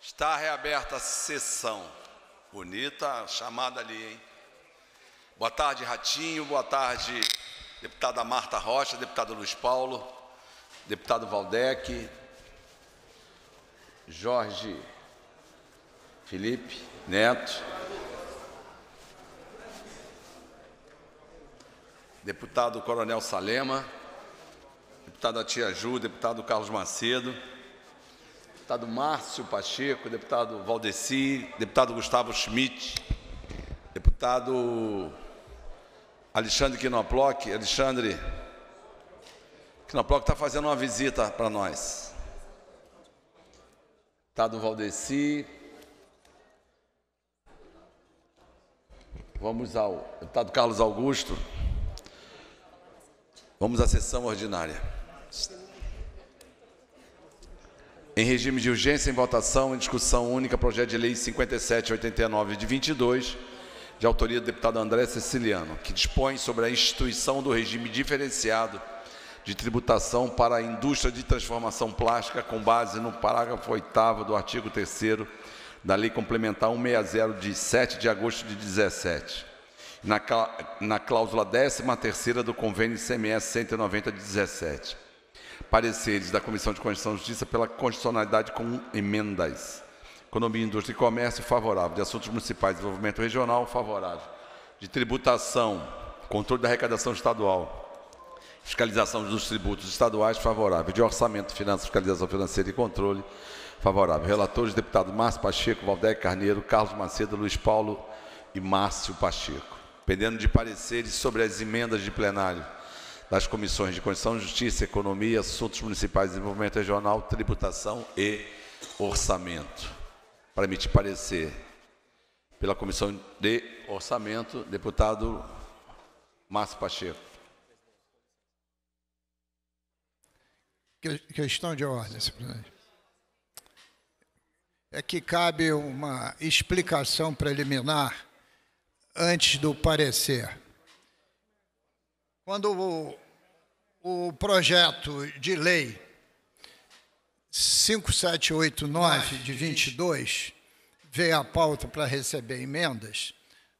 Está reaberta a sessão. Bonita chamada ali, hein? Boa tarde, Ratinho. Boa tarde, deputada Marta Rocha, deputado Luiz Paulo, deputado Valdec, Jorge Felipe Neto, deputado Coronel Salema, deputada Tia Ju, deputado Carlos Macedo deputado Márcio Pacheco, deputado Valdeci, deputado Gustavo Schmidt, deputado Alexandre Quinoploc. Alexandre Quinoploc está fazendo uma visita para nós. Deputado Valdeci. Vamos ao deputado Carlos Augusto. Vamos à sessão ordinária. Em regime de urgência, em votação, em discussão única, projeto de lei 5789 de 22, de autoria do deputado André Ceciliano, que dispõe sobre a instituição do regime diferenciado de tributação para a indústria de transformação plástica, com base no parágrafo 8 do artigo 3 da Lei Complementar 160, de 7 de agosto de 17, na, cláusula 13 do Convênio ICMS 190 de 17 pareceres da Comissão de Constituição e Justiça pela constitucionalidade com emendas. Economia, Indústria e Comércio, favorável. De Assuntos Municipais e Desenvolvimento Regional, favorável. De Tributação, Controle da Arrecadação Estadual, Fiscalização dos Tributos Estaduais, favorável. De Orçamento, Finanças, Fiscalização Financeira e Controle, favorável. Relatores, deputado Márcio Pacheco, Valdec Carneiro, Carlos Macedo, Luiz Paulo e Márcio Pacheco. Pendendo de pareceres sobre as emendas de plenário das comissões de Constituição, Justiça, Economia, Assuntos Municipais, Desenvolvimento Regional, Tributação e Orçamento. Para emitir parecer pela Comissão de Orçamento, deputado Márcio Pacheco. Questão de ordem, senhor presidente. É que cabe uma explicação preliminar antes do parecer quando o, o projeto de lei 5789 de 22 veio à pauta para receber emendas,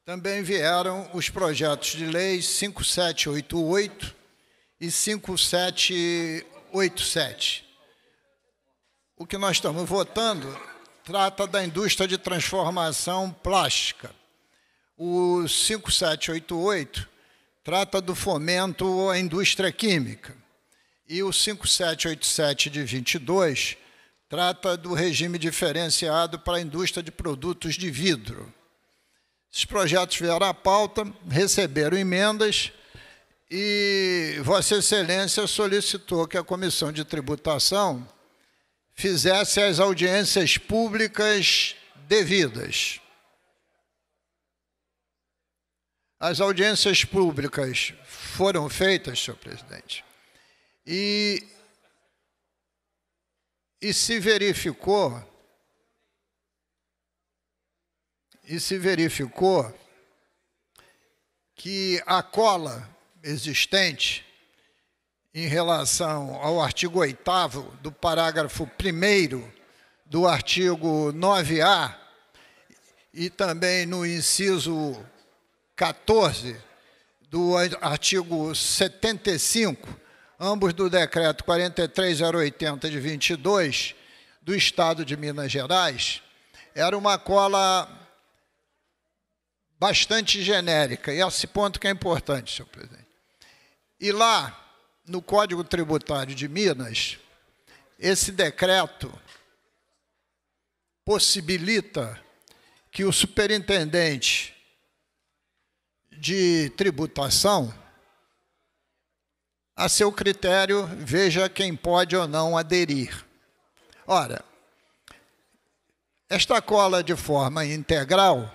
também vieram os projetos de lei 5788 e 5787. O que nós estamos votando trata da indústria de transformação plástica. O 5788 trata do fomento à indústria química. E o 5787 de 22 trata do regime diferenciado para a indústria de produtos de vidro. Esses projetos vieram à pauta, receberam emendas e Vossa Excelência solicitou que a Comissão de Tributação fizesse as audiências públicas devidas. As audiências públicas foram feitas, senhor presidente, e, e se verificou e se verificou que a cola existente em relação ao artigo 8 do parágrafo 1 do artigo 9A e também no inciso 14 do artigo 75, ambos do decreto 43080 de 22 do Estado de Minas Gerais, era uma cola bastante genérica, e esse ponto que é importante, senhor presidente. E lá, no Código Tributário de Minas, esse decreto possibilita que o superintendente de tributação, a seu critério, veja quem pode ou não aderir. Ora, esta cola de forma integral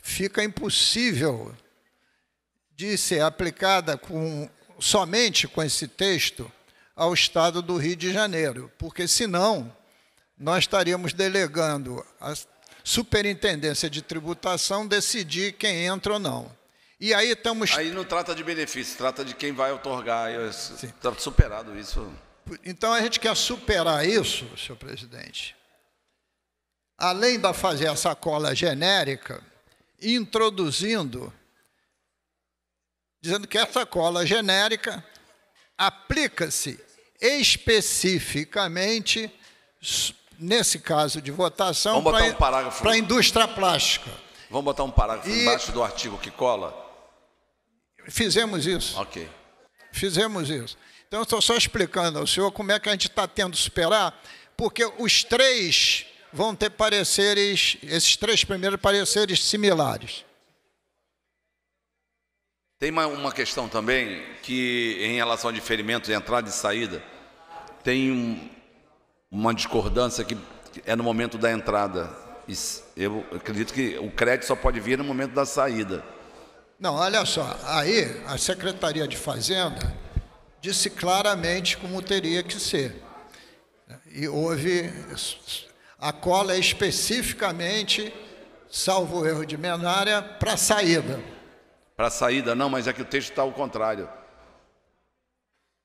fica impossível de ser aplicada com, somente com esse texto ao Estado do Rio de Janeiro, porque senão nós estaríamos delegando a Superintendência de Tributação decidir quem entra ou não. E aí estamos. Aí não trata de benefício, trata de quem vai otorgar. Está superado isso. Então a gente quer superar isso, senhor presidente. Além da fazer essa cola genérica, introduzindo, dizendo que essa cola genérica aplica-se especificamente nesse caso de votação, para um a indústria plástica. Vamos botar um parágrafo e... embaixo do artigo que cola? Fizemos isso. Ok. Fizemos isso. Então, estou só explicando ao senhor como é que a gente está tendo que superar, porque os três vão ter pareceres, esses três primeiros pareceres similares. Tem uma questão também que, em relação a diferimento de entrada e saída, tem um, uma discordância que é no momento da entrada. Eu acredito que o crédito só pode vir no momento da saída. Não, olha só, aí a Secretaria de Fazenda disse claramente como teria que ser. E houve. A cola é especificamente, salvo erro de menária, para saída. Para saída, não, mas é que o texto está ao contrário.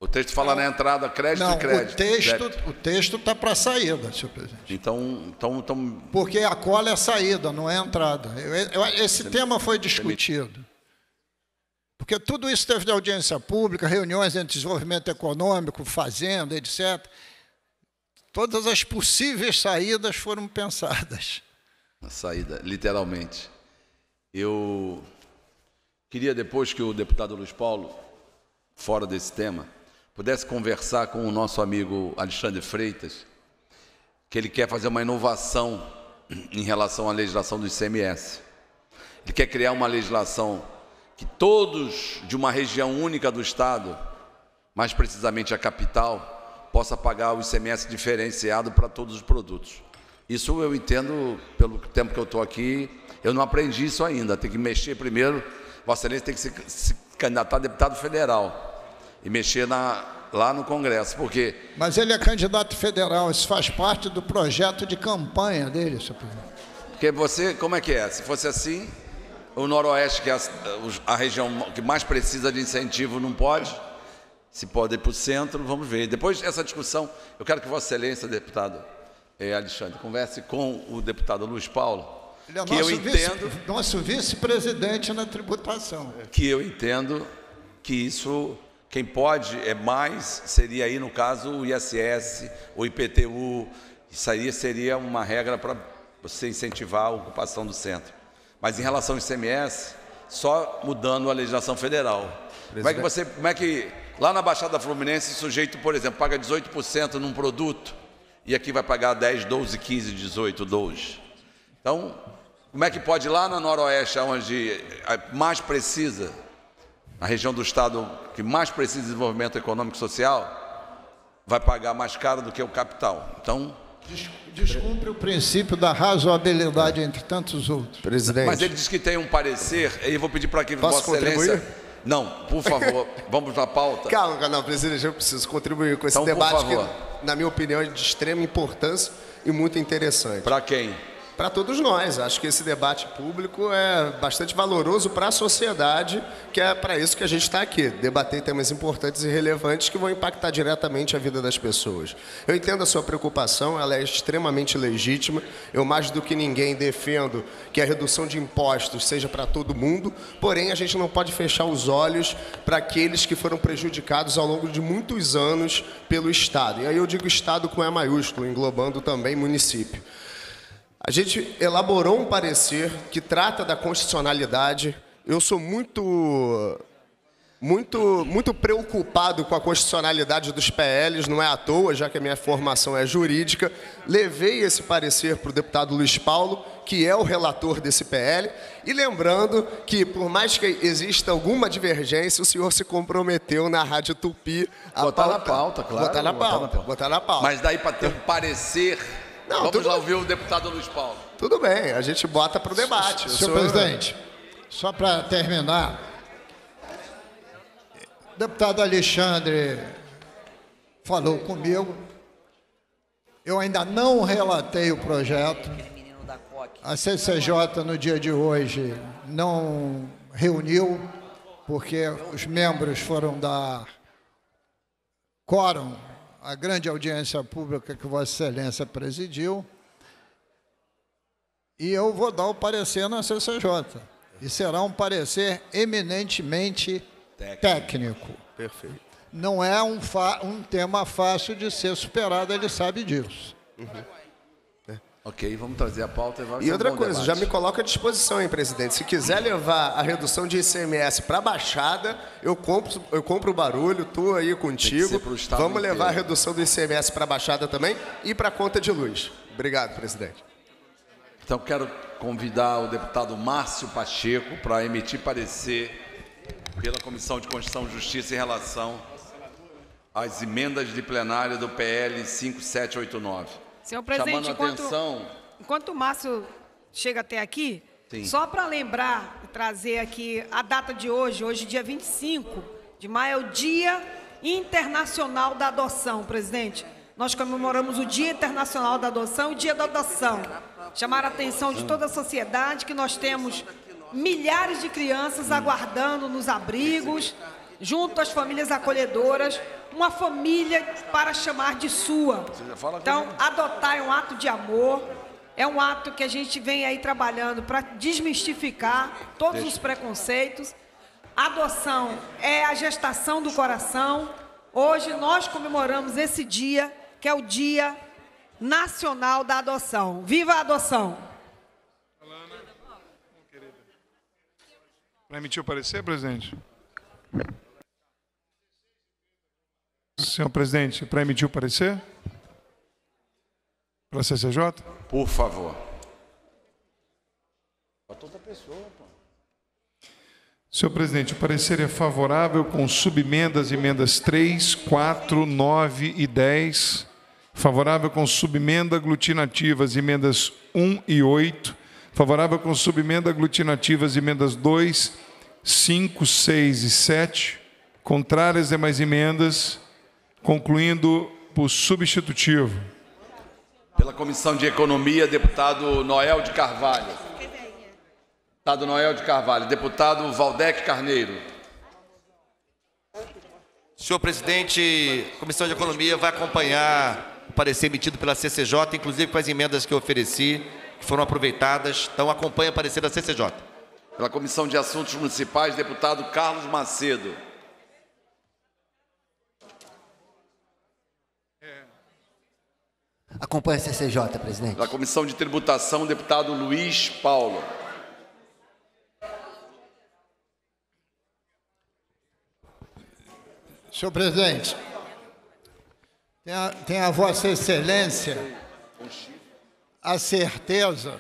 O texto fala na entrada crédito não, e crédito. O texto, o texto está para saída, senhor presidente. Então, então, então. Porque a cola é a saída, não é a entrada. Eu, eu, esse tema foi discutido. Porque tudo isso teve de audiência pública, reuniões entre desenvolvimento econômico, fazenda, etc. Todas as possíveis saídas foram pensadas. A saída, literalmente. Eu queria depois que o deputado Luiz Paulo, fora desse tema, pudesse conversar com o nosso amigo Alexandre Freitas, que ele quer fazer uma inovação em relação à legislação do ICMS. Ele quer criar uma legislação que todos de uma região única do Estado, mais precisamente a capital, possa pagar o ICMS diferenciado para todos os produtos. Isso eu entendo, pelo tempo que eu estou aqui, eu não aprendi isso ainda. Tem que mexer primeiro. Vossa Excelência tem que se, se candidatar a deputado federal e mexer na, lá no Congresso, porque... Mas ele é candidato federal, isso faz parte do projeto de campanha dele, senhor presidente. Porque você, como é que é? Se fosse assim, o Noroeste, que é a, a região que mais precisa de incentivo, não pode? Se pode ir para o centro, vamos ver. Depois dessa discussão, eu quero que Vossa Excelência, deputado é, Alexandre, converse com o deputado Luiz Paulo, é que eu vice, entendo... Nosso vice-presidente na tributação. Que eu entendo que isso quem pode é mais seria aí, no caso, o ISS, o IPTU. Isso aí seria uma regra para você incentivar a ocupação do centro. Mas em relação ao ICMS, só mudando a legislação federal. Presidente. Como é que você, como é que lá na Baixada Fluminense, o sujeito, por exemplo, paga 18% num produto e aqui vai pagar 10, 12, 15, 18, 12. Então, como é que pode lá na Noroeste, onde mais precisa, a região do estado que mais precisa de desenvolvimento econômico e social, vai pagar mais caro do que o capital. Então. Descumpre o princípio da razoabilidade entre tantos outros. Presidente. Mas ele diz que tem um parecer, e eu vou pedir para que Posso Vossa Excelência. Não, por favor, vamos na pauta. Calma, não, presidente, eu preciso contribuir com esse então, debate que, na minha opinião, é de extrema importância e muito interessante. Para quem? para todos nós. Acho que esse debate público é bastante valoroso para a sociedade, que é para isso que a gente está aqui, debater temas importantes e relevantes que vão impactar diretamente a vida das pessoas. Eu entendo a sua preocupação, ela é extremamente legítima. Eu, mais do que ninguém, defendo que a redução de impostos seja para todo mundo, porém, a gente não pode fechar os olhos para aqueles que foram prejudicados ao longo de muitos anos pelo Estado. E aí eu digo Estado com E maiúsculo, englobando também município. A gente elaborou um parecer que trata da constitucionalidade. Eu sou muito muito, muito preocupado com a constitucionalidade dos PLs, não é à toa, já que a minha formação é jurídica. Levei esse parecer para o deputado Luiz Paulo, que é o relator desse PL, e lembrando que, por mais que exista alguma divergência, o senhor se comprometeu na Rádio Tupi a botar pauta, na pauta, claro. Botar na pauta, botar na pauta. Botar na pauta. Mas daí para ter um parecer não, Vamos lá ouvir o deputado Luiz Paulo. Tudo bem, a gente bota para o debate. senhor, senhor presidente, só para terminar, o deputado Alexandre falou comigo. Eu ainda não relatei o projeto. A CCJ, no dia de hoje, não reuniu, porque os membros foram dar quórum a grande audiência pública que Vossa Excelência presidiu. E eu vou dar o parecer na CCJ. E será um parecer eminentemente técnico. técnico. Perfeito. Não é um, um tema fácil de ser superado, ele sabe disso. Uhum. Ok, vamos trazer a pauta. E, e outra um coisa, debate. já me coloco à disposição, hein, presidente. Se quiser levar a redução de ICMS para a Baixada, eu compro, eu compro o barulho, estou aí contigo. vamos inteiro. levar a redução do ICMS para a Baixada também e para a conta de luz. Obrigado, presidente. Então, quero convidar o deputado Márcio Pacheco para emitir parecer pela Comissão de Constituição e Justiça em relação às emendas de plenária do PL 5789. Senhor presidente, chamando enquanto, atenção. Enquanto o Márcio chega até aqui, Sim. só para lembrar, trazer aqui a data de hoje, hoje dia 25 de maio, é o Dia Internacional da Adoção, presidente. Nós comemoramos o Dia Internacional da Adoção e o Dia da Adoção. Chamar a atenção de toda a sociedade que nós temos milhares de crianças aguardando nos abrigos, junto às famílias acolhedoras, uma família para chamar de sua. então, adotar é um ato de amor, é um ato que a gente vem aí trabalhando para desmistificar todos os preconceitos. Adoção é a gestação do coração. Hoje nós comemoramos esse dia, que é o Dia Nacional da Adoção. Viva a adoção! Permitiu aparecer, presidente? Senhor presidente, é para emitir o parecer? Para a CCJ? Por favor. Para toda pessoa, pô. Senhor presidente, o parecer é favorável com subemendas, emendas 3, 4, 9 e 10. Favorável com subemenda aglutinativas, emendas 1 e 8. Favorável com subemenda aglutinativas, emendas 2, 5, 6 e 7. Contrárias demais emendas concluindo por substitutivo. Pela Comissão de Economia, deputado Noel de Carvalho. Deputado Noel de Carvalho. Deputado Valdec Carneiro. Senhor presidente, a Comissão de Economia vai acompanhar o parecer emitido pela CCJ, inclusive com as emendas que eu ofereci, que foram aproveitadas. Então, acompanha o parecer da CCJ. Pela Comissão de Assuntos Municipais, deputado Carlos Macedo. acompanha a CCJ, presidente. Da Comissão de Tributação, deputado Luiz Paulo. Senhor presidente, tem a, tem a Vossa Excelência a certeza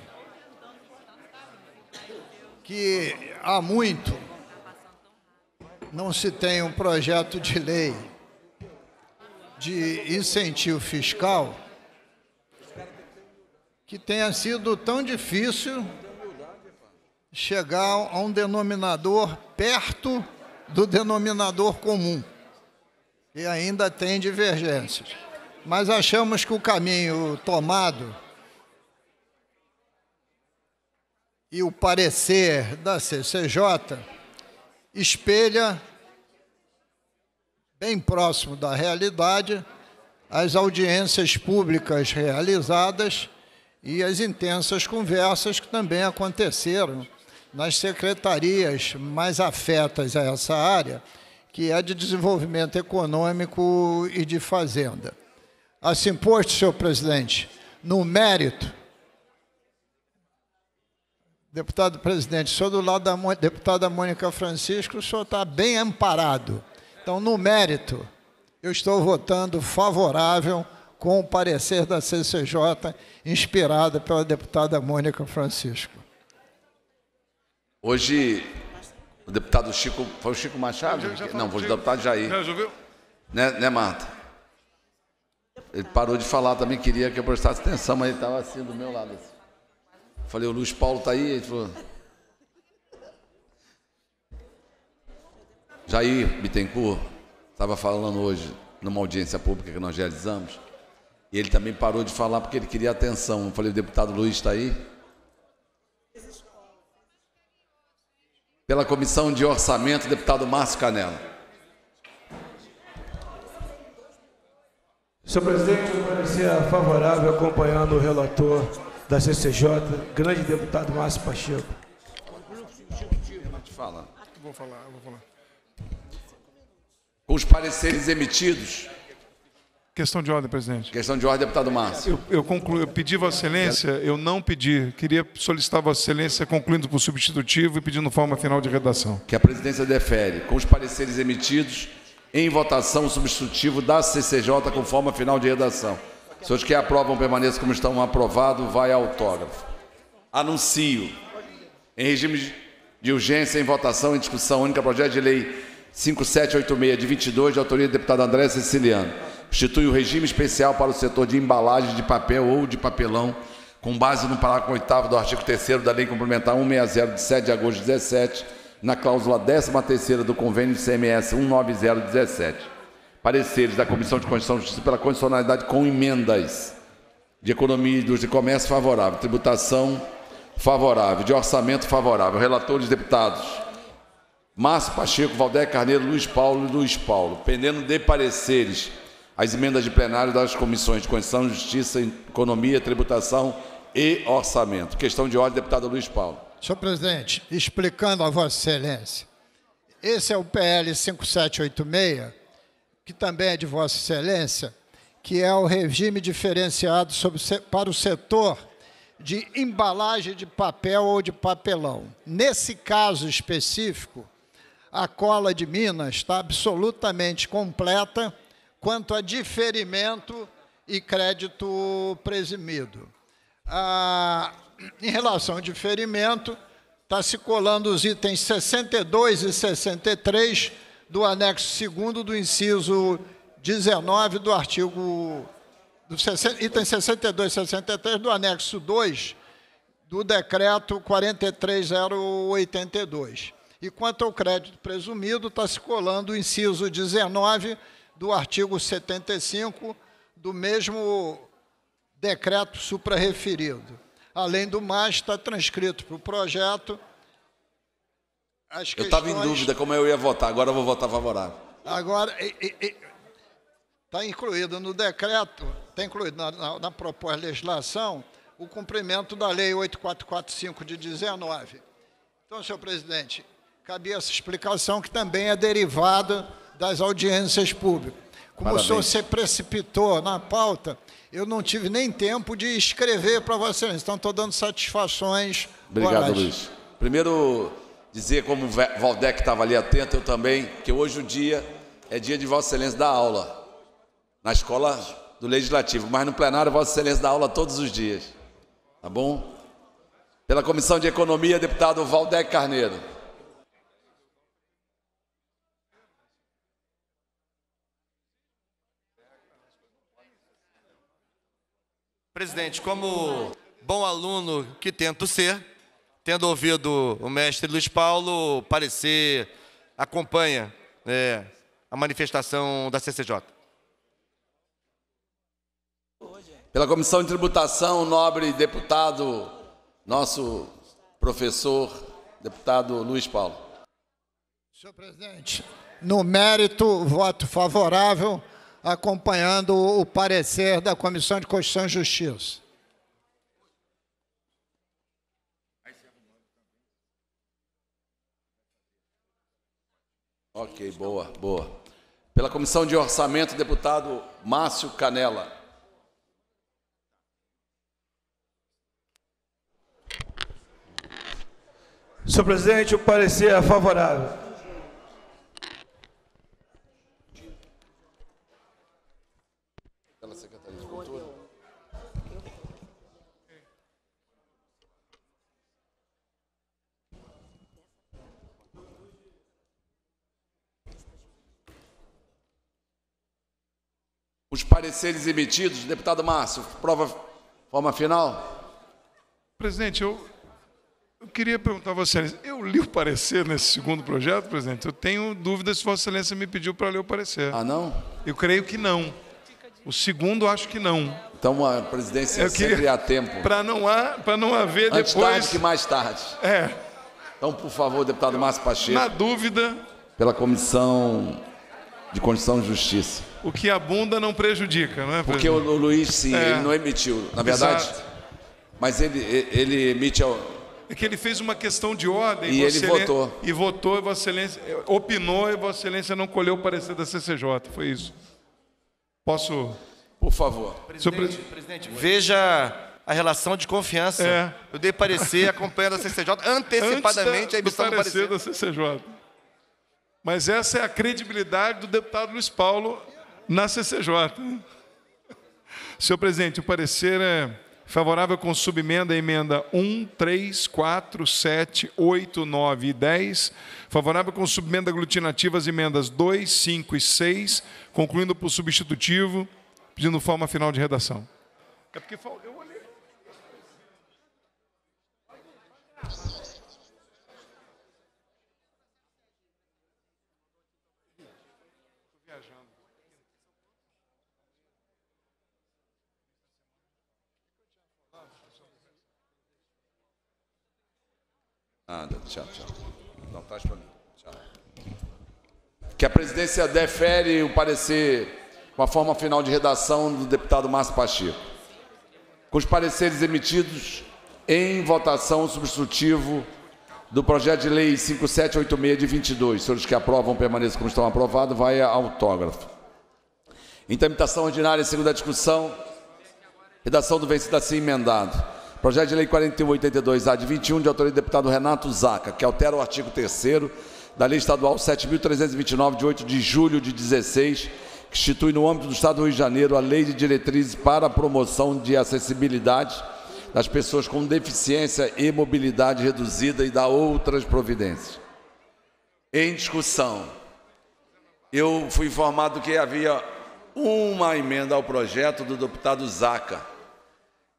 que há muito não se tem um projeto de lei de incentivo fiscal que tenha sido tão difícil chegar a um denominador perto do denominador comum, e ainda tem divergências. Mas achamos que o caminho tomado e o parecer da CCJ espelha bem próximo da realidade as audiências públicas realizadas e as intensas conversas que também aconteceram nas secretarias mais afetas a essa área, que é de desenvolvimento econômico e de fazenda. Assim posto, senhor presidente, no mérito, deputado presidente, sou do lado da deputada Mônica Francisco, o senhor está bem amparado. Então, no mérito, eu estou votando favorável com o parecer da CCJ, inspirada pela deputada Mônica Francisco. Hoje, o deputado Chico. Foi o Chico Machado? Já, já não, foi o deputado Jair. Já, já viu? Né, né, Marta? Ele parou de falar também, queria que eu prestasse atenção, mas ele estava assim do meu lado. Assim. Falei, o Luiz Paulo está aí? Ele falou. Jair Bittencourt estava falando hoje numa audiência pública que nós realizamos e ele também parou de falar porque ele queria atenção. Eu falei, o deputado Luiz está aí? Pela comissão de orçamento, deputado Márcio Canela. Senhor presidente, eu parecia favorável acompanhando o relator da CCJ, grande deputado Márcio Pacheco. Fala. Vou falar, vou falar. Com os pareceres emitidos, Questão de ordem, presidente. Questão de ordem, deputado Márcio. Eu, eu, eu pedi Vossa Excelência, eu não pedi, queria solicitar Vossa Excelência concluindo por substitutivo e pedindo forma final de redação. Que a presidência defere, com os pareceres emitidos, em votação o substitutivo da CCJ com forma final de redação. Os senhores que aprovam permaneçam como estão aprovado, vai autógrafo. Anuncio. Em regime de urgência, em votação, em discussão única, projeto de lei 5786 de 22, de autoria do deputado André Siciliano institui o regime especial para o setor de embalagens de papel ou de papelão, com base no parágrafo 8 do artigo 3 da Lei Complementar 160 de 7 de agosto de 17, na cláusula 13 do Convênio de CMS 19017. Pareceres da Comissão de Constituição e Justiça pela condicionalidade com emendas de Economia, Indústria e Comércio favorável, tributação favorável, de orçamento favorável. Relatores deputados Márcio Pacheco, Valdé Carneiro, Luiz Paulo e Luiz Paulo, pendendo de pareceres as emendas de plenário das comissões de Constituição, Justiça, Economia, Tributação e Orçamento. Questão de ordem, deputado Luiz Paulo. Senhor presidente, explicando a Vossa Excelência, esse é o PL 5786, que também é de Vossa Excelência, que é o regime diferenciado sobre, para o setor de embalagem de papel ou de papelão. Nesse caso específico, a cola de Minas está absolutamente completa quanto a diferimento e crédito presumido, Ah, em relação ao diferimento, está se colando os itens 62 e 63 do anexo 2 do inciso 19 do artigo. Do item 62 e 63 do anexo 2 do decreto 43082. E quanto ao crédito presumido, está se colando o inciso 19 do artigo 75 do mesmo decreto suprarreferido. Além do mais, está transcrito para o projeto. As eu estava em dúvida como eu ia votar, agora eu vou votar favorável. Agora, está incluído no decreto, está incluído na, na, na proposta de legislação, o cumprimento da Lei 8445 de 19. Então, senhor presidente, cabia essa explicação que também é derivada das audiências públicas. Como Parabéns. o senhor se precipitou na pauta, eu não tive nem tempo de escrever para vocês, então estou dando satisfações. Obrigado, Luiz. Primeiro, dizer como o Valdec estava ali atento, eu também, que hoje o dia é dia de Vossa Excelência dar aula na escola do Legislativo, mas no plenário Vossa Excelência dá aula todos os dias. Tá bom? Pela Comissão de Economia, deputado Valdec Carneiro. Presidente, como bom aluno que tento ser, tendo ouvido o mestre Luiz Paulo parecer, acompanha é, a manifestação da CCJ. Pela Comissão de Tributação, nobre deputado, nosso professor, deputado Luiz Paulo. Senhor presidente, no mérito, voto favorável acompanhando o parecer da Comissão de Constituição e Justiça. Ok, boa, boa. Pela Comissão de Orçamento, deputado Márcio Canela. Senhor presidente, o parecer é favorável. os pareceres emitidos. Deputado Márcio, prova forma final. Presidente, eu, eu queria perguntar a Vossa Excelência, eu li o parecer nesse segundo projeto, presidente? Eu tenho dúvidas se Vossa Excelência me pediu para ler o parecer. Ah, não? Eu creio que não. O segundo, acho que não. Então, a presidência eu sempre há tempo. Para não, não haver Antes depois... Antes tarde que mais tarde. É. Então, por favor, deputado Márcio Pacheco. Na dúvida... Pela Comissão de Constituição e Justiça o que abunda não prejudica, não é? Porque o, o Luiz, sim, é. ele não emitiu, na verdade. Exato. Mas ele, ele emite. Ao... É que ele fez uma questão de ordem. E ele votou. E votou, e Vossa Excelência. Opinou, e Vossa Excelência não colheu o parecer da CCJ. Foi isso. Posso. Por favor. Presidente, Senhor... presidente veja a relação de confiança. É. Eu dei parecer acompanhando a CCJ antecipadamente da, a emissão do parecer. Do parecer da CCJ. Mas essa é a credibilidade do deputado Luiz Paulo na CCJ. Senhor presidente, o parecer é favorável com subemenda à emenda 1, 3, 4, 7, 8, 9 e 10. Favorável com subemenda aglutinativa às emendas 2, 5 e 6, concluindo por substitutivo, pedindo forma final de redação. É porque eu Nada, ah, tchau, tchau. Não, traz para mim. Tchau. Que a presidência defere o parecer com a forma final de redação do deputado Márcio Pacheco. Com os pareceres emitidos em votação substitutivo do projeto de lei 5786 de 22. Senhores que aprovam, permaneçam como estão aprovados. Vai a autógrafo. Intermitação ordinária, segunda discussão, redação do vencido assim emendado. Projeto de Lei 4182-A de 21, de autoria do deputado Renato Zaca, que altera o artigo 3 da Lei Estadual 7.329, de 8 de julho de 16, que institui no âmbito do Estado do Rio de Janeiro a Lei de Diretrizes para a Promoção de Acessibilidade das Pessoas com Deficiência e Mobilidade Reduzida e da outras providências. Em discussão, eu fui informado que havia uma emenda ao projeto do deputado Zaca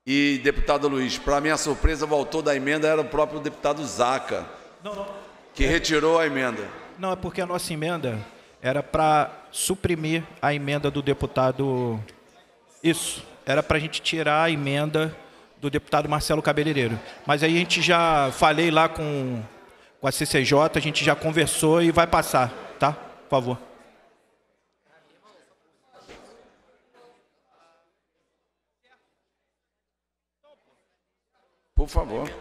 e deputado Luiz. Para minha surpresa, voltou da emenda era o próprio deputado Zaca, não, não. que é... retirou a emenda. Não, é porque a nossa emenda era para suprimir a emenda do deputado. Isso, era para a gente tirar a emenda do deputado Marcelo Cabeleireiro. Mas aí a gente já falei lá com, com a CCJ, a gente já conversou e vai passar, tá? Por favor. Por favor.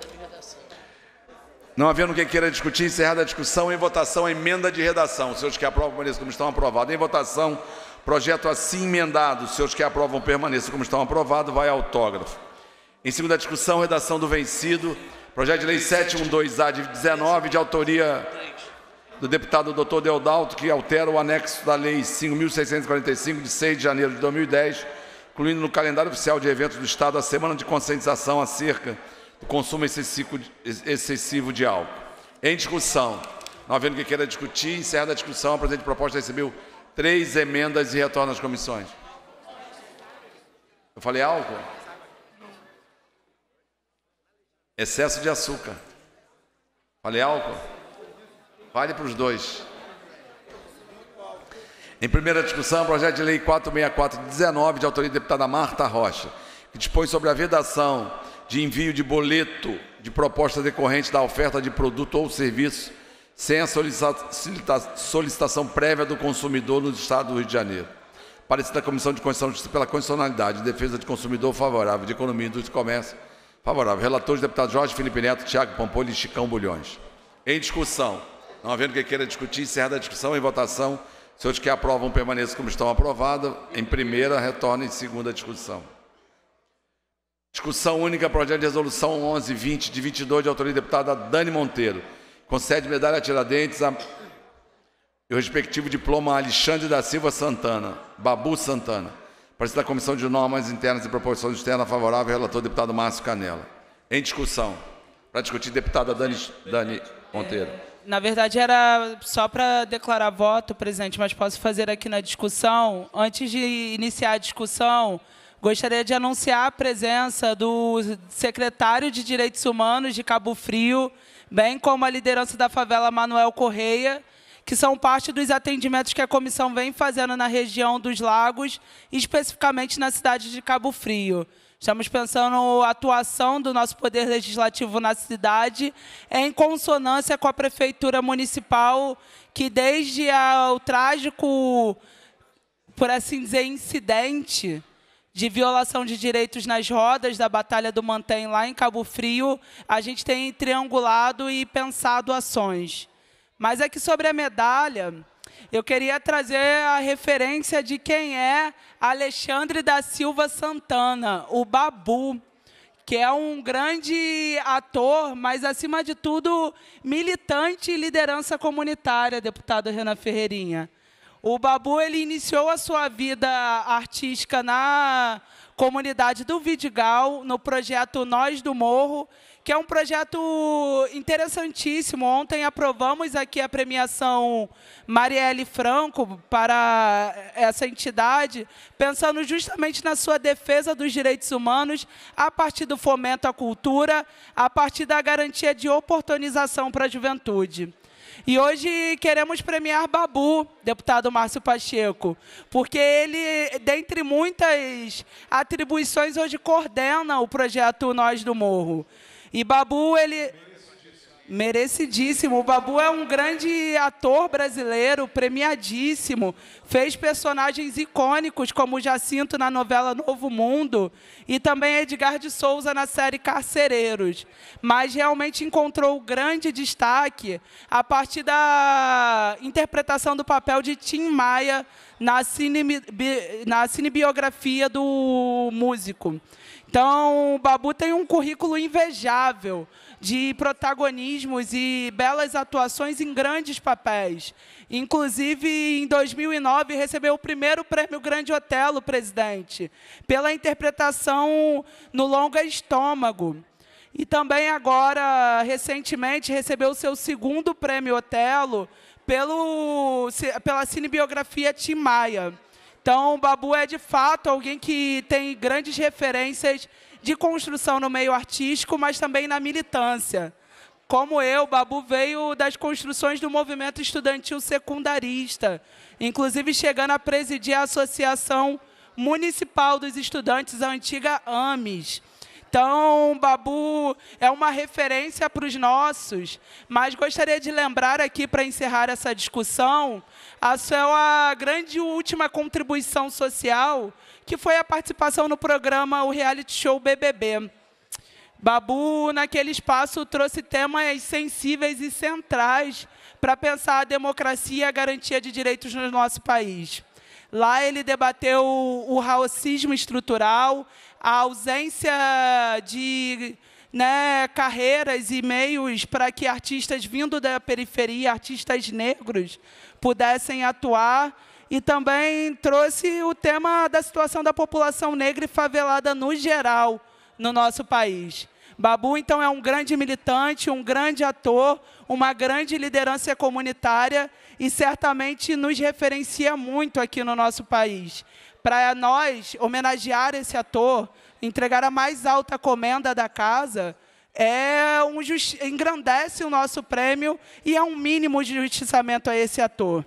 Não havendo quem queira discutir, encerrada a discussão, em votação, emenda de redação. Os senhores que aprovam, permaneçam como estão aprovados. Em votação, projeto assim emendado. Os senhores que aprovam, permaneçam como estão aprovados. Vai autógrafo. Em segunda discussão, redação do vencido. Projeto de lei 712-A de 19, de autoria do deputado doutor Deodalto, que altera o anexo da Lei 5.645, de 6 de janeiro de 2010, incluindo no calendário oficial de eventos do Estado a Semana de Conscientização acerca o consumo excessivo de álcool. Em discussão, não havendo que queira discutir, encerra a discussão. A presente proposta recebeu três emendas e retorna às comissões. Eu falei álcool? Excesso de açúcar. Falei álcool? Vale para os dois. Em primeira discussão, projeto de lei 464-19, de autoria da deputada Marta Rocha, que dispõe sobre a vedação de envio de boleto de proposta decorrente da oferta de produto ou serviço sem a solicitação prévia do consumidor no Estado do Rio de Janeiro. Parecer da Comissão de Constituição de Justiça pela Constitucionalidade, Defesa de Consumidor favorável, de Economia, Indústria e Comércio favorável. Relatores, deputados Jorge Felipe Neto, Tiago Pampolho e Chicão Bulhões. Em discussão, não havendo que queira discutir, encerra a discussão em votação. Se os que aprovam permaneçam como estão aprovados, em primeira, retorna em segunda discussão. Discussão única, projeto de resolução 1120 de 22 de autoria da deputada Dani Monteiro. Concede medalha a Tiradentes a... e o respectivo diploma a Alexandre da Silva Santana, Babu Santana. Parecida da Comissão de Normas Internas e Proporções Externas favorável, relator deputado Márcio Canela. Em discussão. Para discutir, deputada Dani, Dani Monteiro. É, na verdade, era só para declarar voto, presidente, mas posso fazer aqui na discussão. Antes de iniciar a discussão, Gostaria de anunciar a presença do secretário de Direitos Humanos de Cabo Frio, bem como a liderança da favela Manuel Correia, que são parte dos atendimentos que a comissão vem fazendo na região dos lagos, especificamente na cidade de Cabo Frio. Estamos pensando a atuação do nosso poder legislativo na cidade em consonância com a prefeitura municipal, que desde o trágico, por assim dizer, incidente de violação de direitos nas rodas da Batalha do Mantém lá em Cabo Frio, a gente tem triangulado e pensado ações. Mas é que sobre a medalha, eu queria trazer a referência de quem é Alexandre da Silva Santana, o Babu, que é um grande ator, mas acima de tudo militante e liderança comunitária, deputado Renan Ferreirinha. O Babu ele iniciou a sua vida artística na comunidade do Vidigal, no projeto Nós do Morro, que é um projeto interessantíssimo. Ontem aprovamos aqui a premiação Marielle Franco para essa entidade, pensando justamente na sua defesa dos direitos humanos, a partir do fomento à cultura, a partir da garantia de oportunização para a juventude. E hoje queremos premiar Babu, deputado Márcio Pacheco, porque ele, dentre muitas atribuições, hoje coordena o projeto Nós do Morro. E Babu, ele. Merecidíssimo. O Babu é um grande ator brasileiro, premiadíssimo. Fez personagens icônicos, como Jacinto na novela Novo Mundo e também Edgar de Souza na série Carcereiros. Mas realmente encontrou grande destaque a partir da interpretação do papel de Tim Maia na, cine, na cinebiografia do músico. Então, o Babu tem um currículo invejável de protagonismos e belas atuações em grandes papéis. Inclusive, em 2009, recebeu o primeiro prêmio Grande Otelo, presidente, pela interpretação no longa Estômago. E também agora, recentemente, recebeu o seu segundo prêmio Otelo pelo, pela cinebiografia Tim Maia. Então, o Babu é, de fato, alguém que tem grandes referências de construção no meio artístico, mas também na militância. Como eu, Babu veio das construções do movimento estudantil secundarista, inclusive chegando a presidir a Associação Municipal dos Estudantes, a antiga AMES. Então, Babu é uma referência para os nossos, mas gostaria de lembrar aqui, para encerrar essa discussão, a sua grande última contribuição social, que foi a participação no programa O Reality Show BBB. Babu, naquele espaço, trouxe temas sensíveis e centrais para pensar a democracia e a garantia de direitos no nosso país. Lá ele debateu o racismo estrutural, a ausência de né, carreiras e meios para que artistas vindo da periferia, artistas negros, pudessem atuar e também trouxe o tema da situação da população negra e favelada no geral no nosso país. Babu, então, é um grande militante, um grande ator, uma grande liderança comunitária e certamente nos referencia muito aqui no nosso país. Para nós homenagear esse ator, entregar a mais alta comenda da casa, é um just... engrandece o nosso prêmio e é um mínimo de justiçamento a esse ator.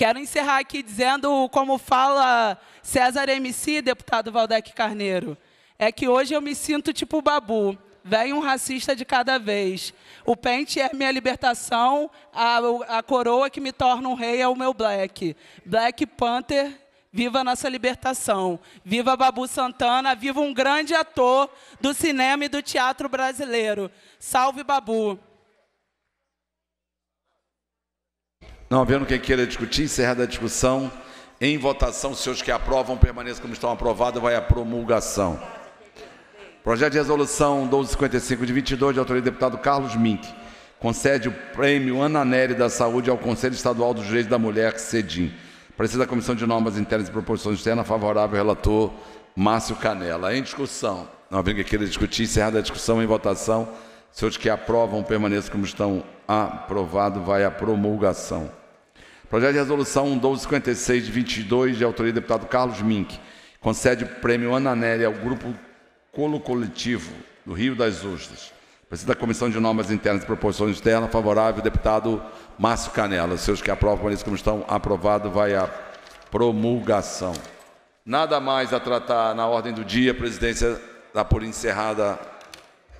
Quero encerrar aqui dizendo como fala César MC, deputado Valdec Carneiro. É que hoje eu me sinto tipo babu. Vem um racista de cada vez. O pente é minha libertação, a, a coroa que me torna um rei é o meu black. Black Panther Viva a nossa libertação. Viva Babu Santana, viva um grande ator do cinema e do teatro brasileiro. Salve Babu. Não havendo quem queira discutir, encerrada a discussão. Em votação, os senhores que aprovam, permaneçam como estão aprovados, vai à promulgação. Projeto de resolução 1255 de 22, de autoria do deputado Carlos Mink. Concede o prêmio Ana Nery da Saúde ao Conselho Estadual dos Direitos da Mulher, CEDIM. Precisa da Comissão de Normas Internas e Proporções Externas, favorável relator Márcio Canela. Em discussão, não havendo quem queira discutir, encerrada a discussão, em votação, os senhores que aprovam, permaneçam como estão aprovados, vai à promulgação. Projeto de resolução 1256 de 22, de autoria do deputado Carlos Mink, concede o prêmio Ana Nery ao Grupo Colo Coletivo do Rio das Ostras. Presidente da Comissão de Normas Internas e Proporções Externas, favorável, deputado Márcio Canela. seus que aprovam, eles como estão aprovado, vai à promulgação. Nada mais a tratar na ordem do dia, presidência dá por encerrada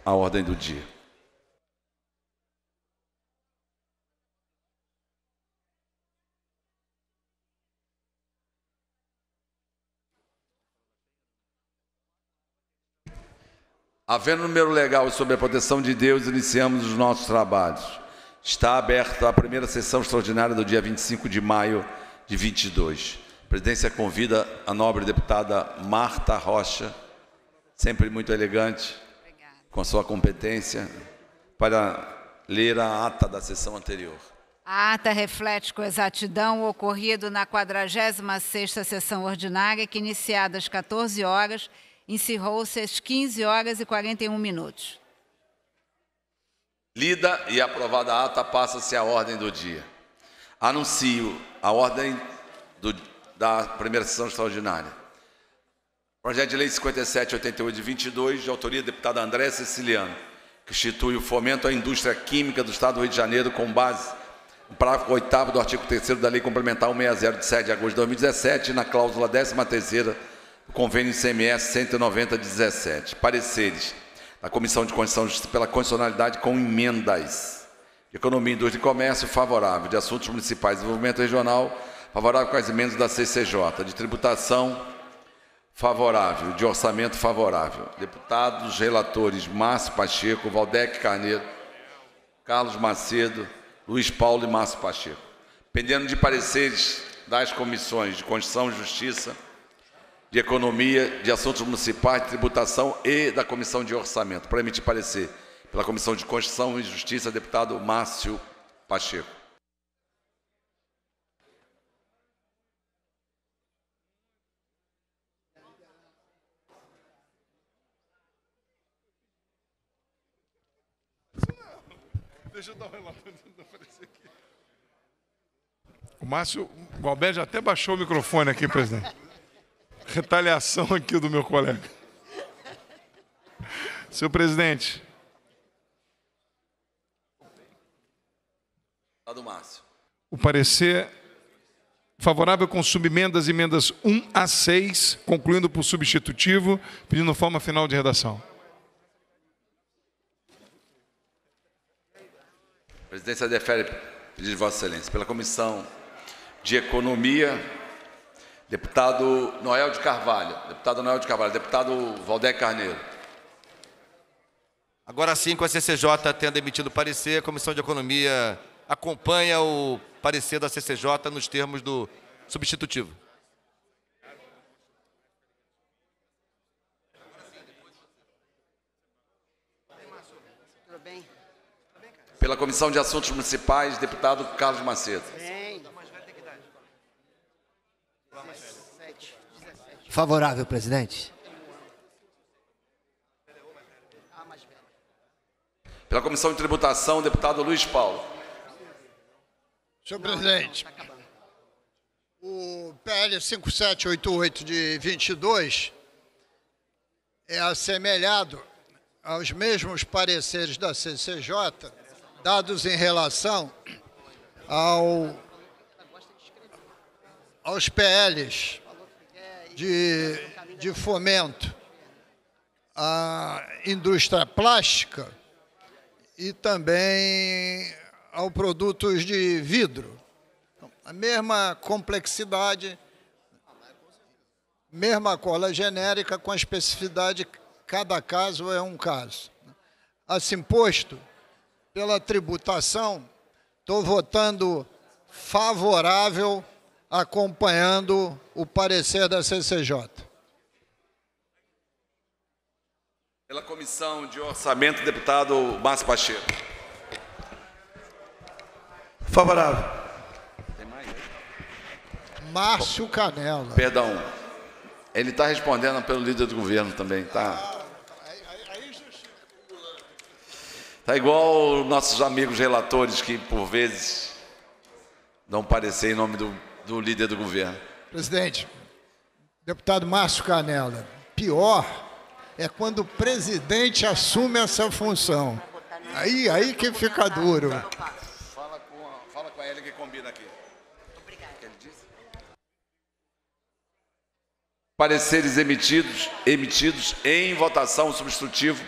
a ordem do dia. Havendo número legal sobre a proteção de Deus, iniciamos os nossos trabalhos. Está aberta a primeira sessão extraordinária do dia 25 de maio de 22. A presidência convida a nobre deputada Marta Rocha, sempre muito elegante, Obrigada. com sua competência, para ler a ata da sessão anterior. A ata reflete com exatidão o ocorrido na 46ª sessão ordinária, que iniciada às 14 horas encerrou-se às 15 horas e 41 minutos. Lida e aprovada a ata, passa-se a ordem do dia. Anuncio a ordem do, da primeira sessão extraordinária. Projeto de Lei 5788 de 22, de autoria da deputada André Ceciliano, que institui o fomento à indústria química do Estado do Rio de Janeiro com base no parágrafo 8 do artigo 3 da Lei Complementar 160, de 7 de agosto de 2017, na cláusula 13 Convênio CMS 190-17. Pareceres da Comissão de Constituição e Justiça pela constitucionalidade com emendas. Economia, Indústria e Comércio, favorável. De Assuntos Municipais e Desenvolvimento Regional, favorável com as emendas da CCJ. De Tributação, favorável. De Orçamento, favorável. Deputados, relatores Márcio Pacheco, Valdec Carneiro, Carlos Macedo, Luiz Paulo e Márcio Pacheco. Pendendo de pareceres das comissões de Constituição e Justiça, de Economia, de Assuntos Municipais, Tributação e da Comissão de Orçamento. Para emitir parecer pela Comissão de Constituição e Justiça, deputado Márcio Pacheco. Deixa eu dar um relatório, não aparecer aqui. O Márcio Galberto já até baixou o microfone aqui, presidente retaliação aqui do meu colega. Senhor presidente. do Márcio. O parecer favorável com subemendas emendas 1 a 6, concluindo por substitutivo, pedindo forma final de redação. A presidência defere pedido de Vossa Excelência pela Comissão de Economia, Deputado Noel de Carvalho. Deputado Noel de Carvalho. Deputado Valdec Carneiro. Agora sim, com a CCJ tendo emitido parecer, a Comissão de Economia acompanha o parecer da CCJ nos termos do substitutivo. Pela Comissão de Assuntos Municipais, deputado Carlos Macedo. Favorável, presidente. Pela Comissão de Tributação, deputado Luiz Paulo. Senhor presidente, o PL 5788 de 22 é assemelhado aos mesmos pareceres da CCJ dados em relação ao, aos PLs de, de fomento à indústria plástica e também ao produtos de vidro. Então, a mesma complexidade, mesma cola genérica com a especificidade, cada caso é um caso. Assim posto, pela tributação, estou votando favorável acompanhando o parecer da CCJ. Pela Comissão de Orçamento, deputado Márcio Pacheco. Favorável. Márcio Canela. Perdão. Ele está respondendo pelo líder do governo também, tá? Tá igual nossos amigos relatores que, por vezes, dão parecer em nome do do líder do governo. Presidente, deputado Márcio Canela, pior é quando o presidente assume essa função. Aí, aí que fica duro. Fala com a, fala com a Ellen que combina aqui. Pareceres emitidos, emitidos em votação substitutivo,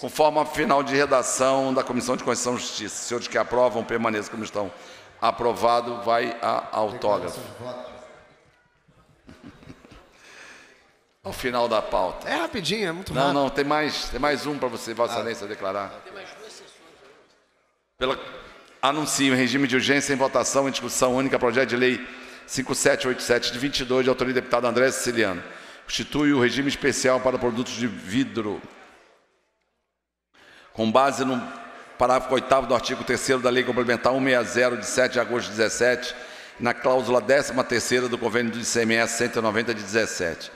conforme a final de redação da Comissão de Constituição e Justiça. Senhores que aprovam, permaneçam como estão. Aprovado, vai a autógrafo. Ao final da pauta. É rapidinho, é muito não, rápido. Não, não, tem mais, tem mais um para você, Vossa ah. declarar. Tem mais duas sessões. Pela... Anuncio em regime de urgência em votação em discussão única projeto de lei 5787 de 22 de autoria do deputado André Siciliano. Constitui o regime especial para produtos de vidro com base no parágrafo 8 do artigo 3 da Lei Complementar 160, de 7 de agosto de 17, na cláusula 13 do Convênio do ICMS 190 de 17.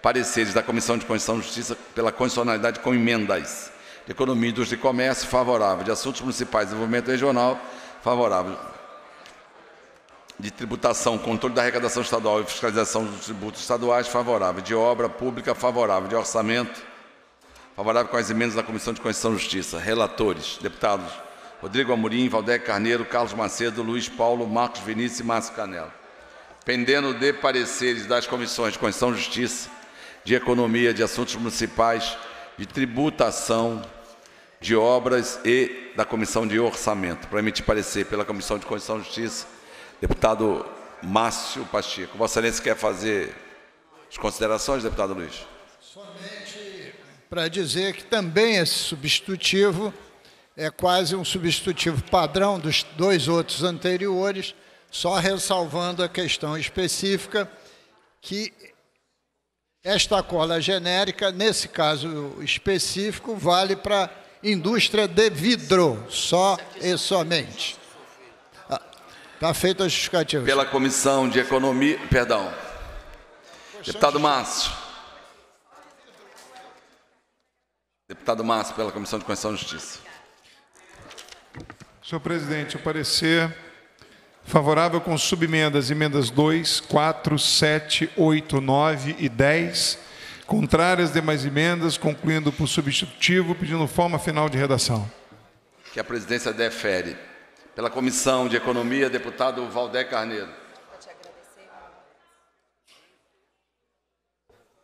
Pareceres da Comissão de Constituição e Justiça pela condicionalidade com emendas. De Economia, Indústria de Comércio, favorável. De Assuntos Municipais e Desenvolvimento Regional, favorável. De Tributação, Controle da Arrecadação Estadual e Fiscalização dos Tributos Estaduais, favorável. De Obra Pública, favorável. De Orçamento, Favorável com as emendas da Comissão de Constituição e Justiça. Relatores, deputados Rodrigo Amorim, Valdec Carneiro, Carlos Macedo, Luiz Paulo, Marcos Vinícius e Márcio Canelo. Pendendo de pareceres das Comissões de Constituição e Justiça, de Economia, de Assuntos Municipais, de Tributação, de Obras e da Comissão de Orçamento. Para emitir parecer pela Comissão de Constituição e Justiça, deputado Márcio Pacheco. Vossa Excelência quer fazer as considerações, deputado Luiz? Somente para dizer que também esse substitutivo é quase um substitutivo padrão dos dois outros anteriores, só ressalvando a questão específica que esta cola genérica, nesse caso específico, vale para indústria de vidro, só e somente. Está ah, feita a justificativa. Pela Comissão de Economia... Perdão. Deputado Márcio. Deputado Márcio, pela Comissão de Constituição e Justiça. Senhor presidente, o parecer favorável com subemendas, emendas 2, 4, 7, 8, 9 e 10, contrárias demais emendas, concluindo por substitutivo, pedindo forma final de redação. Que a presidência defere. Pela Comissão de Economia, deputado Valdé Carneiro.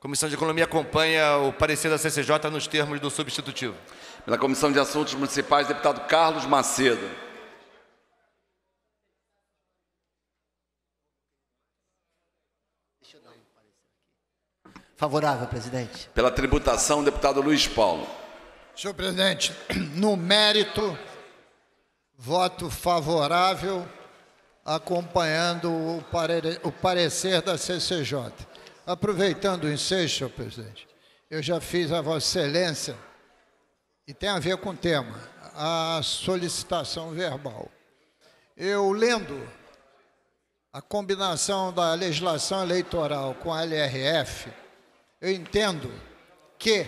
Comissão de Economia acompanha o parecer da CCJ nos termos do substitutivo. Pela Comissão de Assuntos Municipais, deputado Carlos Macedo. Favorável, presidente. Pela tributação, deputado Luiz Paulo. Senhor presidente, no mérito, voto favorável, acompanhando o, parecer da CCJ. Aproveitando o ensejo, senhor presidente, eu já fiz a Vossa Excelência, e tem a ver com o tema, a solicitação verbal. Eu lendo a combinação da legislação eleitoral com a LRF, eu entendo que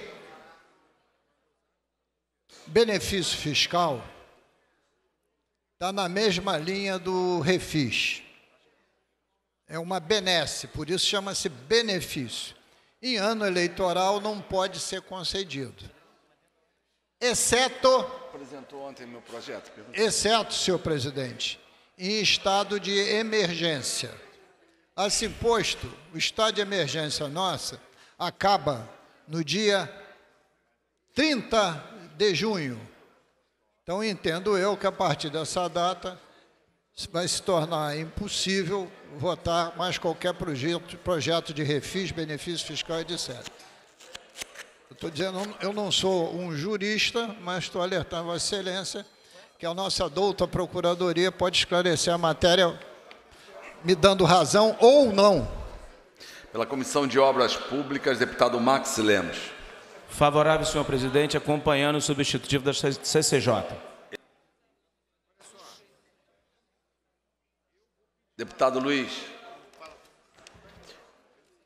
benefício fiscal está na mesma linha do refis. É uma benesse, por isso chama-se benefício. Em ano eleitoral não pode ser concedido. Exceto. Apresentou ontem meu projeto. Exceto, senhor presidente, em estado de emergência. Assim posto, o estado de emergência nossa acaba no dia 30 de junho. Então, entendo eu que a partir dessa data vai se tornar impossível votar mais qualquer projeto, projeto de refis, benefício fiscal, etc. Eu estou dizendo, eu não sou um jurista, mas estou alertando Vossa Excelência que a nossa douta Procuradoria pode esclarecer a matéria me dando razão ou não. Pela Comissão de Obras Públicas, deputado Max Lemos. Favorável, senhor presidente, acompanhando o substitutivo da CCJ. Deputado Luiz,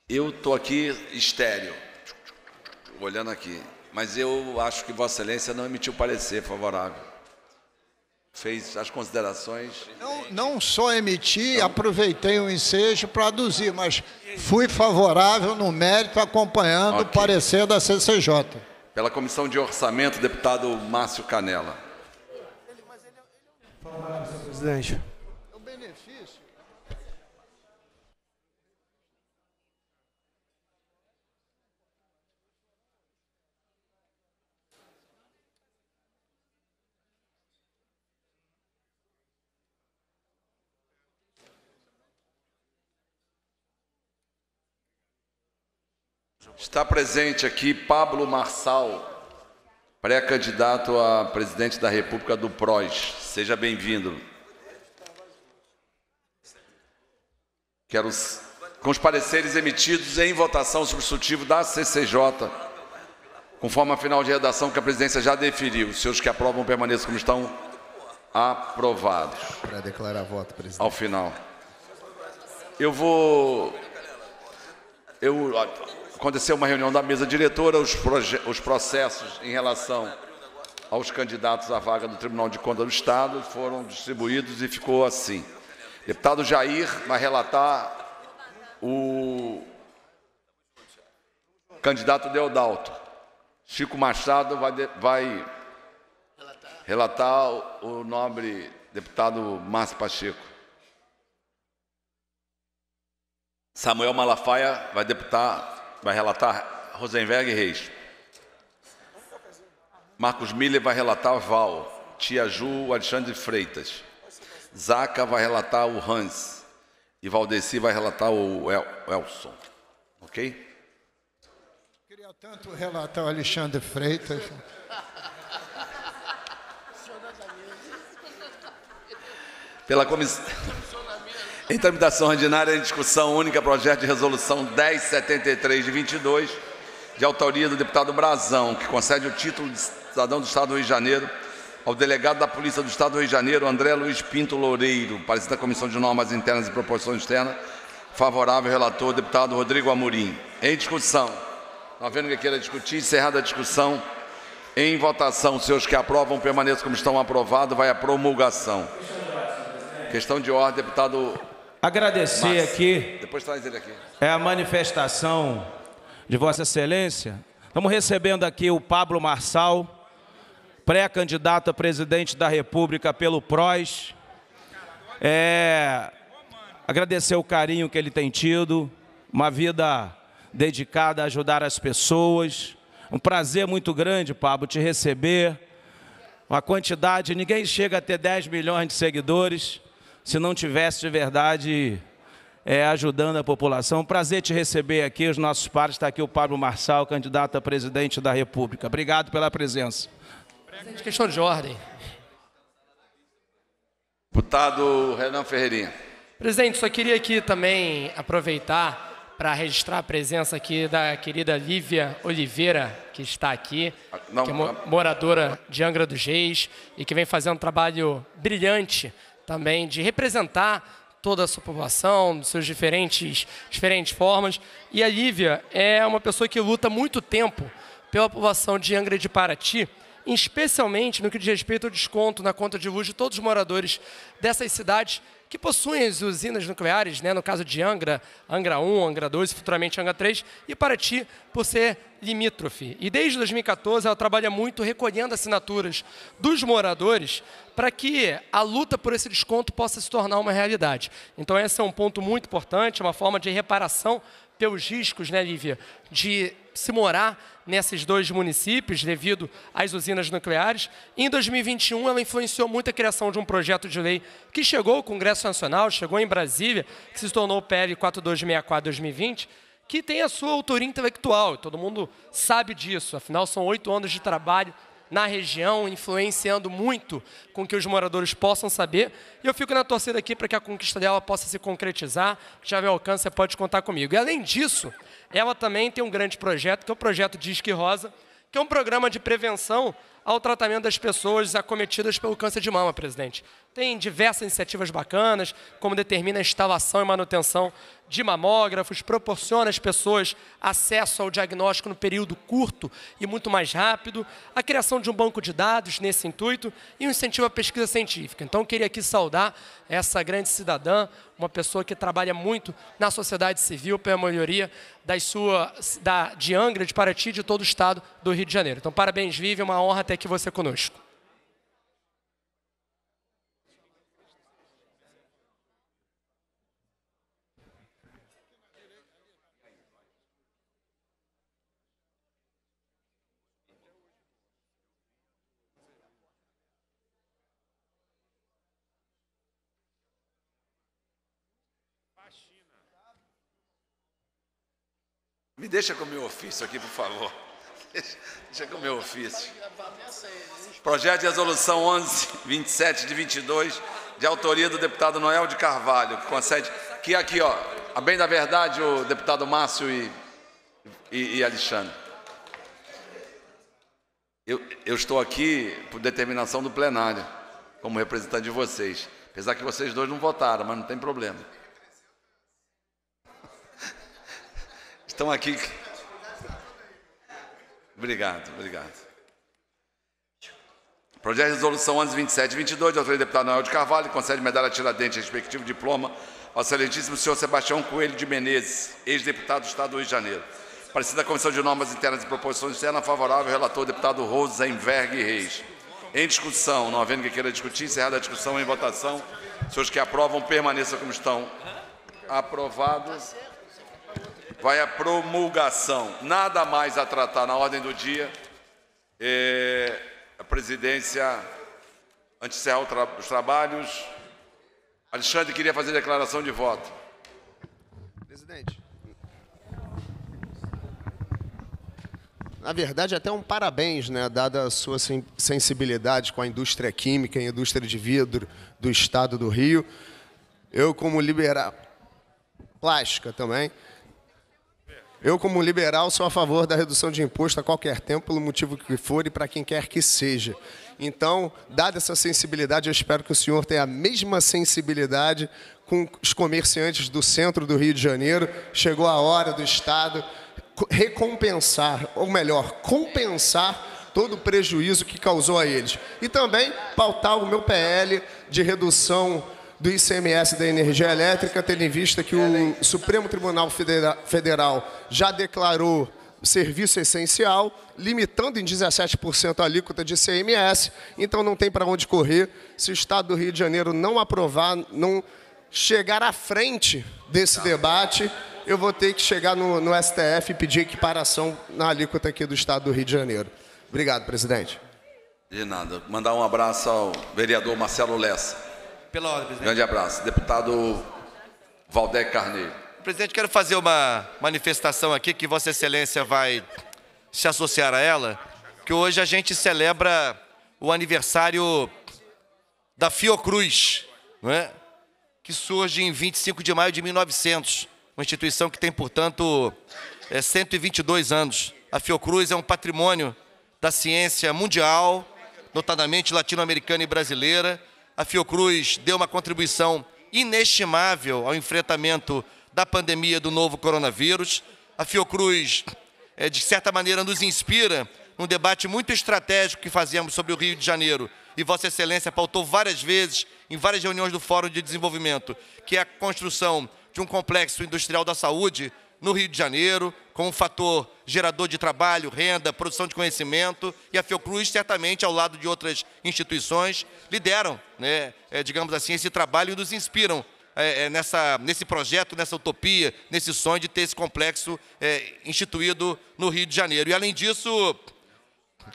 eu estou aqui estéreo, olhando aqui, mas eu acho que Vossa Excelência não emitiu parecer favorável. Fez as considerações. Não, não só emiti, aproveitei o ensejo para aduzir, mas fui favorável no mérito acompanhando okay. o parecer da CCJ. Pela Comissão de Orçamento, deputado Márcio Canela. Favorável, senhor presidente. Está presente aqui Pablo Marçal, pré-candidato a presidente da República do PROS. Seja bem-vindo. Quero com os pareceres emitidos em votação substitutiva da CCJ, conforme a final de redação que a presidência já deferiu. Os senhores que aprovam permaneçam como estão. Aprovados. Para declarar voto, presidente. Ao final. Eu vou. Eu aconteceu uma reunião da mesa diretora, os, os processos em relação aos candidatos à vaga do Tribunal de Contas do Estado foram distribuídos e ficou assim. Deputado Jair vai relatar o candidato Deodalto. Chico Machado vai, de, vai relatar o, o nobre deputado Márcio Pacheco. Samuel Malafaia vai deputar vai relatar Rosenberg Reis. Marcos Miller vai relatar Val. Tia Ju, Alexandre Freitas. Zaca vai relatar o Hans. E Valdeci vai relatar o El Elson. Ok? Queria tanto relatar o Alexandre Freitas. Pela comissão. Em tramitação ordinária em discussão única, projeto de resolução 1073 de 22, de autoria do deputado Brazão, que concede o título de cidadão do Estado do Rio de Janeiro ao delegado da Polícia do Estado do Rio de Janeiro, André Luiz Pinto Loureiro, presidente da Comissão de Normas Internas e Proporções Externas, favorável relator, deputado Rodrigo Amorim. Em discussão, não tá havendo que é queira discutir, encerrada a discussão, em votação, os senhores que aprovam permaneçam como estão aprovados, vai à promulgação. Questão de ordem, deputado agradecer Mas, aqui, depois traz ele aqui. É a manifestação de Vossa Excelência. Estamos recebendo aqui o Pablo Marçal, pré-candidato a presidente da República pelo PROS. É, agradecer o carinho que ele tem tido, uma vida dedicada a ajudar as pessoas. Um prazer muito grande, Pablo, te receber. Uma quantidade, ninguém chega a ter 10 milhões de seguidores se não tivesse de verdade é, ajudando a população. Prazer te receber aqui, os nossos pares. Está aqui o Pablo Marçal, candidato a presidente da República. Obrigado pela presença. Presidente, questão de ordem. Deputado Renan Ferreirinha. Presidente, só queria aqui também aproveitar para registrar a presença aqui da querida Lívia Oliveira, que está aqui, não, que é moradora de Angra dos Reis e que vem fazendo um trabalho brilhante também de representar toda a sua população, suas diferentes, diferentes formas. E a Lívia é uma pessoa que luta muito tempo pela população de Angra de Paraty, especialmente no que diz respeito ao desconto na conta de luz de todos os moradores dessas cidades que possuem as usinas nucleares, né, no caso de Angra, Angra 1, Angra 2, futuramente Angra 3, e Paraty, por ser limítrofe. E desde 2014 ela trabalha muito recolhendo assinaturas dos moradores para que a luta por esse desconto possa se tornar uma realidade. Então esse é um ponto muito importante, uma forma de reparação pelos riscos, né, Lívia, de se morar nesses dois municípios devido às usinas nucleares. Em 2021, ela influenciou muito a criação de um projeto de lei que chegou ao Congresso Nacional, chegou em Brasília, que se tornou o PL 4264-2020, que tem a sua autoria intelectual, todo mundo sabe disso, afinal são oito anos de trabalho na região, influenciando muito com que os moradores possam saber. E eu fico na torcida aqui para que a conquista dela possa se concretizar. Já me alcança, pode contar comigo. E além disso, ela também tem um grande projeto, que é o Projeto Disque Rosa, que é um programa de prevenção ao tratamento das pessoas acometidas pelo câncer de mama, presidente. Tem diversas iniciativas bacanas, como determina a instalação e manutenção de mamógrafos, proporciona às pessoas acesso ao diagnóstico no período curto e muito mais rápido, a criação de um banco de dados nesse intuito e um incentivo à pesquisa científica. Então, queria aqui saudar essa grande cidadã, uma pessoa que trabalha muito na sociedade civil pela melhoria das sua, da, de Angra, de Paraty, de todo o estado do Rio de Janeiro. Então, parabéns, Vivi, é uma honra ter que você é conosco. Me deixa com o meu ofício aqui, por favor. Deixa com o meu ofício. Projeto de resolução 11, 27 de 22, de autoria do deputado Noel de Carvalho, que concede. Que aqui, ó, a bem da verdade, o deputado Márcio e, e, e Alexandre. Eu, eu estou aqui por determinação do plenário, como representante de vocês. Apesar que vocês dois não votaram, mas não tem problema. Estão aqui Obrigado, obrigado. Projeto de resolução 27 e 22, de autoria do deputado Noel de Carvalho, concede medalha Tiradentes, respectivo diploma ao excelentíssimo senhor Sebastião Coelho de Menezes, ex-deputado do Estado do Rio de Janeiro. Parecida da Comissão de Normas Internas e Proposições Externas, favorável relator deputado Rosenberg Reis. Em discussão, não havendo que queira discutir, encerrada a discussão em votação. Senhores que aprovam, permaneçam como estão. Aprovado vai a promulgação. Nada mais a tratar na ordem do dia. É, a presidência, antes de encerrar os trabalhos, Alexandre queria fazer declaração de voto. Presidente. Na verdade, até um parabéns, né, dada a sua sensibilidade com a indústria química e a indústria de vidro do estado do Rio. Eu, como liberal, plástica também, eu, como liberal, sou a favor da redução de imposto a qualquer tempo, pelo motivo que for e para quem quer que seja. Então, dada essa sensibilidade, eu espero que o senhor tenha a mesma sensibilidade com os comerciantes do centro do Rio de Janeiro. Chegou a hora do Estado recompensar, ou melhor, compensar todo o prejuízo que causou a eles. E também pautar o meu PL de redução do ICMS da energia elétrica, tendo em vista que o Supremo Tribunal Federal já declarou serviço essencial, limitando em 17% a alíquota de ICMS, então não tem para onde correr. Se o Estado do Rio de Janeiro não aprovar, não chegar à frente desse debate, eu vou ter que chegar no, no STF e pedir equiparação na alíquota aqui do Estado do Rio de Janeiro. Obrigado, presidente. De nada. Mandar um abraço ao vereador Marcelo Lessa. Pela ordem, presidente. Grande abraço. Deputado Valdec Carneiro. Presidente, quero fazer uma manifestação aqui que Vossa Excelência vai se associar a ela, que hoje a gente celebra o aniversário da Fiocruz, não é? que surge em 25 de maio de 1900, uma instituição que tem, portanto, 122 é, anos. A Fiocruz é um patrimônio da ciência mundial, notadamente latino-americana e brasileira, a Fiocruz deu uma contribuição inestimável ao enfrentamento da pandemia do novo coronavírus. A Fiocruz, é, de certa maneira, nos inspira num debate muito estratégico que fazemos sobre o Rio de Janeiro. E Vossa Excelência pautou várias vezes, em várias reuniões do Fórum de Desenvolvimento, que é a construção de um complexo industrial da saúde no Rio de Janeiro, com o fator gerador de trabalho, renda, produção de conhecimento, e a Fiocruz, certamente, ao lado de outras instituições, lideram, né, é, digamos assim, esse trabalho e nos inspiram é, é, nessa, nesse projeto, nessa utopia, nesse sonho de ter esse complexo é, instituído no Rio de Janeiro. E, além disso,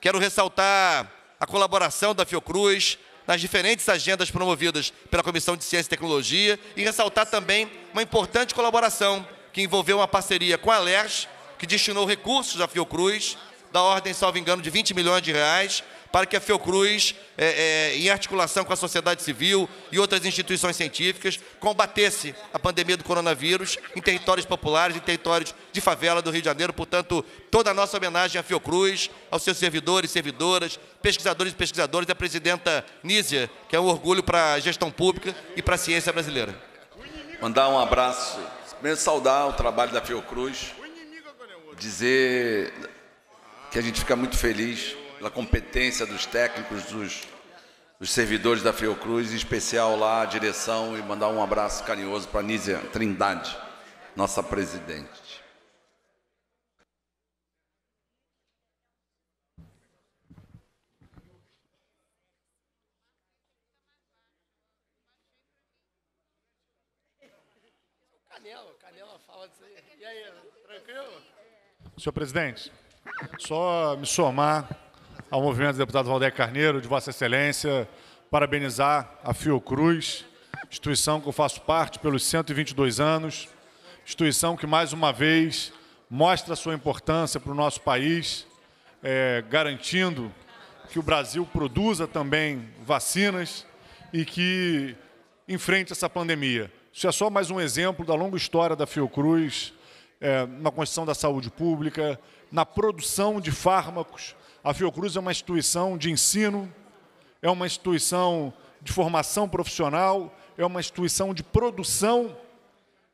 quero ressaltar a colaboração da Fiocruz, nas diferentes agendas promovidas pela Comissão de Ciência e Tecnologia e ressaltar também uma importante colaboração que envolveu uma parceria com a LERJ, que destinou recursos à Fiocruz, da ordem, salvo engano, de 20 milhões de reais, para que a Fiocruz, é, é, em articulação com a sociedade civil e outras instituições científicas, combatesse a pandemia do coronavírus em territórios populares, em territórios de favela do Rio de Janeiro. Portanto, toda a nossa homenagem à Fiocruz, aos seus servidores, e servidoras, pesquisadores e pesquisadoras, à presidenta Nízia, que é um orgulho para a gestão pública e para a ciência brasileira. Mandar um abraço Primeiro, saudar o trabalho da Fiocruz, dizer que a gente fica muito feliz pela competência dos técnicos, dos, dos servidores da Fiocruz, em especial lá a direção, e mandar um abraço carinhoso para a Nízia Trindade, nossa presidente. Senhor presidente, só me somar ao movimento do deputado Valdeir Carneiro, de Vossa Excelência, parabenizar a Fiocruz, instituição que eu faço parte pelos 122 anos, instituição que, mais uma vez, mostra a sua importância para o nosso país, é, garantindo que o Brasil produza também vacinas e que enfrente essa pandemia. Isso é só mais um exemplo da longa história da Fiocruz é, na construção da saúde pública, na produção de fármacos. A Fiocruz é uma instituição de ensino, é uma instituição de formação profissional, é uma instituição de produção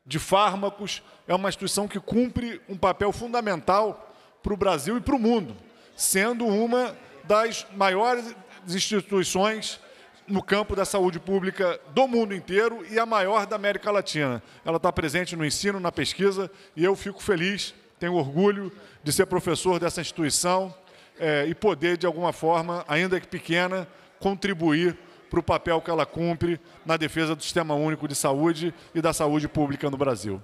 de fármacos, é uma instituição que cumpre um papel fundamental para o Brasil e para o mundo, sendo uma das maiores instituições no campo da saúde pública do mundo inteiro e a maior da América Latina. Ela está presente no ensino, na pesquisa e eu fico feliz, tenho orgulho de ser professor dessa instituição é, e poder, de alguma forma, ainda que pequena, contribuir para o papel que ela cumpre na defesa do sistema único de saúde e da saúde pública no Brasil.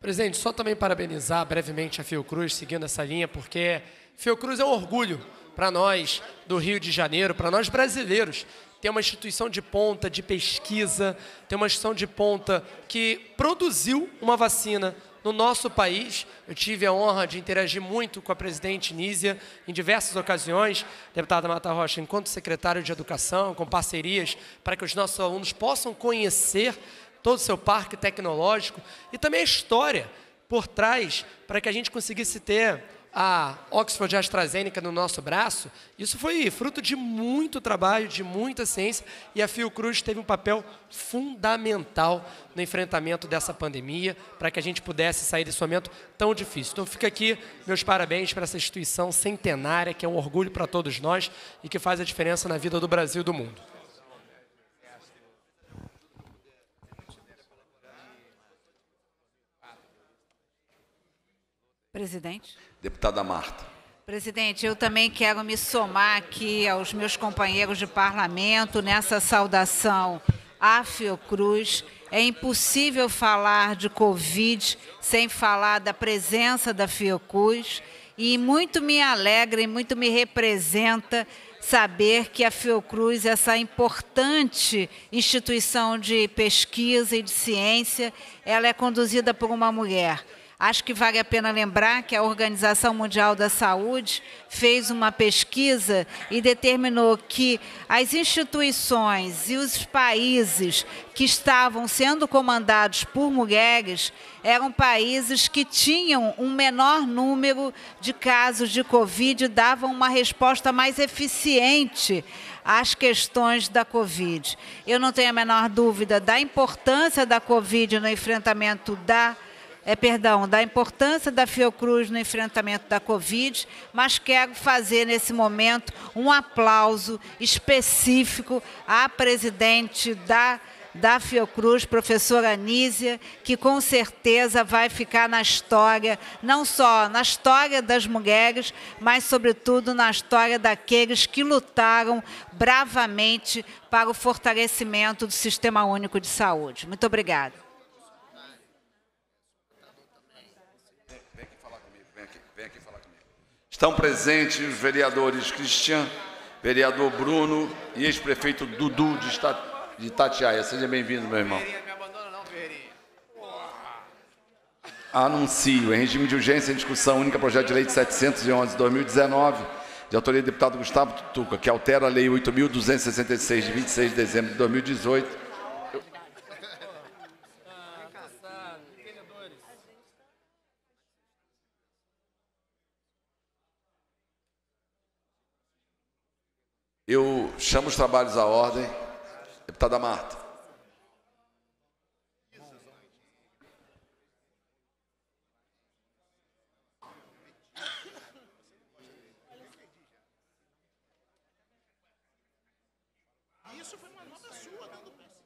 Presidente, só também parabenizar brevemente a Fiocruz, seguindo essa linha, porque Fiocruz é um orgulho para nós do Rio de Janeiro, para nós brasileiros tem uma instituição de ponta de pesquisa, tem uma instituição de ponta que produziu uma vacina no nosso país. Eu tive a honra de interagir muito com a presidente Nízia em diversas ocasiões, deputada Mata Rocha, enquanto secretário de Educação, com parcerias para que os nossos alunos possam conhecer todo o seu parque tecnológico e também a história por trás para que a gente conseguisse ter a Oxford AstraZeneca no nosso braço, isso foi fruto de muito trabalho, de muita ciência, e a Fiocruz teve um papel fundamental no enfrentamento dessa pandemia, para que a gente pudesse sair desse momento tão difícil. Então fica aqui meus parabéns para essa instituição centenária, que é um orgulho para todos nós e que faz a diferença na vida do Brasil e do mundo. Presidente. Deputada Marta. Presidente, eu também quero me somar aqui aos meus companheiros de parlamento nessa saudação à Fiocruz. É impossível falar de Covid sem falar da presença da Fiocruz. E muito me alegra e muito me representa saber que a Fiocruz, essa importante instituição de pesquisa e de ciência, ela é conduzida por uma mulher. Acho que vale a pena lembrar que a Organização Mundial da Saúde fez uma pesquisa e determinou que as instituições e os países que estavam sendo comandados por mulheres eram países que tinham um menor número de casos de Covid e davam uma resposta mais eficiente às questões da Covid. Eu não tenho a menor dúvida da importância da Covid no enfrentamento da Covid é, perdão, da importância da Fiocruz no enfrentamento da Covid, mas quero fazer nesse momento um aplauso específico à presidente da da Fiocruz, professora Anísia, que com certeza vai ficar na história, não só na história das mulheres, mas sobretudo na história daqueles que lutaram bravamente para o fortalecimento do Sistema Único de Saúde. Muito obrigada. Estão presentes os vereadores Cristian, vereador Bruno e ex-prefeito Dudu de Itatiaia. Seja bem-vindo, meu irmão. Anuncio, em regime de urgência, em discussão única, projeto de lei de 711 de 2019, de autoria do deputado Gustavo Tutuca, que altera a lei 8.266, de 26 de dezembro de 2018, Eu chamo os trabalhos à ordem. Deputada Marta.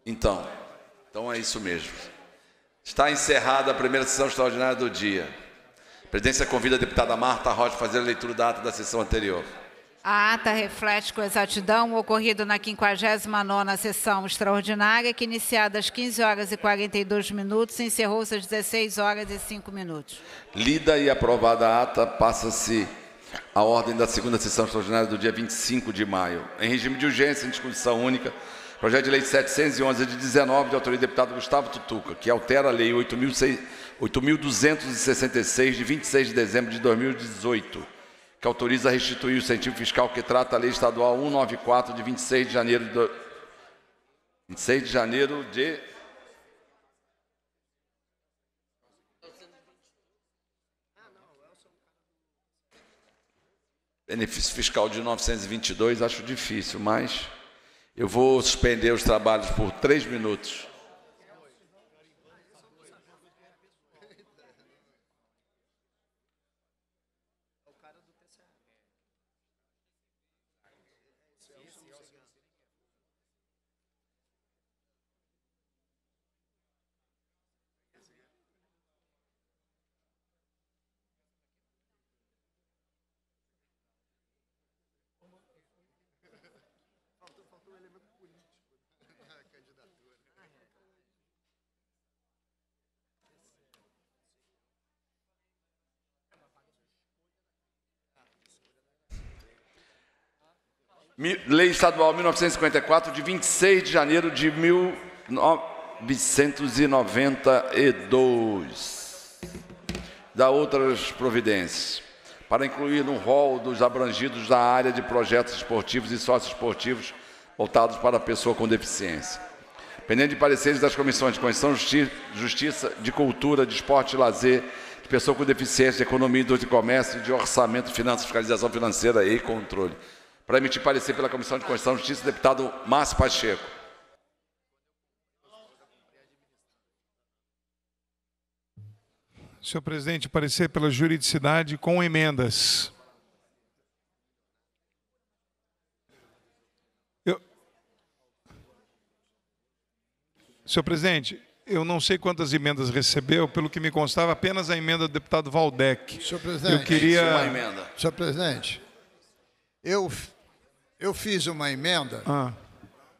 Então, então é isso mesmo. Está encerrada a primeira sessão extraordinária do dia. A presidência convida a deputada Marta Rocha a fazer a leitura da ata da sessão anterior. A ata reflete com exatidão o ocorrido na 59ª sessão extraordinária, que iniciada às 15 horas e 42 minutos, encerrou-se às 16 horas e 5 minutos. Lida e aprovada a ata, passa-se a ordem da segunda sessão extraordinária do dia 25 de maio. Em regime de urgência, em discussão única, projeto de lei 711 de 19, de autoria do deputado Gustavo Tutuca, que altera a lei 8.266 de 26 de dezembro de 2018 que autoriza a restituir o incentivo fiscal que trata a Lei Estadual 194 de 26 de janeiro de 26 de janeiro de benefício fiscal de 922, acho difícil, mas eu vou suspender os trabalhos por três minutos. Lei Estadual 1954, de 26 de janeiro de 1992. Da outras providências. Para incluir no rol dos abrangidos da área de projetos esportivos e esportivos voltados para a pessoa com deficiência. Pendente de pareceres das comissões de Constituição, Justi Justiça, de Cultura, de Esporte e Lazer, de Pessoa com Deficiência, de Economia, Indústria e Comércio, de Orçamento, Finanças, Fiscalização Financeira e Controle para emitir parecer pela Comissão de Constituição e Justiça, deputado Márcio Pacheco. Senhor presidente, parecer pela juridicidade com emendas. Eu... Senhor presidente, eu não sei quantas emendas recebeu, pelo que me constava, apenas a emenda do deputado Valdec. Senhor presidente, eu queria. Senhor presidente, eu eu fiz uma emenda ah.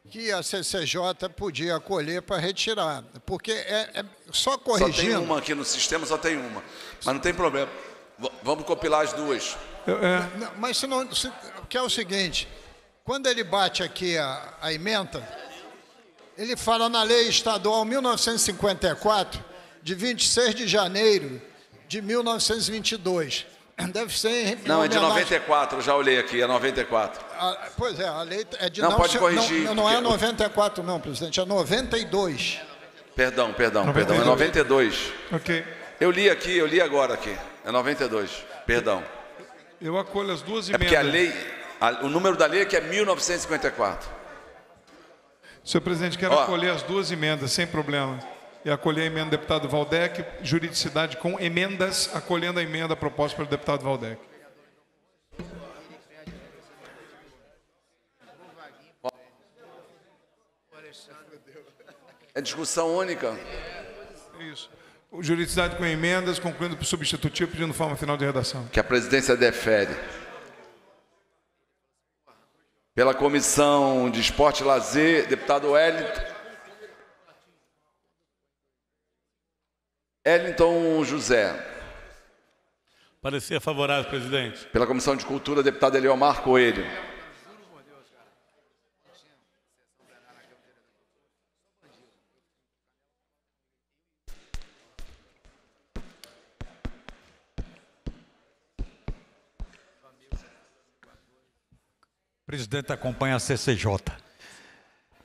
que a CCJ podia acolher para retirar, porque é, é, só corrigindo... Só tem uma aqui no sistema, só tem uma, mas não tem problema. V vamos compilar as duas. Eu, é... não, mas se não, se, que é o seguinte, quando ele bate aqui a, a emenda, ele fala na lei estadual 1954, de 26 de janeiro de 1922 Deve ser. Não, é de 94, já olhei aqui, é 94. Ah, pois é, a lei é de. Não, não pode se, corrigir. Não, não é porque... é 94, não, presidente, é 92. Perdão, perdão, 92. perdão, é 92. Ok. Eu li aqui, eu li agora aqui. É 92, perdão. Eu acolho as duas emendas. É porque a lei, a, o número da lei é que é 1954. Senhor presidente, quero Ó, acolher as duas emendas, sem problema e acolher a emenda do deputado Valdec, juridicidade com emendas, acolhendo a emenda proposta pelo deputado Valdec. É discussão única. É isso. O juridicidade com emendas, concluindo por substitutivo, pedindo forma final de redação. Que a presidência defere. Pela Comissão de Esporte e Lazer, deputado Wellington. Wellington José. Parecer favorável, presidente. Pela Comissão de Cultura, deputado Eliomar Coelho. Presidente acompanha a CCJ.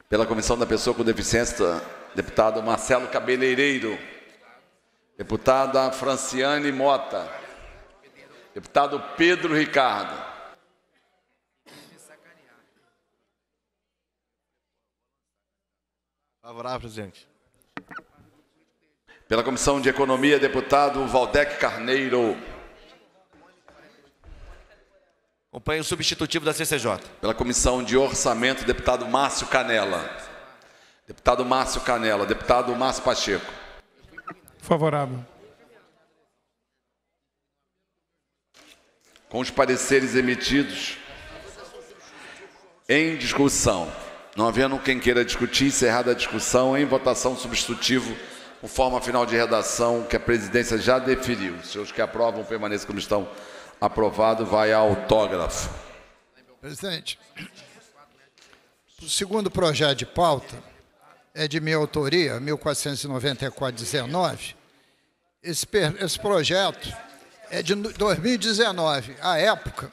Pela Comissão da Pessoa com Deficiência, deputado Marcelo Cabeleireiro. Deputada Franciane Mota. Deputado Pedro Ricardo. Favorável, presidente. Pela Comissão de Economia, deputado Valdec Carneiro. Acompanho o substitutivo da CCJ. Pela Comissão de Orçamento, deputado Márcio Canela. Deputado Márcio Canela. Deputado Márcio Pacheco. Favorável. Com os pareceres emitidos em discussão. Não havendo quem queira discutir, encerrada a discussão, em votação substitutivo, com forma final de redação que a presidência já definiu. Os senhores que aprovam permaneçam como estão. Aprovado, vai ao autógrafo. Presidente, o segundo projeto de pauta, é de minha autoria, 1494-19. Esse, esse projeto é de 2019. À época,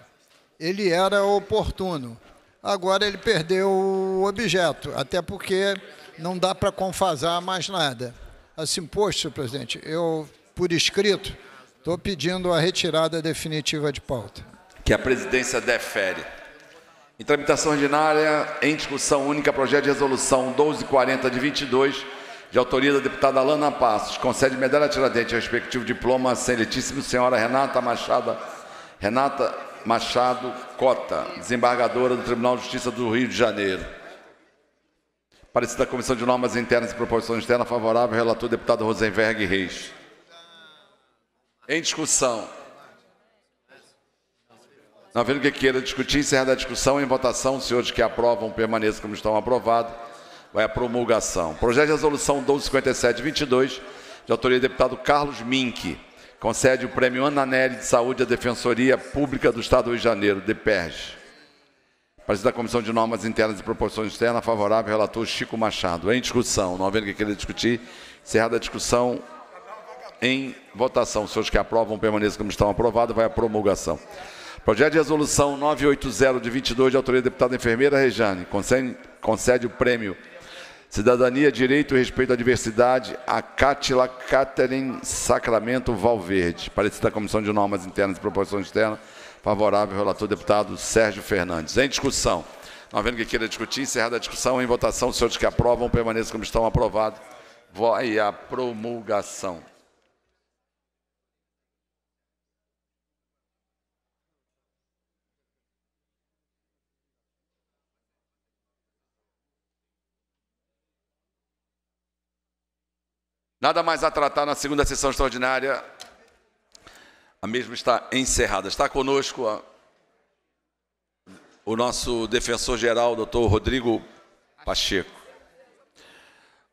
ele era oportuno. Agora ele perdeu o objeto, até porque não dá para confasar mais nada. Assim, posto, senhor presidente, eu, por escrito, estou pedindo a retirada definitiva de pauta. Que a presidência defere. Em tramitação ordinária, em discussão única, projeto de resolução 1240 de 22, de autoria da deputada Alana Passos, concede medalha Tiradentes e respectivo diploma à senhora Renata Machado, Renata Machado Cota, desembargadora do Tribunal de Justiça do Rio de Janeiro. Parecida da Comissão de Normas Internas e Proporção Externa, favorável, relator deputado Rosenberg Reis. Em discussão. Não havendo que queira discutir, encerrada a discussão em votação, os senhores que aprovam permaneçam como estão aprovados. Vai à promulgação. Projeto de resolução 1257-22, de autoria do deputado Carlos Mink. Concede o prêmio Ananelli de Saúde à Defensoria Pública do Estado do Rio de Janeiro, DPERJ. Presidente da Comissão de Normas Internas e Proporções Externas, favorável, relator Chico Machado. Em discussão, não havendo que queira discutir, encerrada a discussão em votação. Os senhores que aprovam permaneçam como estão aprovados, vai à promulgação. Projeto de resolução 980 de 22, de autoria da deputada enfermeira Rejane, concede, concede o prêmio Cidadania, Direito e Respeito à Diversidade a Cátila Catherine Sacramento Valverde, parecer da Comissão de Normas Internas e Proposições Externas, favorável relator deputado Sérgio Fernandes. Em discussão. Não havendo que queira discutir, encerrada a discussão, em votação, os senhores que aprovam permaneçam como estão aprovados. Vai a promulgação. Nada mais a tratar na segunda sessão extraordinária. A mesma está encerrada. Está conosco a, o nosso defensor-geral, doutor Rodrigo Pacheco.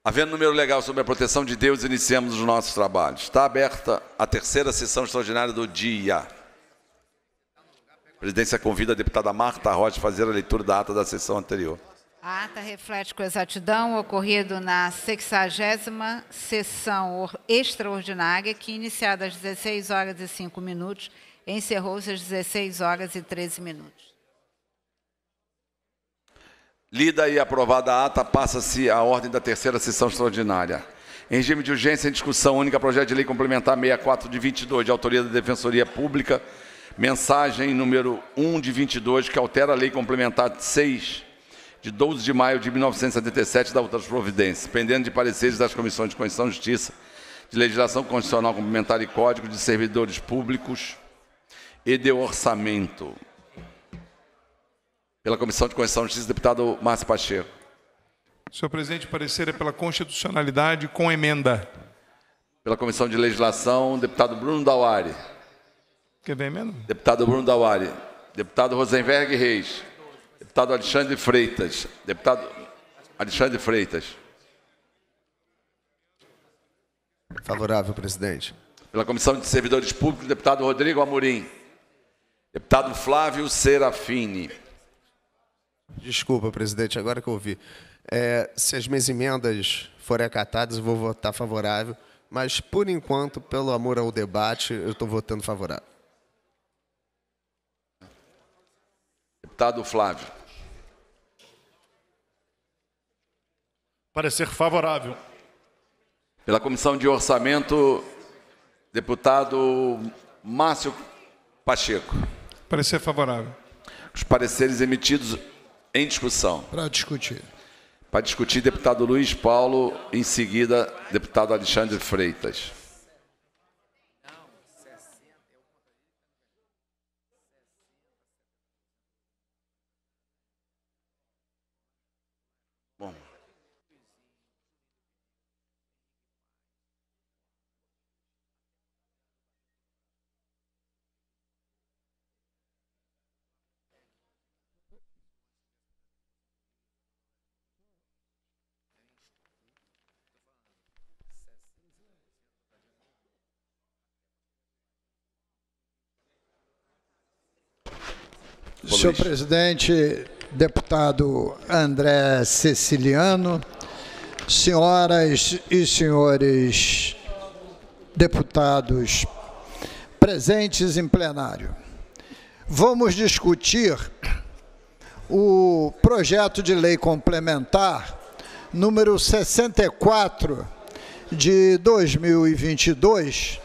Havendo número legal sobre a proteção de Deus, iniciamos os nossos trabalhos. Está aberta a terceira sessão extraordinária do dia. A presidência convida a deputada Marta Rocha a fazer a leitura da ata da sessão anterior. A ata reflete com exatidão o ocorrido na 60 sessão extraordinária, que, iniciada às 16 horas e 5 minutos, encerrou-se às 16 horas e 13 minutos. Lida e aprovada a ata, passa-se a ordem da terceira sessão extraordinária. Em regime de urgência, em discussão única, projeto de lei complementar 64 de 22, de autoria da Defensoria Pública, mensagem número 1 de 22, que altera a lei complementar 6 de 12 de maio de 1977 da Outras Providências, pendendo de pareceres das comissões de Constituição e Justiça, de Legislação Constitucional Complementar e Código de Servidores Públicos e de Orçamento. Pela Comissão de Constituição e Justiça, deputado Márcio Pacheco. Senhor presidente, parecer é pela constitucionalidade com emenda. Pela Comissão de Legislação, deputado Bruno Dauari. Quer ver emenda? Deputado Bruno Dauari. Deputado Rosenberg Reis. Deputado Alexandre Freitas. Deputado Alexandre Freitas. Favorável, presidente. Pela Comissão de Servidores Públicos, deputado Rodrigo Amorim. Deputado Flávio Serafini. Desculpa, presidente, agora que eu ouvi. É, se as minhas emendas forem acatadas, eu vou votar favorável, mas por enquanto, pelo amor ao debate, eu estou votando favorável. Deputado Flávio. Parecer favorável. Pela Comissão de Orçamento, deputado Márcio Pacheco. Parecer favorável. Os pareceres emitidos em discussão. Para discutir. Para discutir, deputado Luiz Paulo, em seguida, deputado Alexandre Freitas. Senhor presidente, deputado André Ceciliano, senhoras e senhores deputados presentes em plenário. Vamos discutir o projeto de lei complementar número 64 de 2022,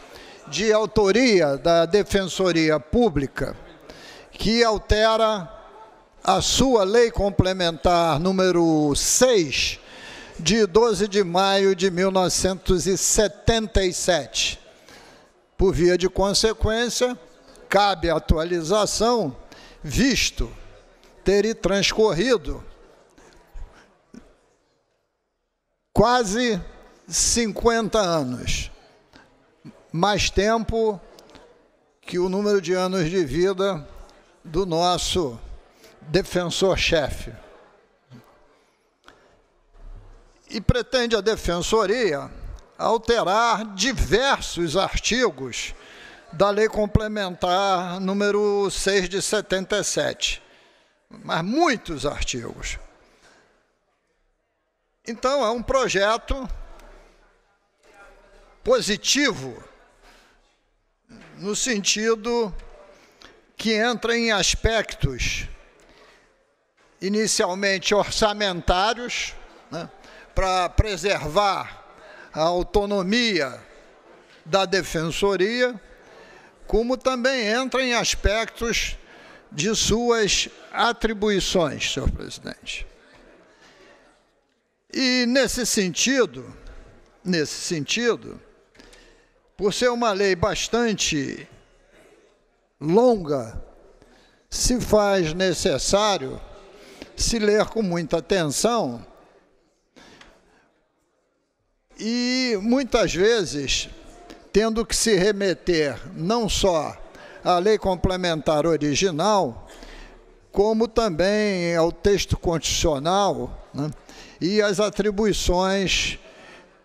de autoria da Defensoria Pública, que altera a sua lei complementar número 6 de 12 de maio de 1977. Por via de consequência, cabe atualização, visto ter transcorrido quase 50 anos, mais tempo que o número de anos de vida do nosso defensor-chefe. E pretende a defensoria alterar diversos artigos da Lei Complementar número 6 de 77, mas muitos artigos. Então, é um projeto positivo no sentido que entra em aspectos inicialmente orçamentários, né, para preservar a autonomia da defensoria, como também entra em aspectos de suas atribuições, senhor presidente. E nesse sentido, nesse sentido, por ser uma lei bastante longa, se faz necessário se ler com muita atenção. E muitas vezes, tendo que se remeter não só à lei complementar original, como também ao texto constitucional né, e às atribuições,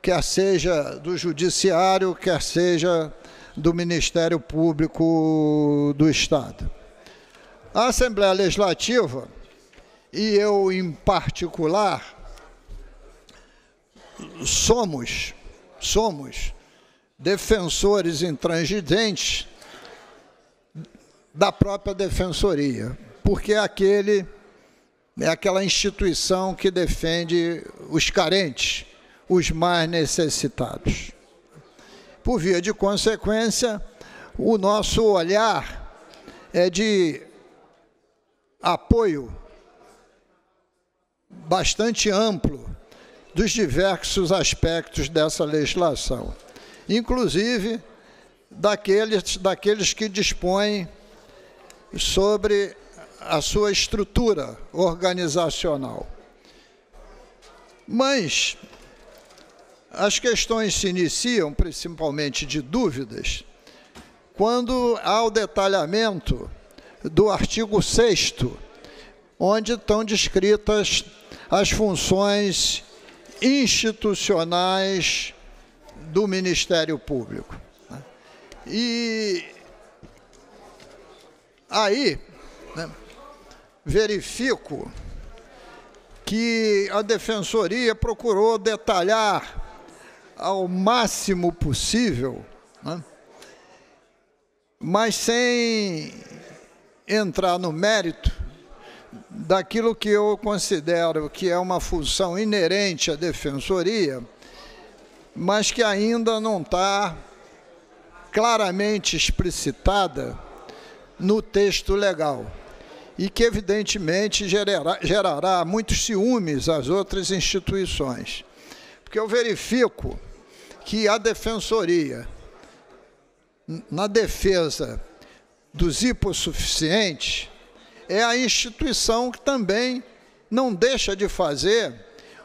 quer seja do judiciário, quer seja do Ministério Público do Estado. A Assembleia Legislativa, e eu em particular, somos, somos defensores intransigentes da própria defensoria, porque é aquele é aquela instituição que defende os carentes, os mais necessitados. Por via de consequência, o nosso olhar é de apoio bastante amplo dos diversos aspectos dessa legislação, inclusive daqueles, daqueles que dispõem sobre a sua estrutura organizacional. Mas as questões se iniciam, principalmente de dúvidas, quando há o detalhamento do artigo 6, onde estão descritas as funções institucionais do Ministério Público. Né? E aí né, verifico que a Defensoria procurou detalhar ao máximo possível, né? mas sem entrar no mérito daquilo que eu considero que é uma função inerente à defensoria, mas que ainda não está claramente explicitada no texto legal e que, evidentemente, gerará, gerará muitos ciúmes às outras instituições. Porque eu verifico que a defensoria, na defesa dos hipossuficientes, é a instituição que também não deixa de fazer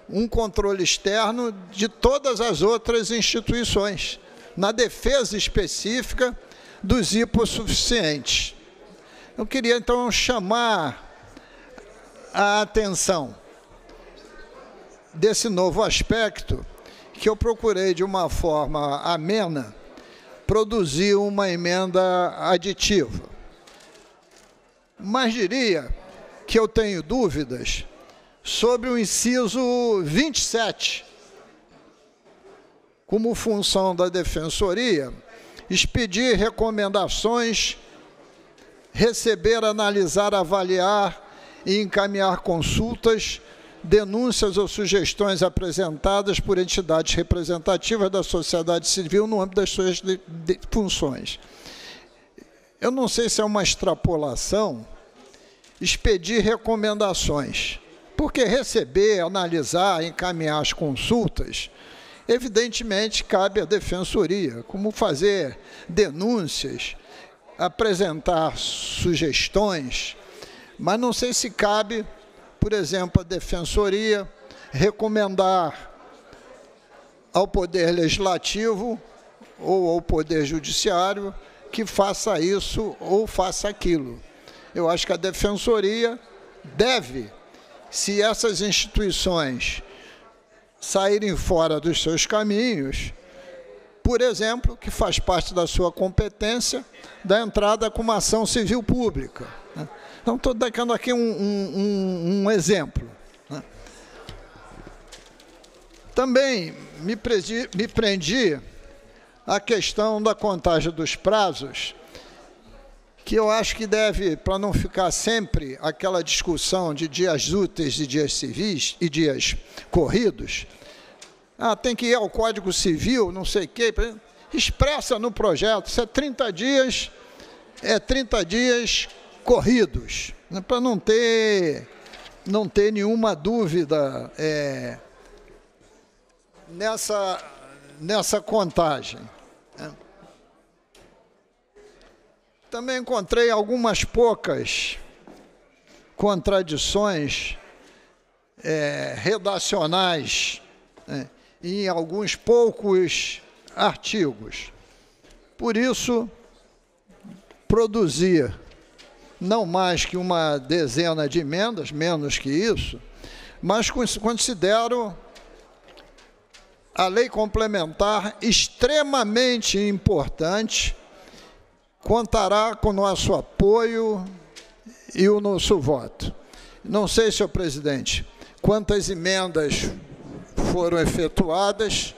um controle externo de todas as outras instituições, na defesa específica dos hipossuficientes. Eu queria então chamar a atenção desse novo aspecto que eu procurei de uma forma amena produzir uma emenda aditiva. Mas diria que eu tenho dúvidas sobre o inciso 27, como função da defensoria, expedir recomendações, receber, analisar, avaliar e encaminhar consultas denúncias ou sugestões apresentadas por entidades representativas da sociedade civil no âmbito das suas de, de, funções. Eu não sei se é uma extrapolação expedir recomendações, porque receber, analisar, encaminhar as consultas, evidentemente cabe à defensoria, como fazer denúncias, apresentar sugestões, mas não sei se cabe por exemplo, a Defensoria, recomendar ao Poder Legislativo ou ao Poder Judiciário que faça isso ou faça aquilo. Eu acho que a Defensoria deve, se essas instituições saírem fora dos seus caminhos, por exemplo, que faz parte da sua competência, da entrada com uma ação civil pública. Então, estou dando aqui um, um, um exemplo. Né? Também me prendi, me prendi à questão da contagem dos prazos, que eu acho que deve, para não ficar sempre aquela discussão de dias úteis e dias civis e dias corridos, ah, tem que ir ao Código Civil, não sei o quê, expressa no projeto, se é 30 dias, é 30 dias corridos, né, para não ter, não ter nenhuma dúvida é, nessa, nessa contagem. Né. Também encontrei algumas poucas contradições é, redacionais né, em alguns poucos artigos. Por isso, produzir não mais que uma dezena de emendas, menos que isso, mas considero a lei complementar extremamente importante. Contará com nosso apoio e o nosso voto. Não sei, senhor presidente, quantas emendas foram efetuadas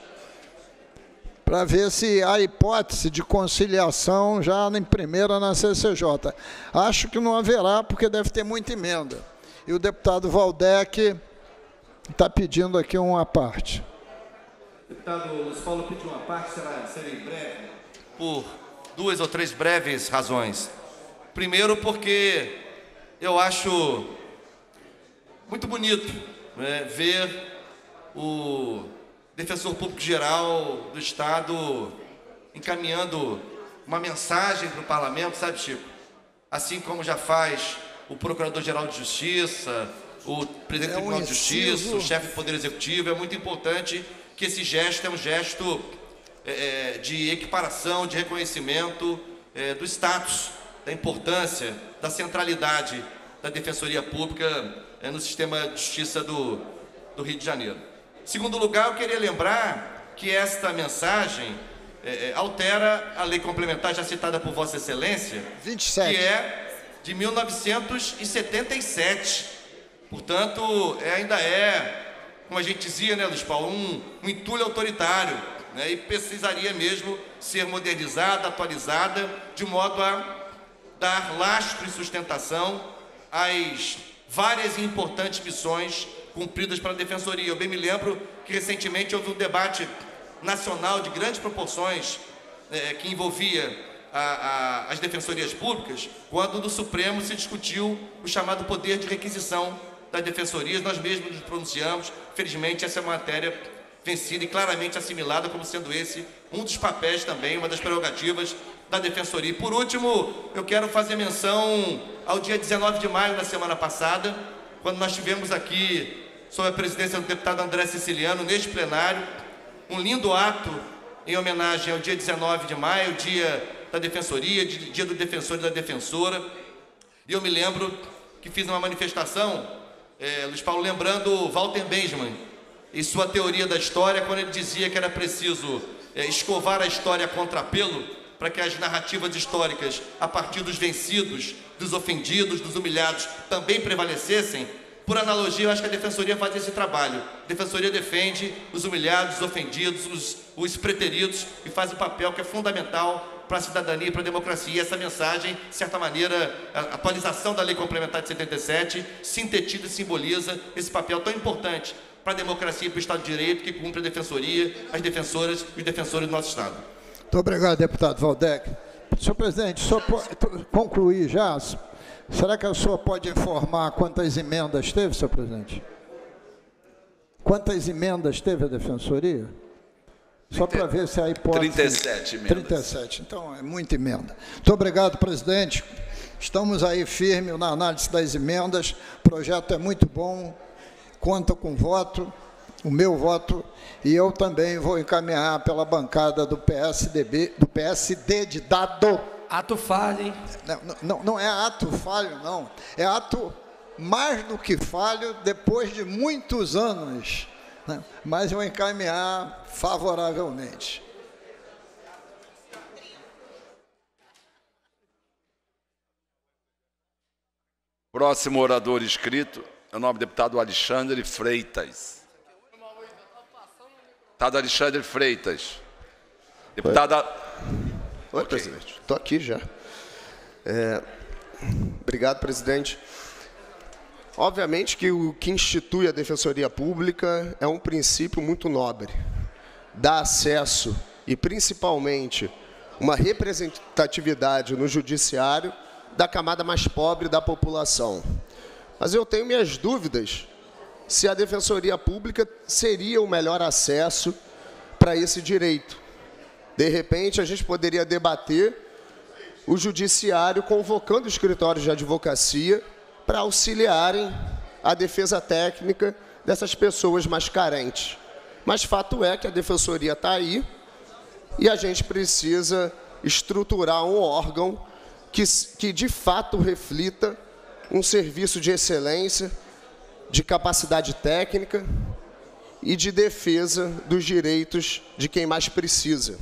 para ver se há hipótese de conciliação já em primeira na CCJ. Acho que não haverá, porque deve ter muita emenda. E o deputado Valdec está pedindo aqui uma parte. Deputado Luiz Paulo pediu uma parte, será, será em breve? Por duas ou três breves razões. Primeiro, porque eu acho muito bonito né, ver o defensor público geral do Estado encaminhando uma mensagem para o parlamento, sabe, Chico? Assim como já faz o Procurador-Geral de Justiça, o Presidente do é Tribunal de Justiça, o chefe do Poder Executivo, é muito importante que esse gesto é um gesto é, é, de equiparação, de reconhecimento é, do status, da importância, da centralidade da Defensoria Pública é, no sistema de justiça do, do Rio de Janeiro. Segundo lugar, eu queria lembrar que esta mensagem é, é, altera a lei complementar já citada por Vossa Excelência, 27. que é de 1977. Portanto, é, ainda é, como a gente dizia, né, Luiz Paulo, um, um entulho autoritário né, e precisaria mesmo ser modernizada, atualizada, de modo a dar lastro e sustentação às várias e importantes missões cumpridas pela defensoria. Eu bem me lembro que recentemente houve um debate nacional de grandes proporções é, que envolvia a, a, as defensorias públicas, quando no Supremo se discutiu o chamado poder de requisição das defensorias. Nós mesmos nos pronunciamos. Felizmente, essa é uma matéria vencida e claramente assimilada como sendo esse um dos papéis também, uma das prerrogativas da Defensoria. E por último, eu quero fazer menção ao dia 19 de maio da semana passada, quando nós tivemos aqui sob a presidência do deputado André Siciliano, neste plenário, um lindo ato em homenagem ao dia 19 de maio, dia da Defensoria, dia do Defensor e da Defensora. E eu me lembro que fiz uma manifestação, é, Luiz Paulo, lembrando Walter Benjamin e sua teoria da história, quando ele dizia que era preciso é, escovar a história contra pelo para que as narrativas históricas, a partir dos vencidos, dos ofendidos, dos humilhados, também prevalecessem por analogia, eu acho que a defensoria faz esse trabalho. A defensoria defende os humilhados, os ofendidos, os, os preteridos e faz o papel que é fundamental para a cidadania e para a democracia. E essa mensagem, de certa maneira, a atualização da Lei Complementar de 77 sintetiza e simboliza esse papel tão importante para a democracia e para o Estado de Direito que cumpre a defensoria, as defensoras e os defensores do nosso Estado. Muito obrigado, deputado Valdec. Senhor presidente, só concluir já Será que a senhor pode informar quantas emendas teve, senhor presidente? Quantas emendas teve a defensoria? Só para ver se a hipótese. 37 emendas. 37. Então, é muita emenda. Muito obrigado, presidente. Estamos aí firme na análise das emendas. O projeto é muito bom, conta com voto, o meu voto, e eu também vou encaminhar pela bancada do PSDB, do PSD de dado Ato falho, hein? Não, não, não é ato falho, não. É ato mais do que falho depois de muitos anos. Né? Mas eu encaminhar favoravelmente. Próximo orador inscrito é o nome do deputado Alexandre Freitas. Deputado Alexandre Freitas. Deputada. Oi, okay. presidente. Estou aqui já. É... Obrigado, presidente. Obviamente que o que institui a Defensoria Pública é um princípio muito nobre. Dá acesso e, principalmente, uma representatividade no judiciário da camada mais pobre da população. Mas eu tenho minhas dúvidas se a Defensoria Pública seria o melhor acesso para esse direito. De repente, a gente poderia debater o judiciário convocando escritórios de advocacia para auxiliarem a defesa técnica dessas pessoas mais carentes. Mas fato é que a defensoria está aí e a gente precisa estruturar um órgão que, que de fato reflita um serviço de excelência, de capacidade técnica e de defesa dos direitos de quem mais precisa.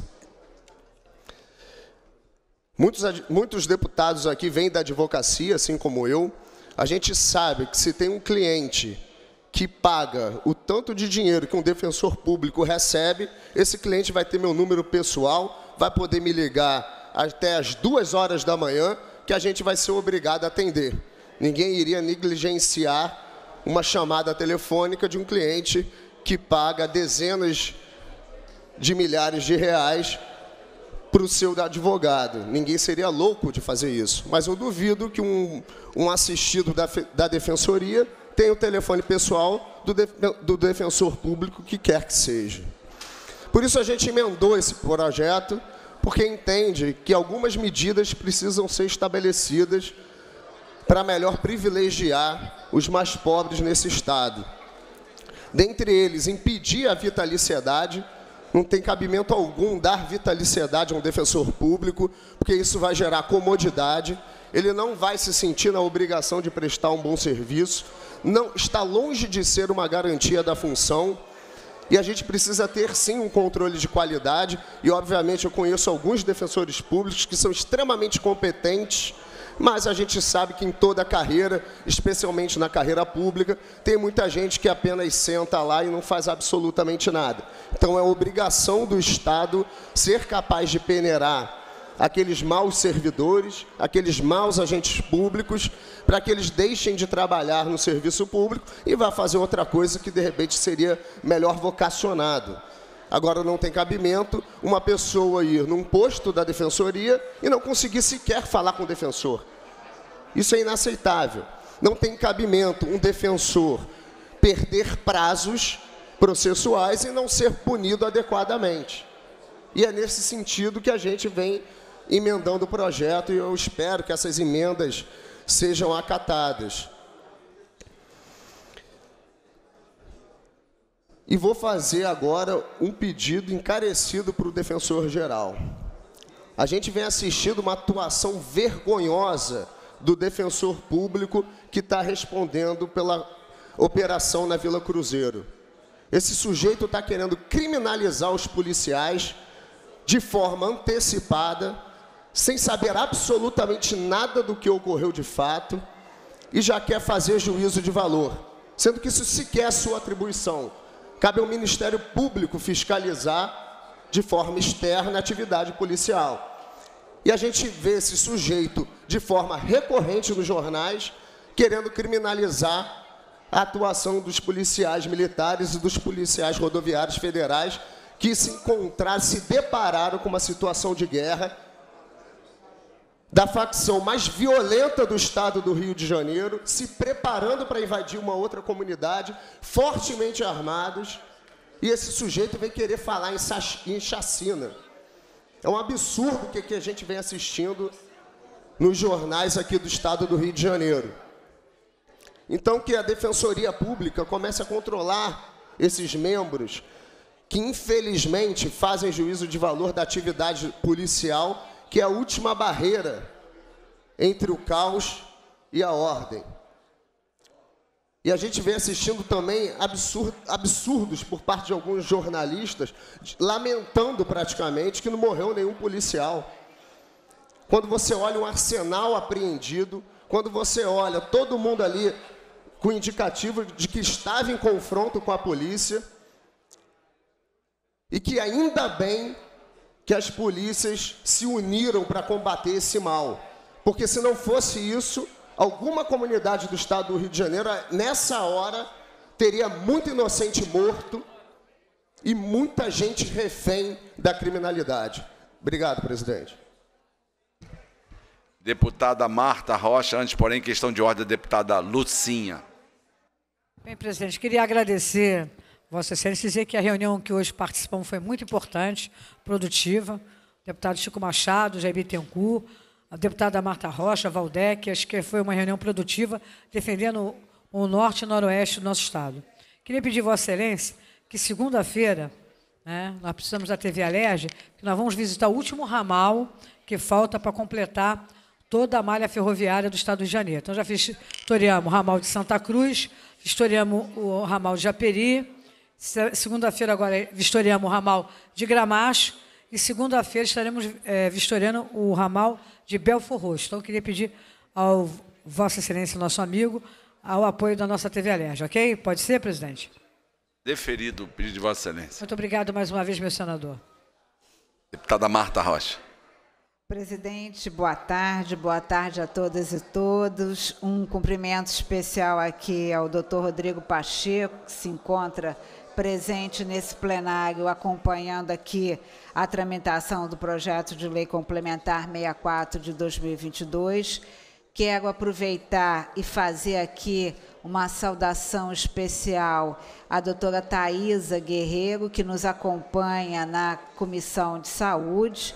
Muitos, muitos deputados aqui vêm da advocacia, assim como eu. A gente sabe que se tem um cliente que paga o tanto de dinheiro que um defensor público recebe, esse cliente vai ter meu número pessoal, vai poder me ligar até as duas horas da manhã, que a gente vai ser obrigado a atender. Ninguém iria negligenciar uma chamada telefônica de um cliente que paga dezenas de milhares de reais para o seu advogado. Ninguém seria louco de fazer isso. Mas eu duvido que um, um assistido da, da defensoria tenha o telefone pessoal do, de, do defensor público que quer que seja. Por isso a gente emendou esse projeto, porque entende que algumas medidas precisam ser estabelecidas para melhor privilegiar os mais pobres nesse Estado. Dentre eles, impedir a vitaliciedade não tem cabimento algum dar vitaliciedade a um defensor público, porque isso vai gerar comodidade. Ele não vai se sentir na obrigação de prestar um bom serviço. Não está longe de ser uma garantia da função. E a gente precisa ter sim um controle de qualidade. E obviamente eu conheço alguns defensores públicos que são extremamente competentes mas a gente sabe que em toda a carreira, especialmente na carreira pública, tem muita gente que apenas senta lá e não faz absolutamente nada. Então é obrigação do Estado ser capaz de peneirar aqueles maus servidores, aqueles maus agentes públicos, para que eles deixem de trabalhar no serviço público e vá fazer outra coisa que de repente seria melhor vocacionado. Agora não tem cabimento uma pessoa ir num posto da defensoria e não conseguir sequer falar com o defensor. Isso é inaceitável. Não tem cabimento um defensor perder prazos processuais e não ser punido adequadamente. E é nesse sentido que a gente vem emendando o projeto e eu espero que essas emendas sejam acatadas. E vou fazer agora um pedido encarecido para o defensor geral. A gente vem assistindo uma atuação vergonhosa do defensor público que está respondendo pela operação na Vila Cruzeiro. Esse sujeito está querendo criminalizar os policiais de forma antecipada, sem saber absolutamente nada do que ocorreu de fato, e já quer fazer juízo de valor, sendo que isso sequer é sua atribuição. Cabe ao Ministério Público fiscalizar de forma externa a atividade policial. E a gente vê esse sujeito de forma recorrente nos jornais querendo criminalizar a atuação dos policiais militares e dos policiais rodoviários federais que se encontraram, se depararam com uma situação de guerra da facção mais violenta do estado do Rio de Janeiro, se preparando para invadir uma outra comunidade, fortemente armados, e esse sujeito vem querer falar em, chacina. É um absurdo o que, que a gente vem assistindo nos jornais aqui do estado do Rio de Janeiro. Então, que a Defensoria Pública comece a controlar esses membros que, infelizmente, fazem juízo de valor da atividade policial que é a última barreira entre o caos e a ordem. E a gente vem assistindo também absurdos por parte de alguns jornalistas, lamentando praticamente que não morreu nenhum policial. Quando você olha um arsenal apreendido, quando você olha todo mundo ali com indicativo de que estava em confronto com a polícia, e que ainda bem que as polícias se uniram para combater esse mal. Porque se não fosse isso, alguma comunidade do estado do Rio de Janeiro, nessa hora, teria muito inocente morto e muita gente refém da criminalidade. Obrigado, presidente. Deputada Marta Rocha, antes, porém, questão de ordem deputada Lucinha. Bem, presidente, queria agradecer Vossa Excelência, dizer que a reunião que hoje participamos foi muito importante, produtiva. deputado Chico Machado, Jair Bittencourt, a deputada Marta Rocha, Valdec, acho que foi uma reunião produtiva, defendendo o norte e noroeste do nosso Estado. Queria pedir, Vossa Excelência, que segunda-feira, né, nós precisamos da TV Alerj, que nós vamos visitar o último ramal que falta para completar toda a malha ferroviária do Estado do Rio de Janeiro. Então, já fiz, historiamos o ramal de Santa Cruz, historiamos o ramal de Japeri, Segunda-feira agora é vistoriamos o ramal de Gramacho e segunda-feira estaremos é, vistoriando o ramal de Belfor Roxo. Então, eu queria pedir ao Vossa Excelência, nosso amigo, ao apoio da nossa TV Alerj, ok? Pode ser, presidente? Deferido o pedido de Vossa Excelência. Muito obrigado mais uma vez, meu senador. Deputada Marta Rocha. Presidente, boa tarde, boa tarde a todas e todos. Um cumprimento especial aqui ao doutor Rodrigo Pacheco, que se encontra presente nesse plenário, acompanhando aqui a tramitação do projeto de lei complementar 64 de 2022. Quero aproveitar e fazer aqui uma saudação especial à doutora Thaisa Guerreiro, que nos acompanha na Comissão de Saúde,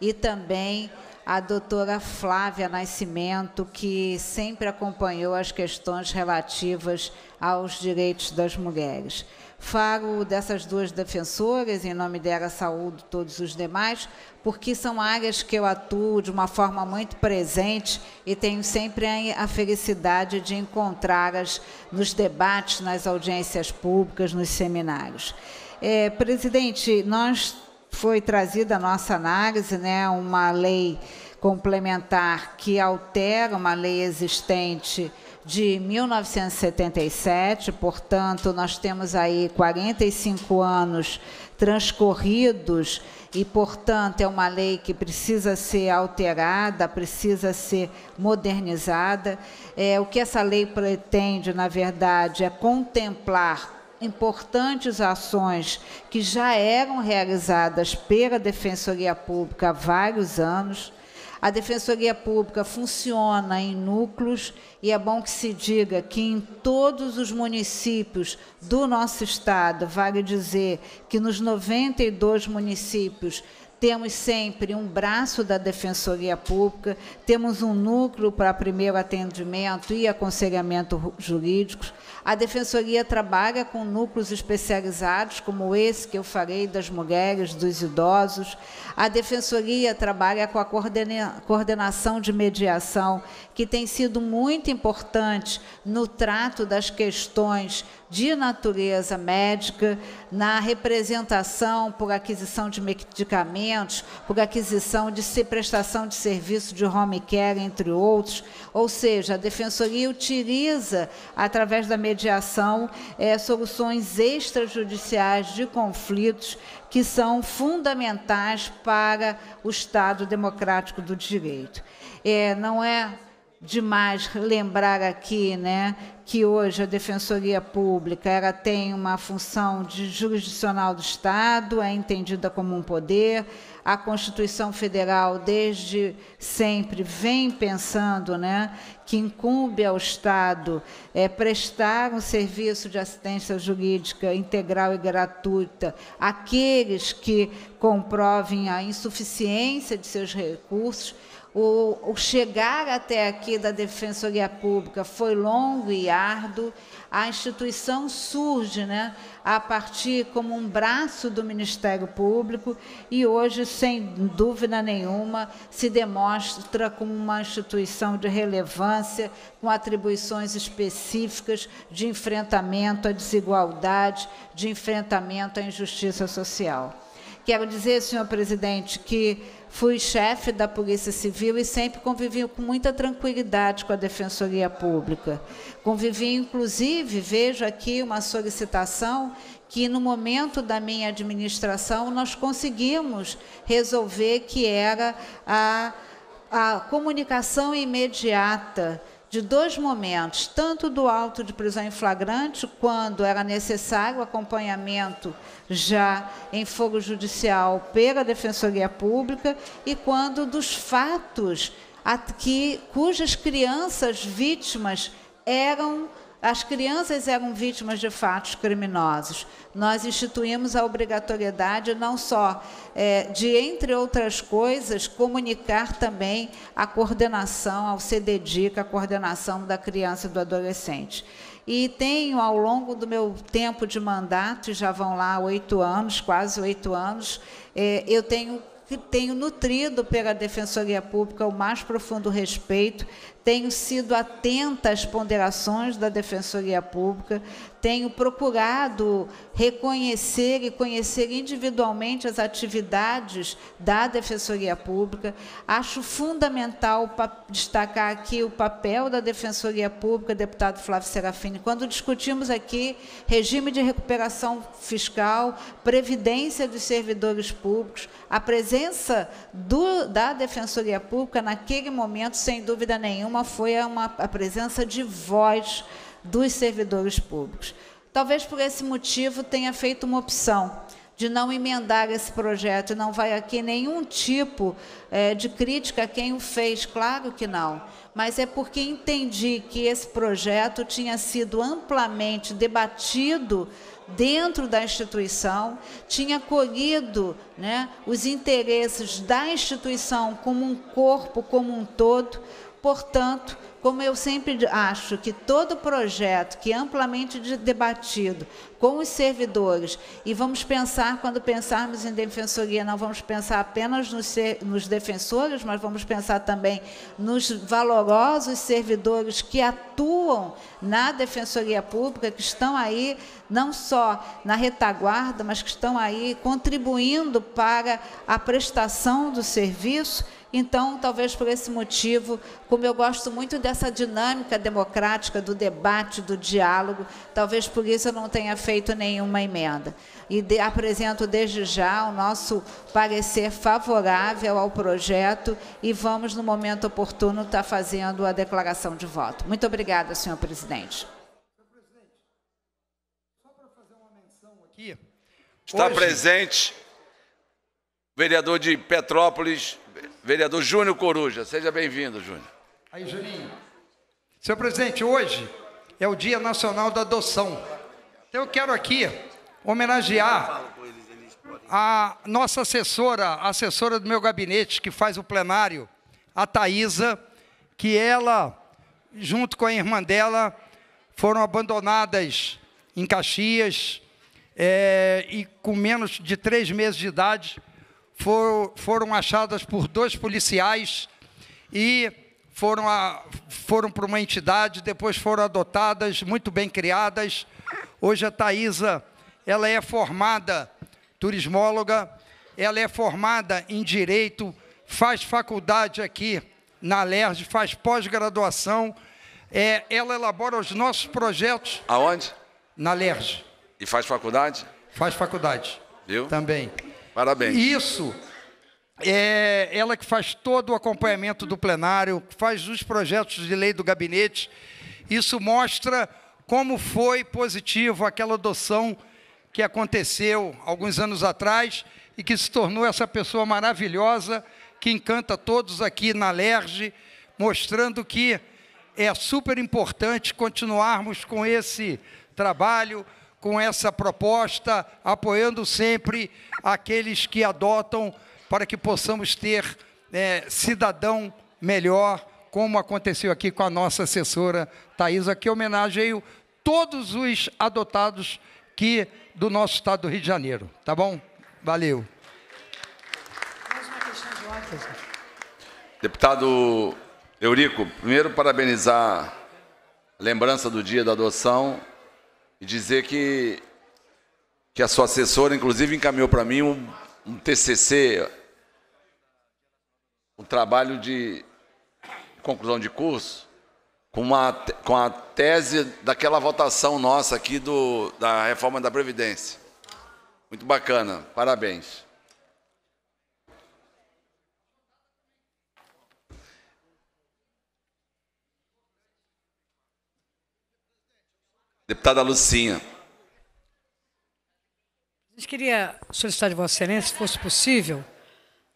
e também à doutora Flávia Nascimento, que sempre acompanhou as questões relativas aos direitos das mulheres. Falo dessas duas defensoras, em nome dela saúdo todos os demais, porque são áreas que eu atuo de uma forma muito presente e tenho sempre a felicidade de encontrá-las nos debates, nas audiências públicas, nos seminários. É, presidente, nós foi trazida a nossa análise, né, uma lei complementar que altera uma lei existente de 1977, portanto, nós temos aí 45 anos transcorridos e, portanto, é uma lei que precisa ser alterada, precisa ser modernizada. É, o que essa lei pretende, na verdade, é contemplar importantes ações que já eram realizadas pela Defensoria Pública há vários anos a Defensoria Pública funciona em núcleos e é bom que se diga que em todos os municípios do nosso estado, vale dizer que nos 92 municípios temos sempre um braço da Defensoria Pública, temos um núcleo para primeiro atendimento e aconselhamento jurídico. A Defensoria trabalha com núcleos especializados, como esse que eu falei, das mulheres, dos idosos. A Defensoria trabalha com a coordenação de mediação, que tem sido muito importante no trato das questões de natureza médica, na representação por aquisição de medicamentos, por aquisição de prestação de serviço de home care, entre outros. Ou seja, a Defensoria utiliza, através da mediação, mediação, é, soluções extrajudiciais de conflitos que são fundamentais para o Estado democrático do direito. É, não é demais lembrar aqui, né, que hoje a Defensoria Pública ela tem uma função de jurisdicional do Estado, é entendida como um poder. A Constituição Federal, desde sempre, vem pensando né, que incumbe ao Estado é, prestar um serviço de assistência jurídica integral e gratuita àqueles que comprovem a insuficiência de seus recursos o, o, chegar até aqui da Defensoria Pública foi longo e árduo. A instituição surge né, a partir como um braço do Ministério Público e hoje, sem dúvida nenhuma, se demonstra como uma instituição de relevância, com atribuições específicas de enfrentamento à desigualdade, de enfrentamento à injustiça social. Quero dizer, senhor presidente, que fui chefe da Polícia Civil e sempre convivi com muita tranquilidade com a Defensoria Pública. Convivi, inclusive, vejo aqui uma solicitação que no momento da minha administração nós conseguimos resolver que era a, a comunicação imediata de dois momentos, tanto do alto de prisão em flagrante, quando era necessário acompanhamento já em fogo judicial pela Defensoria Pública, e quando dos fatos que, cujas crianças vítimas eram as crianças eram vítimas de fatos criminosos. Nós instituímos a obrigatoriedade não só é, de, entre outras coisas, comunicar também a coordenação ao CDDIC, é a coordenação da criança e do adolescente. E tenho, ao longo do meu tempo de mandato, já vão lá oito anos, quase oito anos, é, eu tenho que tenho nutrido pela Defensoria Pública o mais profundo respeito, tenho sido atenta às ponderações da Defensoria Pública, tenho procurado reconhecer e conhecer individualmente as atividades da Defensoria Pública. Acho fundamental destacar aqui o papel da Defensoria Pública, deputado Flávio Serafini, quando discutimos aqui regime de recuperação fiscal, previdência dos servidores públicos, a presença do, da Defensoria Pública naquele momento, sem dúvida nenhuma, foi uma, a presença de voz dos servidores públicos. Talvez por esse motivo tenha feito uma opção de não emendar esse projeto, e não vai aqui nenhum tipo é, de crítica a quem o fez, claro que não, mas é porque entendi que esse projeto tinha sido amplamente debatido dentro da instituição, tinha colhido né, os interesses da instituição como um corpo, como um todo, portanto, como eu sempre acho que todo projeto que é amplamente debatido com os servidores. E vamos pensar, quando pensarmos em defensoria, não vamos pensar apenas nos, ser, nos defensores, mas vamos pensar também nos valorosos servidores que atuam na defensoria pública, que estão aí não só na retaguarda, mas que estão aí contribuindo para a prestação do serviço. Então, talvez por esse motivo, como eu gosto muito dessa dinâmica democrática, do debate, do diálogo, talvez por isso eu não tenha feito feito nenhuma emenda. E de, apresento desde já o nosso parecer favorável ao projeto e vamos, no momento oportuno, estar tá fazendo a declaração de voto. Muito obrigada, senhor presidente. Aqui. Está Hoje... presente o vereador de Petrópolis, vereador Júnior Coruja. Seja bem-vindo, Júnior. Aí, Juninho. Senhor presidente, hoje é o Dia Nacional da Adoção. Então eu quero aqui homenagear a nossa assessora, a assessora do meu gabinete que faz o plenário, a Thaisa, que ela, junto com a irmã dela, foram abandonadas em Caxias é, e com menos de três meses de idade foram, foram achadas por dois policiais e foram, a, foram para uma entidade, depois foram adotadas, muito bem criadas, Hoje a Thaisa, ela é formada turismóloga, ela é formada em direito, faz faculdade aqui na LERJ, faz pós-graduação, é, ela elabora os nossos projetos. Aonde? Na LERJ. E faz faculdade? Faz faculdade. Viu? Também. Parabéns. Isso. É ela que faz todo o acompanhamento do plenário, faz os projetos de lei do gabinete. Isso mostra como foi positivo aquela adoção que aconteceu alguns anos atrás e que se tornou essa pessoa maravilhosa que encanta todos aqui na Lerge, mostrando que é super importante continuarmos com esse trabalho, com essa proposta, apoiando sempre aqueles que adotam para que possamos ter é, cidadão melhor como aconteceu aqui com a nossa assessora Thaisa, que homenageio todos os adotados que do nosso estado do Rio de Janeiro, tá bom? Valeu. Mais uma questão de ordem. Deputado Eurico, primeiro parabenizar a lembrança do dia da adoção e dizer que que a sua assessora inclusive encaminhou para mim um, um TCC um trabalho de conclusão de curso com, uma, com a tese daquela votação nossa aqui do, da reforma da Previdência. Muito bacana, parabéns. Deputada Lucinha. A gente queria solicitar de Vossa Excelência, se fosse possível,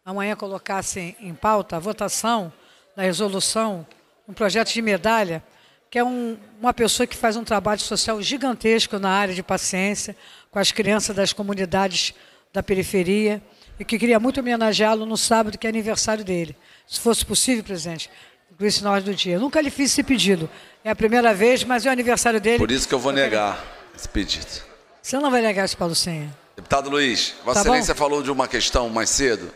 amanhã colocassem em pauta a votação da resolução um projeto de medalha, que é um, uma pessoa que faz um trabalho social gigantesco na área de paciência, com as crianças das comunidades da periferia, e que queria muito homenageá-lo no sábado, que é aniversário dele. Se fosse possível, presidente, incluísse na hora do dia. nunca lhe fiz esse pedido. É a primeira vez, mas é o aniversário dele. Por isso que eu vou eu negar quero... esse pedido. Você não vai negar esse, Paulo Senha. Deputado Luiz, Vossa tá Excelência bom? falou de uma questão mais cedo,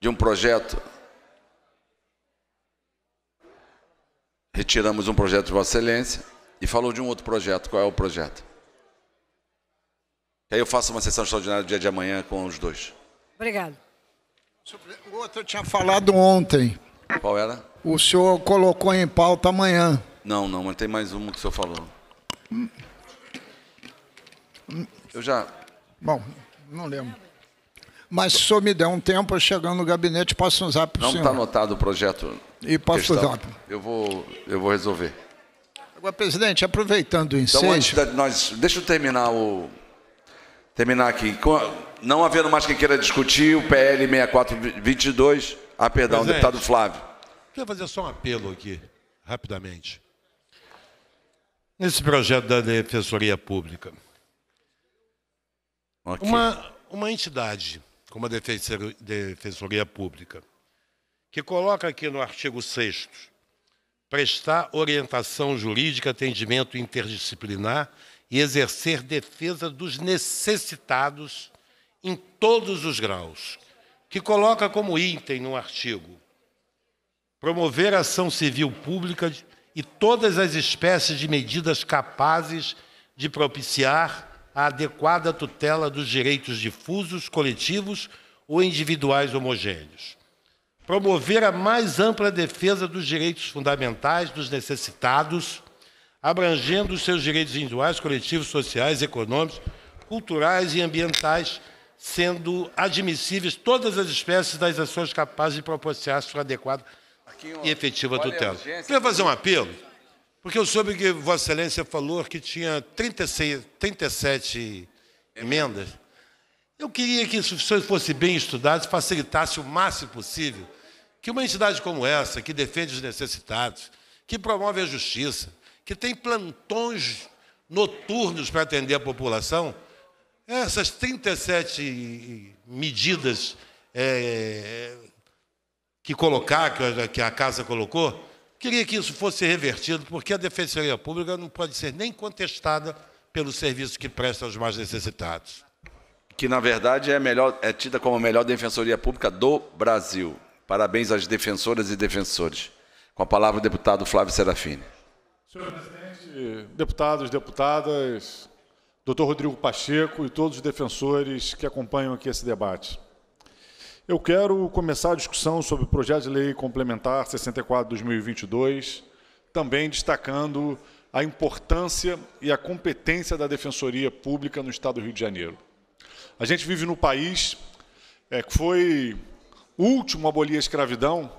de um projeto retiramos um projeto de Vossa Excelência e falou de um outro projeto. Qual é o projeto? E aí eu faço uma sessão extraordinária no dia de amanhã com os dois. Obrigado. O outro eu tinha falado ontem. Qual era? O senhor colocou em pauta amanhã. Não, não, mas tem mais um que o senhor falou. Eu já. Bom, não lembro. Mas se o senhor me der um tempo, eu chegando no gabinete, posso usar para o senhor. Não está anotado o projeto e posso questão. fazer uma... Eu vou, eu vou resolver. Agora, presidente, aproveitando o ensejo... Então, antes de nós... Deixa eu terminar o... Terminar aqui. Não havendo mais quem queira discutir, o PL 6422... Ah, perdão, presidente, deputado Flávio. Queria fazer só um apelo aqui, rapidamente. Nesse projeto da Defensoria Pública, okay. uma, uma entidade como a Defensoria Pública, que coloca aqui no artigo 6 prestar orientação jurídica, atendimento interdisciplinar e exercer defesa dos necessitados em todos os graus, que coloca como item no artigo promover ação civil pública e todas as espécies de medidas capazes de propiciar a adequada tutela dos direitos difusos, coletivos ou individuais homogêneos promover a mais ampla defesa dos direitos fundamentais dos necessitados, abrangendo os seus direitos individuais, coletivos, sociais, econômicos, culturais e ambientais, sendo admissíveis todas as espécies das ações capazes de propiciar sua adequada e efetiva tutela. Queria fazer um apelo, porque eu soube que Vossa Excelência falou que tinha 36, 37 emendas. Eu queria que, isso fosse bem estudado, facilitasse o máximo possível que uma entidade como essa, que defende os necessitados, que promove a justiça, que tem plantões noturnos para atender a população, essas 37 medidas é, que colocar, que a Casa colocou, queria que isso fosse revertido, porque a Defensoria Pública não pode ser nem contestada pelo serviço que presta aos mais necessitados. Que, na verdade, é, melhor, é tida como a melhor Defensoria Pública do Brasil. Parabéns às defensoras e defensores. Com a palavra o deputado Flávio Serafini. Senhor presidente, deputados, deputadas, doutor Rodrigo Pacheco e todos os defensores que acompanham aqui esse debate. Eu quero começar a discussão sobre o projeto de lei complementar 64-2022, também destacando a importância e a competência da Defensoria Pública no Estado do Rio de Janeiro. A gente vive no país é, que foi último abolir a escravidão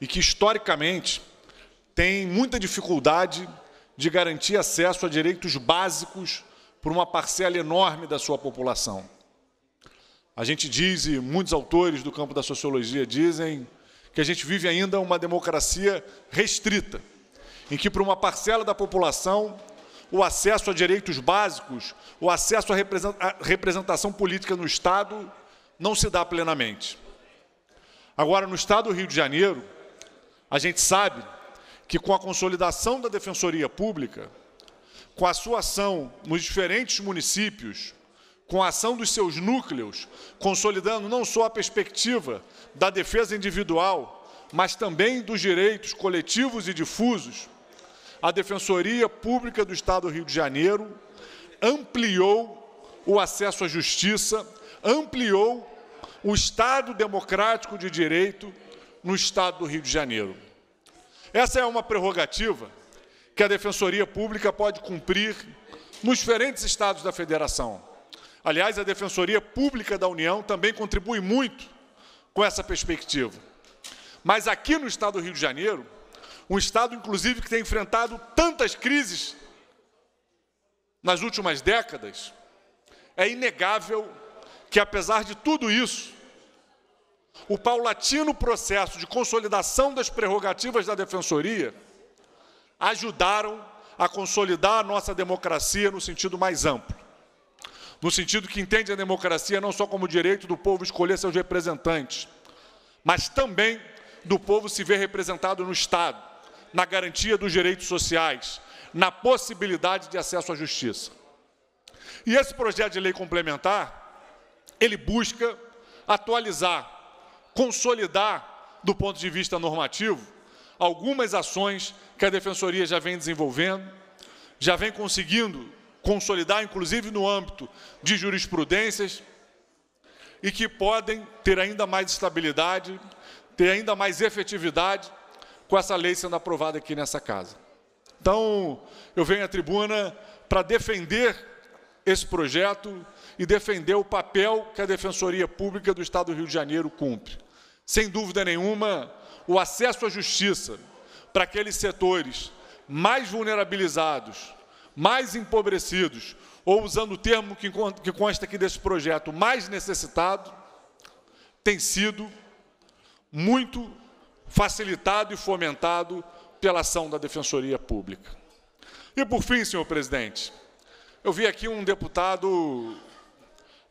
e que, historicamente, tem muita dificuldade de garantir acesso a direitos básicos por uma parcela enorme da sua população. A gente diz, e muitos autores do campo da sociologia dizem, que a gente vive ainda uma democracia restrita, em que para uma parcela da população o acesso a direitos básicos, o acesso à representação política no Estado não se dá plenamente. Agora, no estado do Rio de Janeiro, a gente sabe que com a consolidação da Defensoria Pública, com a sua ação nos diferentes municípios, com a ação dos seus núcleos, consolidando não só a perspectiva da defesa individual, mas também dos direitos coletivos e difusos, a Defensoria Pública do Estado do Rio de Janeiro ampliou o acesso à justiça, ampliou o Estado Democrático de Direito no Estado do Rio de Janeiro. Essa é uma prerrogativa que a Defensoria Pública pode cumprir nos diferentes estados da Federação. Aliás, a Defensoria Pública da União também contribui muito com essa perspectiva. Mas aqui no estado do Rio de Janeiro, um estado, inclusive, que tem enfrentado tantas crises nas últimas décadas, é inegável que apesar de tudo isso, o paulatino processo de consolidação das prerrogativas da defensoria ajudaram a consolidar a nossa democracia no sentido mais amplo. No sentido que entende a democracia não só como direito do povo escolher seus representantes, mas também do povo se ver representado no Estado, na garantia dos direitos sociais, na possibilidade de acesso à justiça. E esse projeto de lei complementar ele busca atualizar, consolidar, do ponto de vista normativo, algumas ações que a Defensoria já vem desenvolvendo, já vem conseguindo consolidar, inclusive no âmbito de jurisprudências, e que podem ter ainda mais estabilidade, ter ainda mais efetividade com essa lei sendo aprovada aqui nessa casa. Então, eu venho à tribuna para defender esse projeto, e defender o papel que a Defensoria Pública do Estado do Rio de Janeiro cumpre. Sem dúvida nenhuma, o acesso à justiça para aqueles setores mais vulnerabilizados, mais empobrecidos, ou usando o termo que consta aqui desse projeto, mais necessitado, tem sido muito facilitado e fomentado pela ação da Defensoria Pública. E, por fim, senhor presidente, eu vi aqui um deputado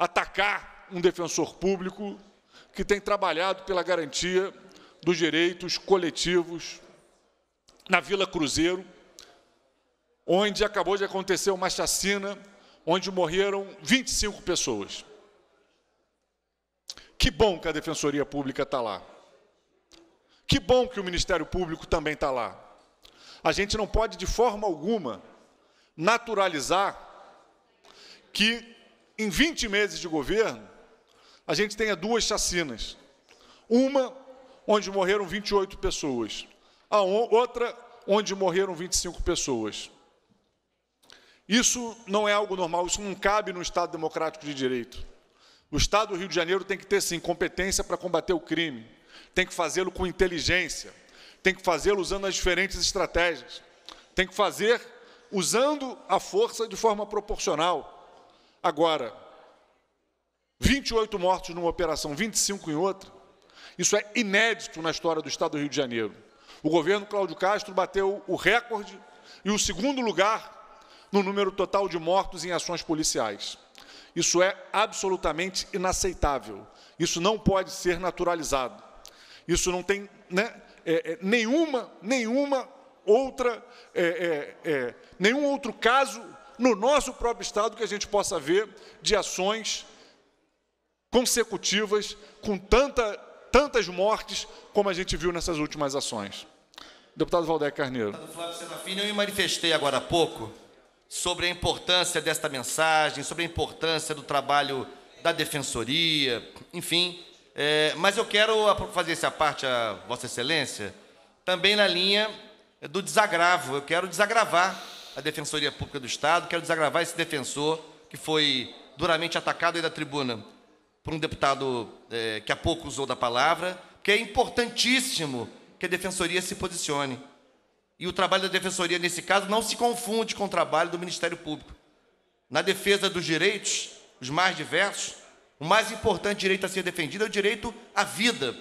atacar um defensor público que tem trabalhado pela garantia dos direitos coletivos na Vila Cruzeiro, onde acabou de acontecer uma chacina, onde morreram 25 pessoas. Que bom que a Defensoria Pública está lá. Que bom que o Ministério Público também está lá. A gente não pode, de forma alguma, naturalizar que em 20 meses de governo, a gente tenha duas chacinas. Uma onde morreram 28 pessoas, a outra onde morreram 25 pessoas. Isso não é algo normal, isso não cabe no Estado democrático de direito. O Estado do Rio de Janeiro tem que ter, sim, competência para combater o crime, tem que fazê-lo com inteligência, tem que fazê-lo usando as diferentes estratégias, tem que fazer usando a força de forma proporcional Agora, 28 mortos numa operação, 25 em outra, isso é inédito na história do Estado do Rio de Janeiro. O governo Cláudio Castro bateu o recorde e o segundo lugar no número total de mortos em ações policiais. Isso é absolutamente inaceitável. Isso não pode ser naturalizado. Isso não tem né, é, é, nenhuma, nenhuma outra, é, é, é nenhum outro caso no nosso próprio Estado que a gente possa ver de ações consecutivas com tanta, tantas mortes como a gente viu nessas últimas ações. Deputado Valdeir Carneiro. Deputado Flávio Serafini, eu me manifestei agora há pouco sobre a importância desta mensagem, sobre a importância do trabalho da defensoria, enfim. É, mas eu quero fazer essa parte a Vossa Excelência também na linha do desagravo. Eu quero desagravar a Defensoria Pública do Estado. Quero desagravar esse defensor que foi duramente atacado aí da tribuna por um deputado é, que há pouco usou da palavra, porque é importantíssimo que a Defensoria se posicione. E o trabalho da Defensoria, nesse caso, não se confunde com o trabalho do Ministério Público. Na defesa dos direitos, os mais diversos, o mais importante direito a ser defendido é o direito à vida.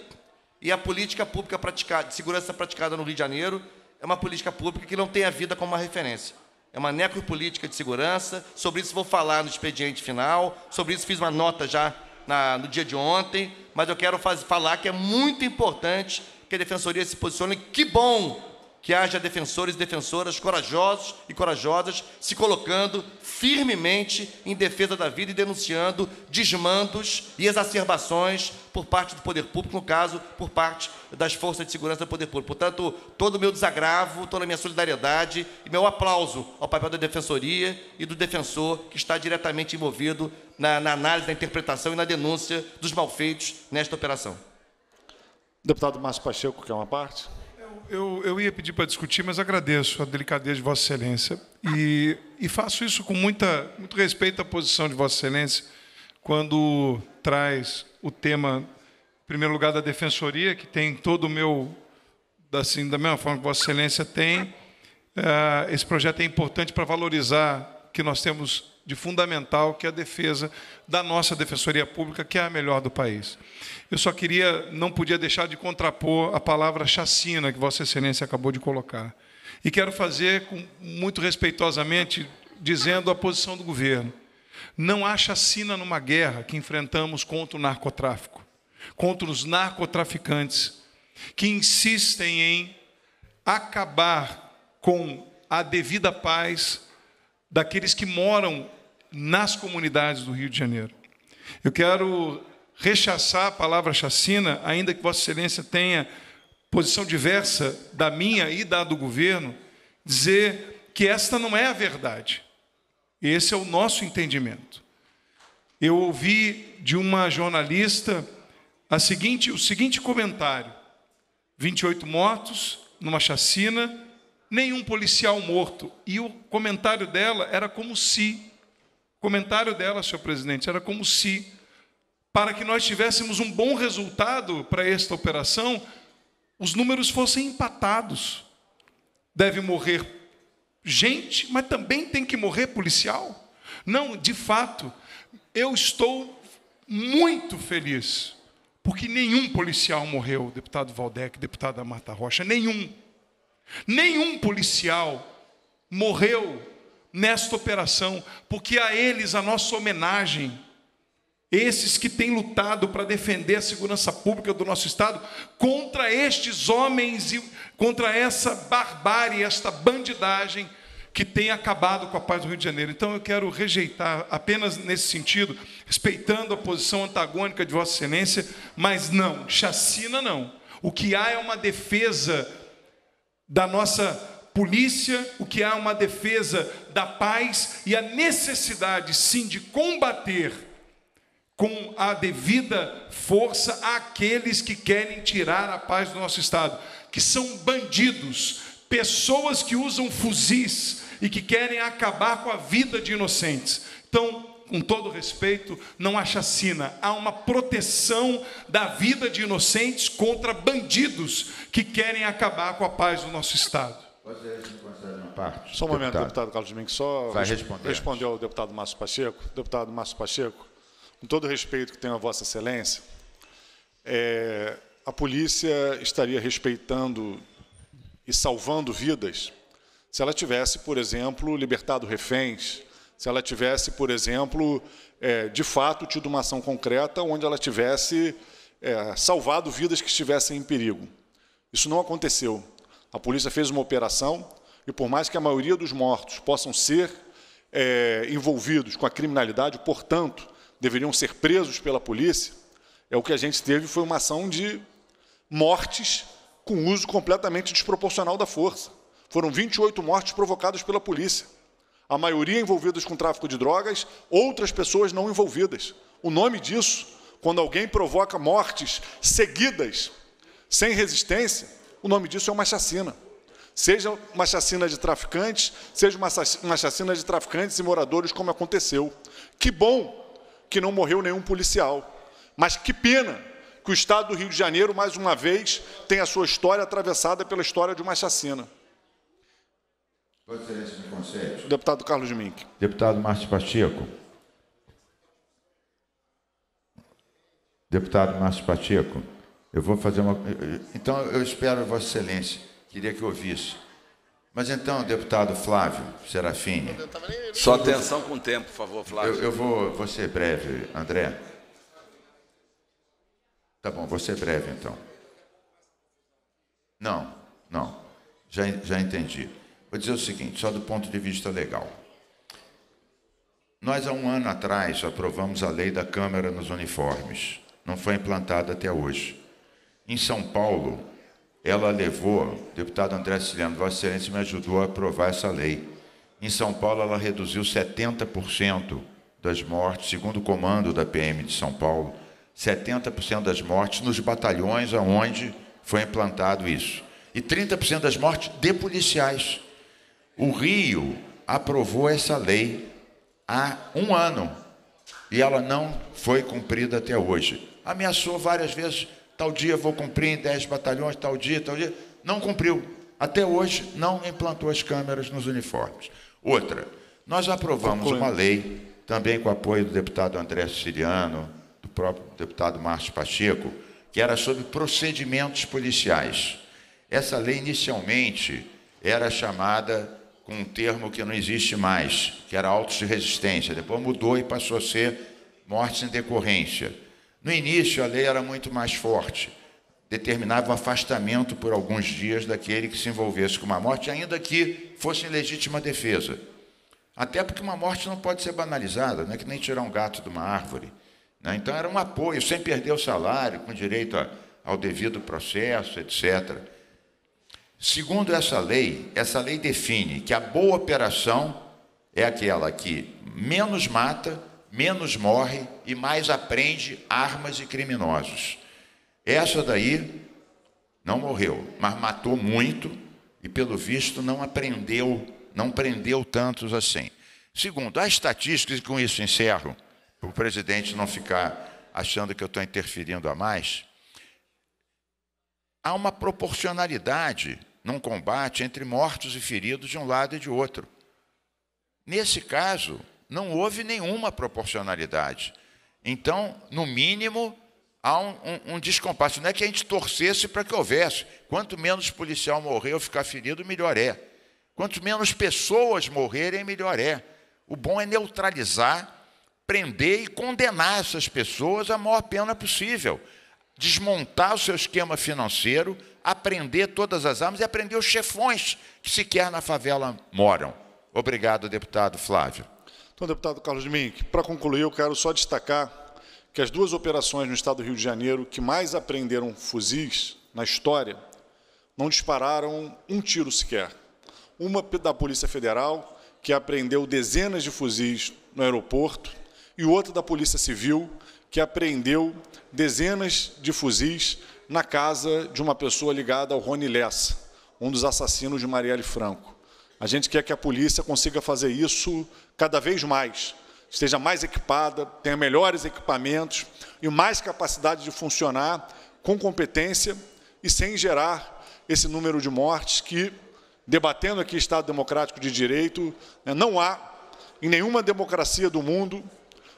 E a política pública praticada, de segurança praticada no Rio de Janeiro é uma política pública que não tem a vida como uma referência. É uma necropolítica de segurança, sobre isso vou falar no expediente final, sobre isso fiz uma nota já na, no dia de ontem, mas eu quero faz, falar que é muito importante que a Defensoria se posicione. Que bom que haja defensores e defensoras corajosos e corajosas se colocando firmemente em defesa da vida e denunciando desmandos e exacerbações por parte do poder público, no caso, por parte das forças de segurança do poder público. Portanto, todo o meu desagravo, toda a minha solidariedade e meu aplauso ao papel da defensoria e do defensor que está diretamente envolvido na, na análise, na interpretação e na denúncia dos malfeitos nesta operação. Deputado Márcio Pacheco, quer uma parte? eu, eu ia pedir para discutir, mas agradeço a delicadeza de Vossa Excelência. E, e faço isso com muita, muito respeito à posição de Vossa Excelência, quando traz o tema, em primeiro lugar, da Defensoria, que tem todo o meu. Assim, da mesma forma que Vossa Excelência tem, é, esse projeto é importante para valorizar que nós temos de fundamental, que é a defesa da nossa Defensoria Pública, que é a melhor do país. Eu só queria, não podia deixar de contrapor a palavra chacina que Vossa Excelência acabou de colocar. E quero fazer com, muito respeitosamente, dizendo a posição do governo. Não há chacina numa guerra que enfrentamos contra o narcotráfico, contra os narcotraficantes, que insistem em acabar com a devida paz daqueles que moram nas comunidades do Rio de Janeiro. Eu quero rechaçar a palavra chacina, ainda que Vossa Excelência tenha posição diversa da minha e da do governo, dizer que esta não é a verdade. Esse é o nosso entendimento. Eu ouvi de uma jornalista a seguinte, o seguinte comentário: 28 mortos numa chacina, nenhum policial morto. E o comentário dela era como se comentário dela, senhor presidente, era como se, para que nós tivéssemos um bom resultado para esta operação, os números fossem empatados. Deve morrer gente, mas também tem que morrer policial. Não, de fato, eu estou muito feliz, porque nenhum policial morreu, deputado Valdec, deputada Marta Rocha, nenhum. Nenhum policial morreu nesta operação, porque a eles a nossa homenagem. Esses que têm lutado para defender a segurança pública do nosso Estado contra estes homens e contra essa barbárie, esta bandidagem que tem acabado com a paz do Rio de Janeiro. Então eu quero rejeitar, apenas nesse sentido, respeitando a posição antagônica de Vossa Excelência, mas não, chacina não. O que há é uma defesa da nossa polícia, o que há uma defesa da paz e a necessidade sim de combater com a devida força aqueles que querem tirar a paz do nosso estado, que são bandidos, pessoas que usam fuzis e que querem acabar com a vida de inocentes. Então, com todo respeito, não há chacina, há uma proteção da vida de inocentes contra bandidos que querem acabar com a paz do nosso Estado parte. Só um momento, deputado, Carlos Domingues, só Vai responder respondeu ao deputado Márcio Pacheco. Deputado Márcio Pacheco, com todo o respeito que tenho a Vossa Excelência, é, a polícia estaria respeitando e salvando vidas se ela tivesse, por exemplo, libertado reféns, se ela tivesse, por exemplo, é, de fato tido uma ação concreta onde ela tivesse é, salvado vidas que estivessem em perigo. Isso não aconteceu. A polícia fez uma operação e, por mais que a maioria dos mortos possam ser é, envolvidos com a criminalidade, portanto, deveriam ser presos pela polícia, é o que a gente teve foi uma ação de mortes com uso completamente desproporcional da força. Foram 28 mortes provocadas pela polícia. A maioria envolvidas com tráfico de drogas, outras pessoas não envolvidas. O nome disso, quando alguém provoca mortes seguidas, sem resistência, o nome disso é uma chacina. Seja uma chacina de traficantes, seja uma chacina de traficantes e moradores, como aconteceu. Que bom que não morreu nenhum policial. Mas que pena que o Estado do Rio de Janeiro, mais uma vez, tem a sua história atravessada pela história de uma chacina. Deputado Carlos Mink. Deputado Márcio Pacheco. Deputado Márcio Pacheco. Eu vou fazer uma. Então, eu espero, Vossa Excelência, queria que ouvisse. Mas então, deputado Flávio Serafini. Só atenção com o tempo, por favor, Flávio. Eu, eu vou, vou ser breve, André. Tá bom, vou ser breve então. Não, não. Já, já entendi. Vou dizer o seguinte, só do ponto de vista legal. Nós, há um ano atrás, aprovamos a lei da Câmara nos uniformes. Não foi implantada até hoje. Em São Paulo, ela levou, deputado André Siliano, Vossa Excelência me ajudou a aprovar essa lei. Em São Paulo, ela reduziu 70% das mortes, segundo o comando da PM de São Paulo, 70% das mortes nos batalhões aonde foi implantado isso. E 30% das mortes de policiais. O Rio aprovou essa lei há um ano e ela não foi cumprida até hoje. Ameaçou várias vezes tal dia vou cumprir em 10 batalhões, tal dia, tal dia. Não cumpriu. Até hoje não implantou as câmeras nos uniformes. Outra, nós aprovamos Concluindo. uma lei, também com apoio do deputado André Siciliano, do próprio deputado Márcio Pacheco, que era sobre procedimentos policiais. Essa lei inicialmente era chamada com um termo que não existe mais, que era autos de resistência. Depois mudou e passou a ser mortes em decorrência. No início, a lei era muito mais forte, determinava o afastamento por alguns dias daquele que se envolvesse com uma morte, ainda que fosse em legítima defesa. Até porque uma morte não pode ser banalizada, não é que nem tirar um gato de uma árvore. Né? Então era um apoio, sem perder o salário, com direito a, ao devido processo, etc. Segundo essa lei, essa lei define que a boa operação é aquela que menos mata menos morre e mais aprende armas e criminosos. Essa daí não morreu, mas matou muito e, pelo visto, não aprendeu, não prendeu tantos assim. Segundo, as estatísticas, e com isso encerro, para o presidente não ficar achando que eu estou interferindo a mais, há uma proporcionalidade num combate entre mortos e feridos de um lado e de outro. Nesse caso, não houve nenhuma proporcionalidade. Então, no mínimo, há um, um, um descompasso. Não é que a gente torcesse para que houvesse. Quanto menos policial morrer ou ficar ferido, melhor é. Quanto menos pessoas morrerem, melhor é. O bom é neutralizar, prender e condenar essas pessoas à maior pena possível. Desmontar o seu esquema financeiro, aprender todas as armas e aprender os chefões que sequer na favela moram. Obrigado, deputado Flávio. Então, deputado Carlos Mink, para concluir, eu quero só destacar que as duas operações no estado do Rio de Janeiro que mais apreenderam fuzis na história não dispararam um tiro sequer. Uma da Polícia Federal, que apreendeu dezenas de fuzis no aeroporto, e outra da Polícia Civil, que apreendeu dezenas de fuzis na casa de uma pessoa ligada ao Rony Lessa, um dos assassinos de Marielle Franco. A gente quer que a polícia consiga fazer isso cada vez mais, esteja mais equipada, tenha melhores equipamentos e mais capacidade de funcionar com competência e sem gerar esse número de mortes que, debatendo aqui Estado Democrático de Direito, né, não há em nenhuma democracia do mundo,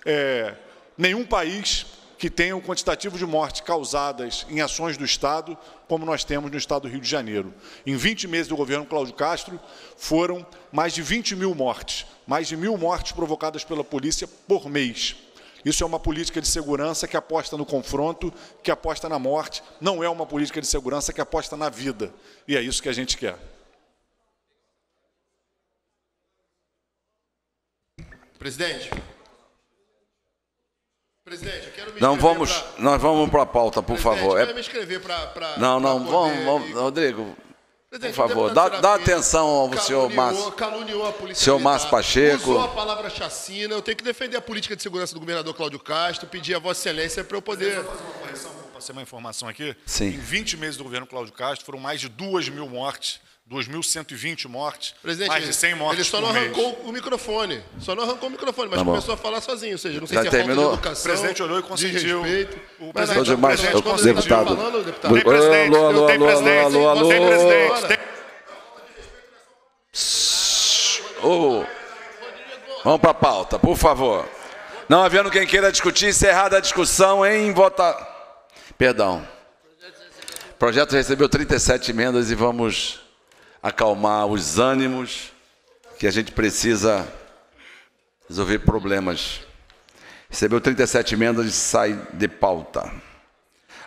é, nenhum país que tenham quantitativo de morte causadas em ações do Estado, como nós temos no Estado do Rio de Janeiro. Em 20 meses do governo Cláudio Castro, foram mais de 20 mil mortes, mais de mil mortes provocadas pela polícia por mês. Isso é uma política de segurança que aposta no confronto, que aposta na morte, não é uma política de segurança que aposta na vida. E é isso que a gente quer. Presidente. Presidente, eu quero me não vamos, pra... Nós vamos para a pauta, por Presidente, favor. Eu quero é- me escrever para. Não, não, pra vamos, vamos Rodrigo. Presidente, por favor, dá, dá atenção ao caluniou, senhor Márcio. Caluniou a polícia. Senhor Márcio Pacheco. Usou a palavra chacina. Eu tenho que defender a política de segurança do governador Cláudio Castro, pedir a Vossa Excelência para eu poder. Eu fazer uma correção, ser uma informação aqui. Sim. Em 20 meses do governo Cláudio Castro foram mais de 2 mil mortes 2.120 mortes, Presidente, mais de 100 mortes Ele só não arrancou mês. o microfone, só não arrancou o microfone, mas tá começou a falar sozinho, ou seja, não sei Já se é terminou. falta de educação, O presidente olhou e consentiu. O mas presidente, demais, o presidente consentiu. Deputado. Falando, deputado. Tem presidente, alô, alô, tem presidente, alô, alô, tem presidente. Tem... Oh. Vamos para a pauta, por favor. Não havendo quem queira discutir, encerrada a discussão em votar. Perdão. O projeto recebeu 37 emendas e vamos acalmar os ânimos, que a gente precisa resolver problemas. Recebeu 37 emendas e sai de pauta.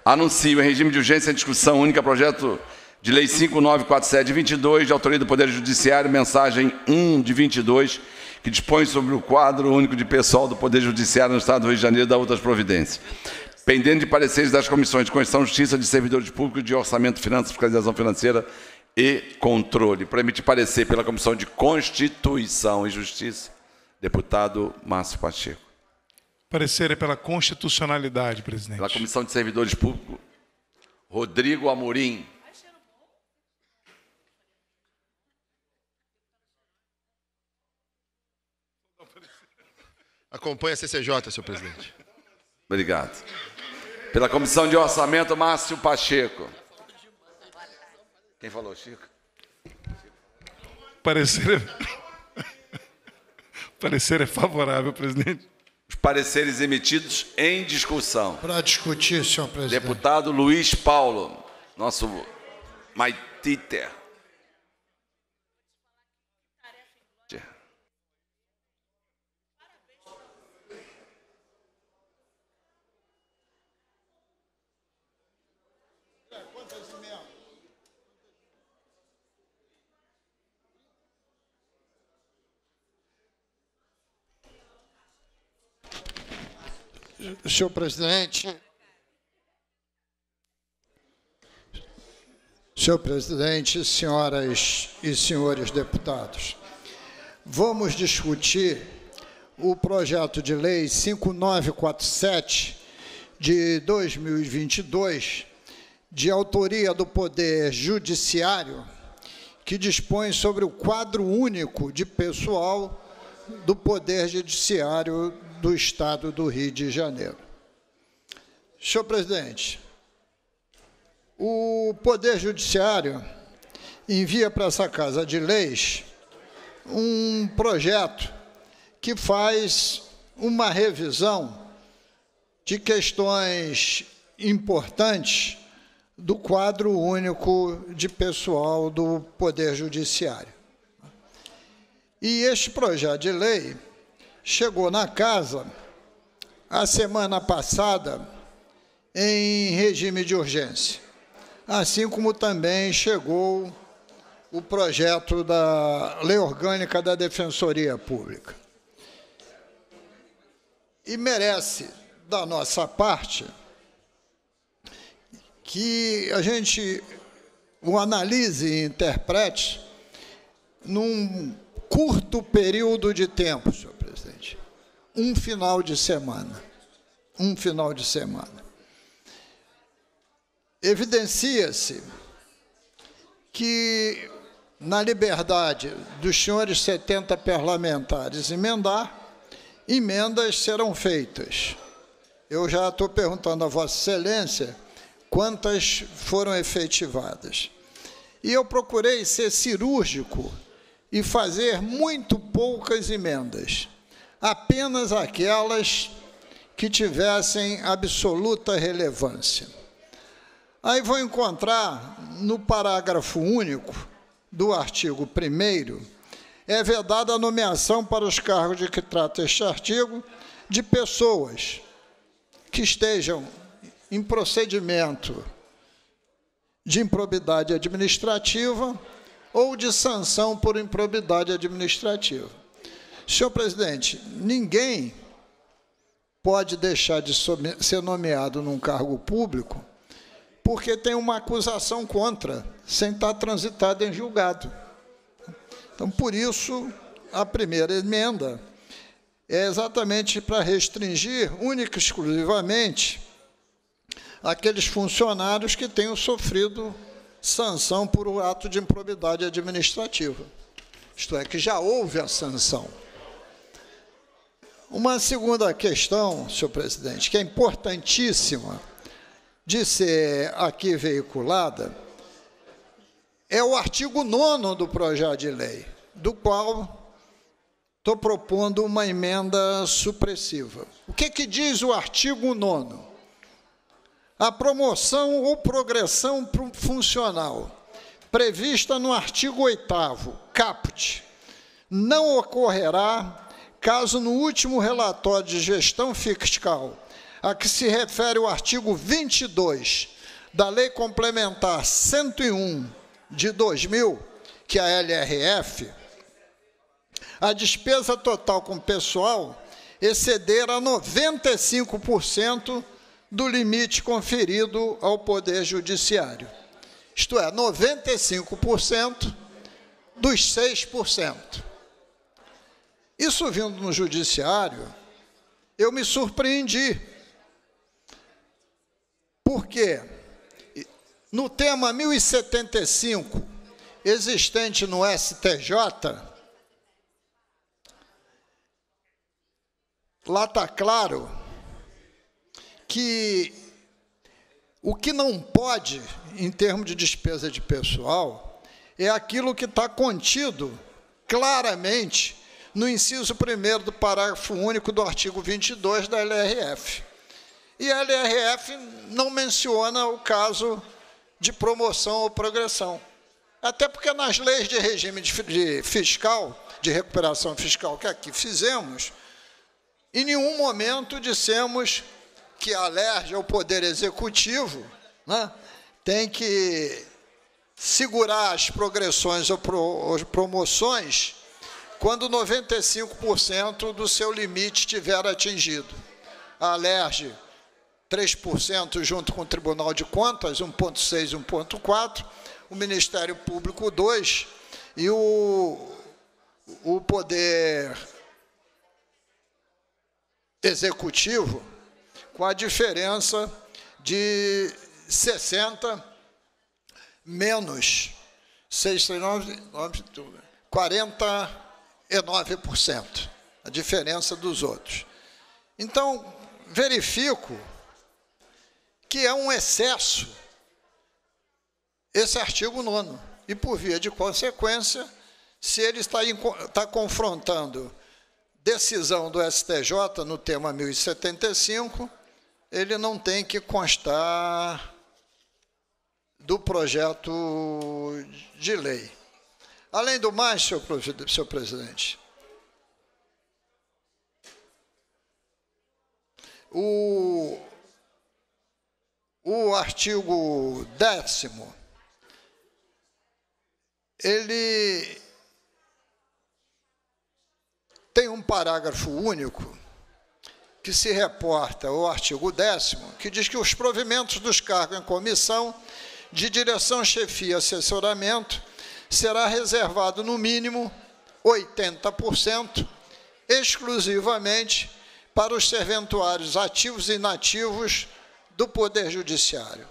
Anuncio em regime de urgência a discussão única projeto de lei 5947 de 22, de autoria do Poder Judiciário, mensagem 1 de 22, que dispõe sobre o quadro único de pessoal do Poder Judiciário no Estado do Rio de Janeiro e da outras providências. Pendendo de pareceres das comissões de Constituição, Justiça, de Servidores Públicos, de Orçamento, Finanças, Fiscalização Financeira e Controle. Para emitir parecer pela Comissão de Constituição e Justiça, deputado Márcio Pacheco. Parecer é pela constitucionalidade, presidente. Pela Comissão de Servidores Públicos, Rodrigo Amorim. Acompanhe a CCJ, senhor presidente. Obrigado. Pela Comissão de Orçamento, Márcio Pacheco. Quem falou, Chico? Parecer é... Parecer é favorável, presidente. Os pareceres emitidos em discussão. Para discutir, senhor presidente. Deputado Luiz Paulo, nosso Maititer. Senhor presidente. Senhor presidente, senhoras e senhores deputados, vamos discutir o projeto de lei 5947 de 2022, de autoria do Poder Judiciário, que dispõe sobre o quadro único de pessoal do Poder Judiciário do Estado do Rio de Janeiro. Senhor presidente, o Poder Judiciário envia para essa Casa de Leis um projeto que faz uma revisão de questões importantes do quadro único de pessoal do Poder Judiciário. E este projeto de lei chegou na casa a semana passada em regime de urgência, assim como também chegou o projeto da Lei Orgânica da Defensoria Pública. E merece, da nossa parte, que a gente o analise e interprete num curto período de tempo, senhor um final de semana. Um final de semana. Evidencia-se que na liberdade dos senhores 70 parlamentares emendar, emendas serão feitas. Eu já estou perguntando a Vossa Excelência quantas foram efetivadas. E eu procurei ser cirúrgico e fazer muito poucas emendas apenas aquelas que tivessem absoluta relevância. Aí vou encontrar no parágrafo único do artigo 1 é vedada a nomeação para os cargos de que trata este artigo de pessoas que estejam em procedimento de improbidade administrativa ou de sanção por improbidade administrativa. Senhor presidente, ninguém pode deixar de ser nomeado num cargo público porque tem uma acusação contra, sem estar transitado em julgado. Então, por isso, a primeira emenda é exatamente para restringir única e exclusivamente aqueles funcionários que tenham sofrido sanção por um ato de improbidade administrativa. Isto é, que já houve a sanção. Uma segunda questão, senhor presidente, que é importantíssima de ser aqui veiculada, é o artigo 9 do projeto de lei, do qual estou propondo uma emenda supressiva. O que, que diz o artigo 9? A promoção ou progressão funcional prevista no artigo 8 caput, não ocorrerá caso no último relatório de gestão fiscal, a que se refere o artigo 22 da Lei Complementar 101 de 2000, que é a LRF, a despesa total com pessoal exceder a 95% do limite conferido ao Poder Judiciário. Isto é, 95% dos 6%. Isso vindo no judiciário, eu me surpreendi. Por quê? No tema 1075, existente no STJ, lá está claro que o que não pode, em termos de despesa de pessoal, é aquilo que está contido claramente no inciso 1 do parágrafo único do artigo 22 da LRF. E a LRF não menciona o caso de promoção ou progressão. Até porque nas leis de regime de, de fiscal, de recuperação fiscal que aqui fizemos, em nenhum momento dissemos que LERJ, ao poder executivo né, tem que segurar as progressões ou, pro, ou promoções quando 95% do seu limite tiver atingido. A Alerj, 3% junto com o Tribunal de Contas, 1,6%, 1,4%, o Ministério Público, 2%, e o, o Poder Executivo, com a diferença de 60% menos 639, 40% é a diferença dos outros. Então, verifico que é um excesso esse artigo 9 e, por via de consequência, se ele está, está confrontando decisão do STJ no tema 1075, ele não tem que constar do projeto de lei. Além do mais, senhor, presidente, o, o artigo décimo, ele tem um parágrafo único que se reporta ao artigo décimo que diz que os provimentos dos cargos em comissão de direção, chefia, assessoramento será reservado no mínimo 80% exclusivamente para os serventuários ativos e inativos do Poder Judiciário.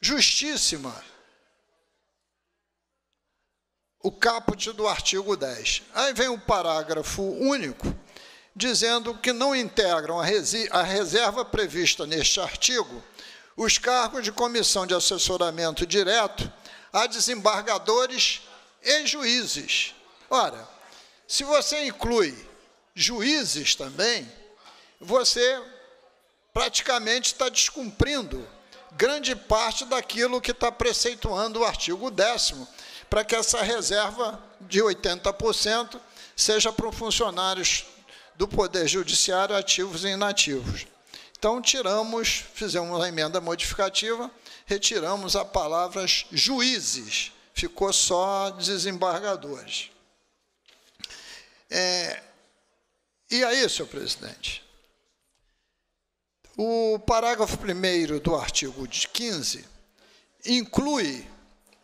Justíssima o caput do artigo 10. Aí vem o um parágrafo único, dizendo que não integram a, a reserva prevista neste artigo os cargos de comissão de assessoramento direto a desembargadores e juízes. Ora, se você inclui juízes também, você praticamente está descumprindo grande parte daquilo que está preceituando o artigo 10 para que essa reserva de 80% seja para os funcionários do Poder Judiciário ativos e inativos. Então, tiramos, fizemos uma emenda modificativa, retiramos a palavra juízes, ficou só desembargadores. É, e aí, senhor presidente, o parágrafo 1 do artigo 15 inclui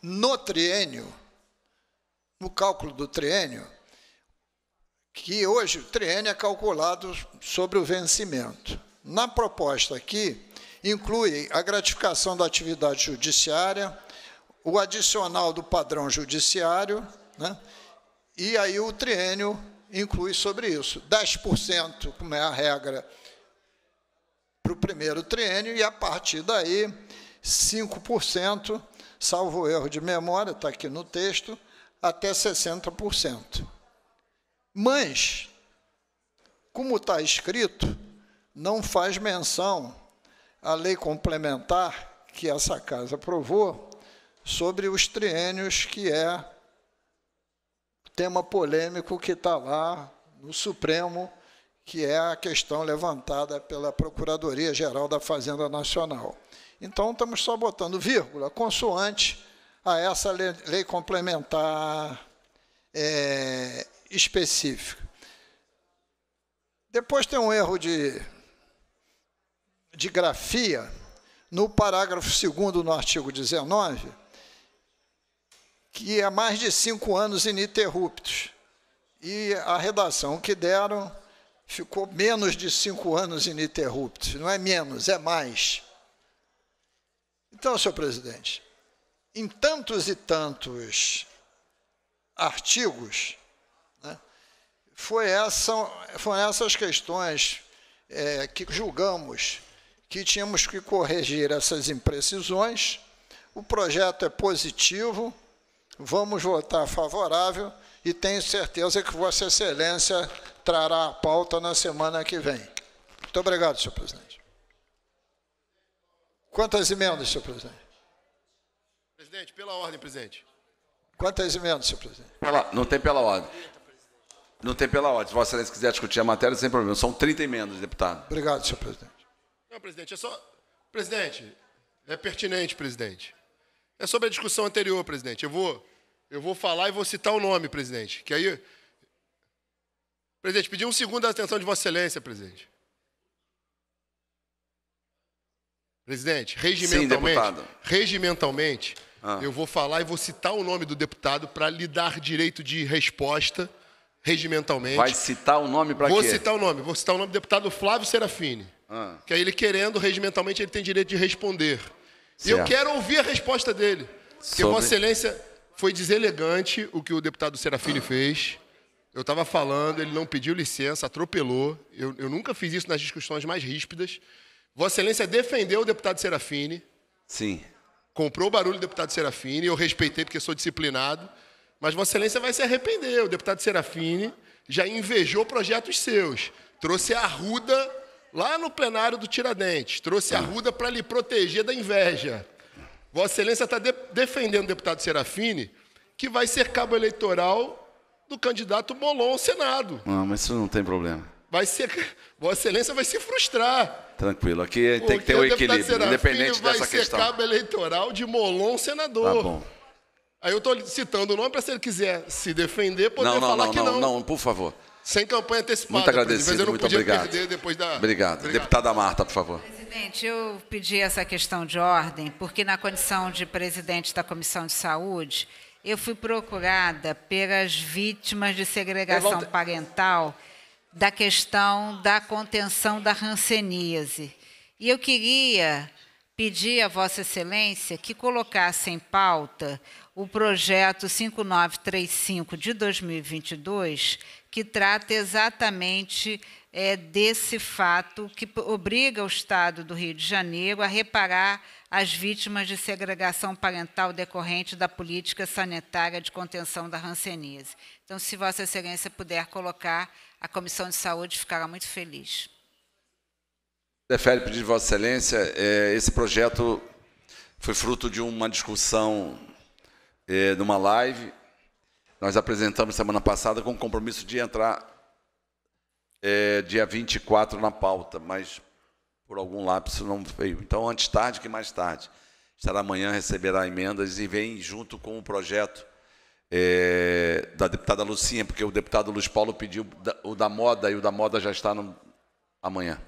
no triênio, no cálculo do triênio, que hoje o triênio é calculado sobre o vencimento. Na proposta aqui, inclui a gratificação da atividade judiciária, o adicional do padrão judiciário, né? e aí o triênio inclui sobre isso 10%, como é a regra para o primeiro triênio, e a partir daí 5%, salvo erro de memória, está aqui no texto, até 60%. Mas, como está escrito, não faz menção a lei complementar que essa casa aprovou sobre os triênios, que é tema polêmico que está lá no Supremo, que é a questão levantada pela Procuradoria-Geral da Fazenda Nacional. Então, estamos só botando vírgula, consoante a essa lei, lei complementar é, específica. Depois tem um erro de de grafia, no parágrafo 2 no artigo 19, que é mais de cinco anos ininterruptos. E a redação que deram ficou menos de cinco anos ininterruptos. Não é menos, é mais. Então, senhor presidente, em tantos e tantos artigos, né, foi, essa, foram essas questões é, que julgamos que tínhamos que corrigir essas imprecisões. O projeto é positivo, vamos votar favorável e tenho certeza que Vossa Excelência trará a pauta na semana que vem. Muito obrigado, senhor presidente. Quantas emendas, senhor presidente? Presidente, pela ordem, presidente. Quantas emendas, senhor presidente? Pela, não tem pela ordem. Não tem pela ordem. Se Vossa Excelência quiser discutir a matéria, sem problema. São 30 emendas, deputado. Obrigado, senhor presidente. Não, presidente, é só. Presidente, é pertinente, presidente. É sobre a discussão anterior, presidente. Eu vou, eu vou falar e vou citar o nome, presidente. Que aí. Presidente, pedi um segundo da atenção de Vossa Excelência, presidente. Presidente, regimentalmente, Sim, regimentalmente ah. eu vou falar e vou citar o nome do deputado para lhe dar direito de resposta regimentalmente. Vai citar o nome para quê? Vou citar o nome, vou citar o nome do deputado Flávio Serafini. Ah. Que aí é ele querendo, regimentalmente, ele tem direito de responder. Certo. E eu quero ouvir a resposta dele. Porque Vossa Excelência foi deselegante o que o deputado Serafini fez. Eu estava falando, ele não pediu licença, atropelou. Eu, eu, nunca fiz isso nas discussões mais ríspidas. Vossa Excelência defendeu o deputado Serafini. Sim. Comprou o barulho do deputado Serafini, eu respeitei porque sou disciplinado. Mas Vossa Excelência vai se arrepender. O deputado Serafini já invejou projetos seus. Trouxe a Arruda lá no plenário do Tiradentes, trouxe a Ruda para lhe proteger da inveja. Vossa Excelência está de defendendo o deputado Serafini, que vai ser cabo eleitoral do candidato Molon ao Senado. Não, mas isso não tem problema. Vai ser, Vossa Excelência vai se frustrar. Tranquilo, aqui tem que ter o um equilíbrio, Serafini independente dessa questão. vai ser cabo eleitoral de Molon senador. Tá bom. Aí eu estou citando o nome para se ele quiser se defender, poder não, não, falar não, que não. Não, não, por favor sem campanha antecipada. Muito agradecido, muito obrigado. Da... obrigado. Obrigado. Deputada Marta, por favor. Presidente, eu pedi essa questão de ordem porque, na condição de presidente da Comissão de Saúde, eu fui procurada pelas vítimas de segregação parental da questão da contenção da ranceníase. E eu queria pedir a Vossa Excelência que colocasse em pauta o projeto 5935 de 2022, que trata exatamente é, desse fato que obriga o Estado do Rio de Janeiro a reparar as vítimas de segregação parental decorrente da política sanitária de contenção da rancenise. Então, se Vossa Excelência puder colocar, a Comissão de Saúde ficará muito feliz. Defere pedir V. Vossa Excelência, é, esse projeto foi fruto de uma discussão é, numa live nós apresentamos semana passada com o compromisso de entrar é, dia 24 na pauta, mas por algum lapso não veio. Então, antes tarde que mais tarde. Estará amanhã, receberá emendas e vem junto com o projeto é, da deputada Lucinha, porque o deputado Luiz Paulo pediu o da moda e o da moda já está no, amanhã.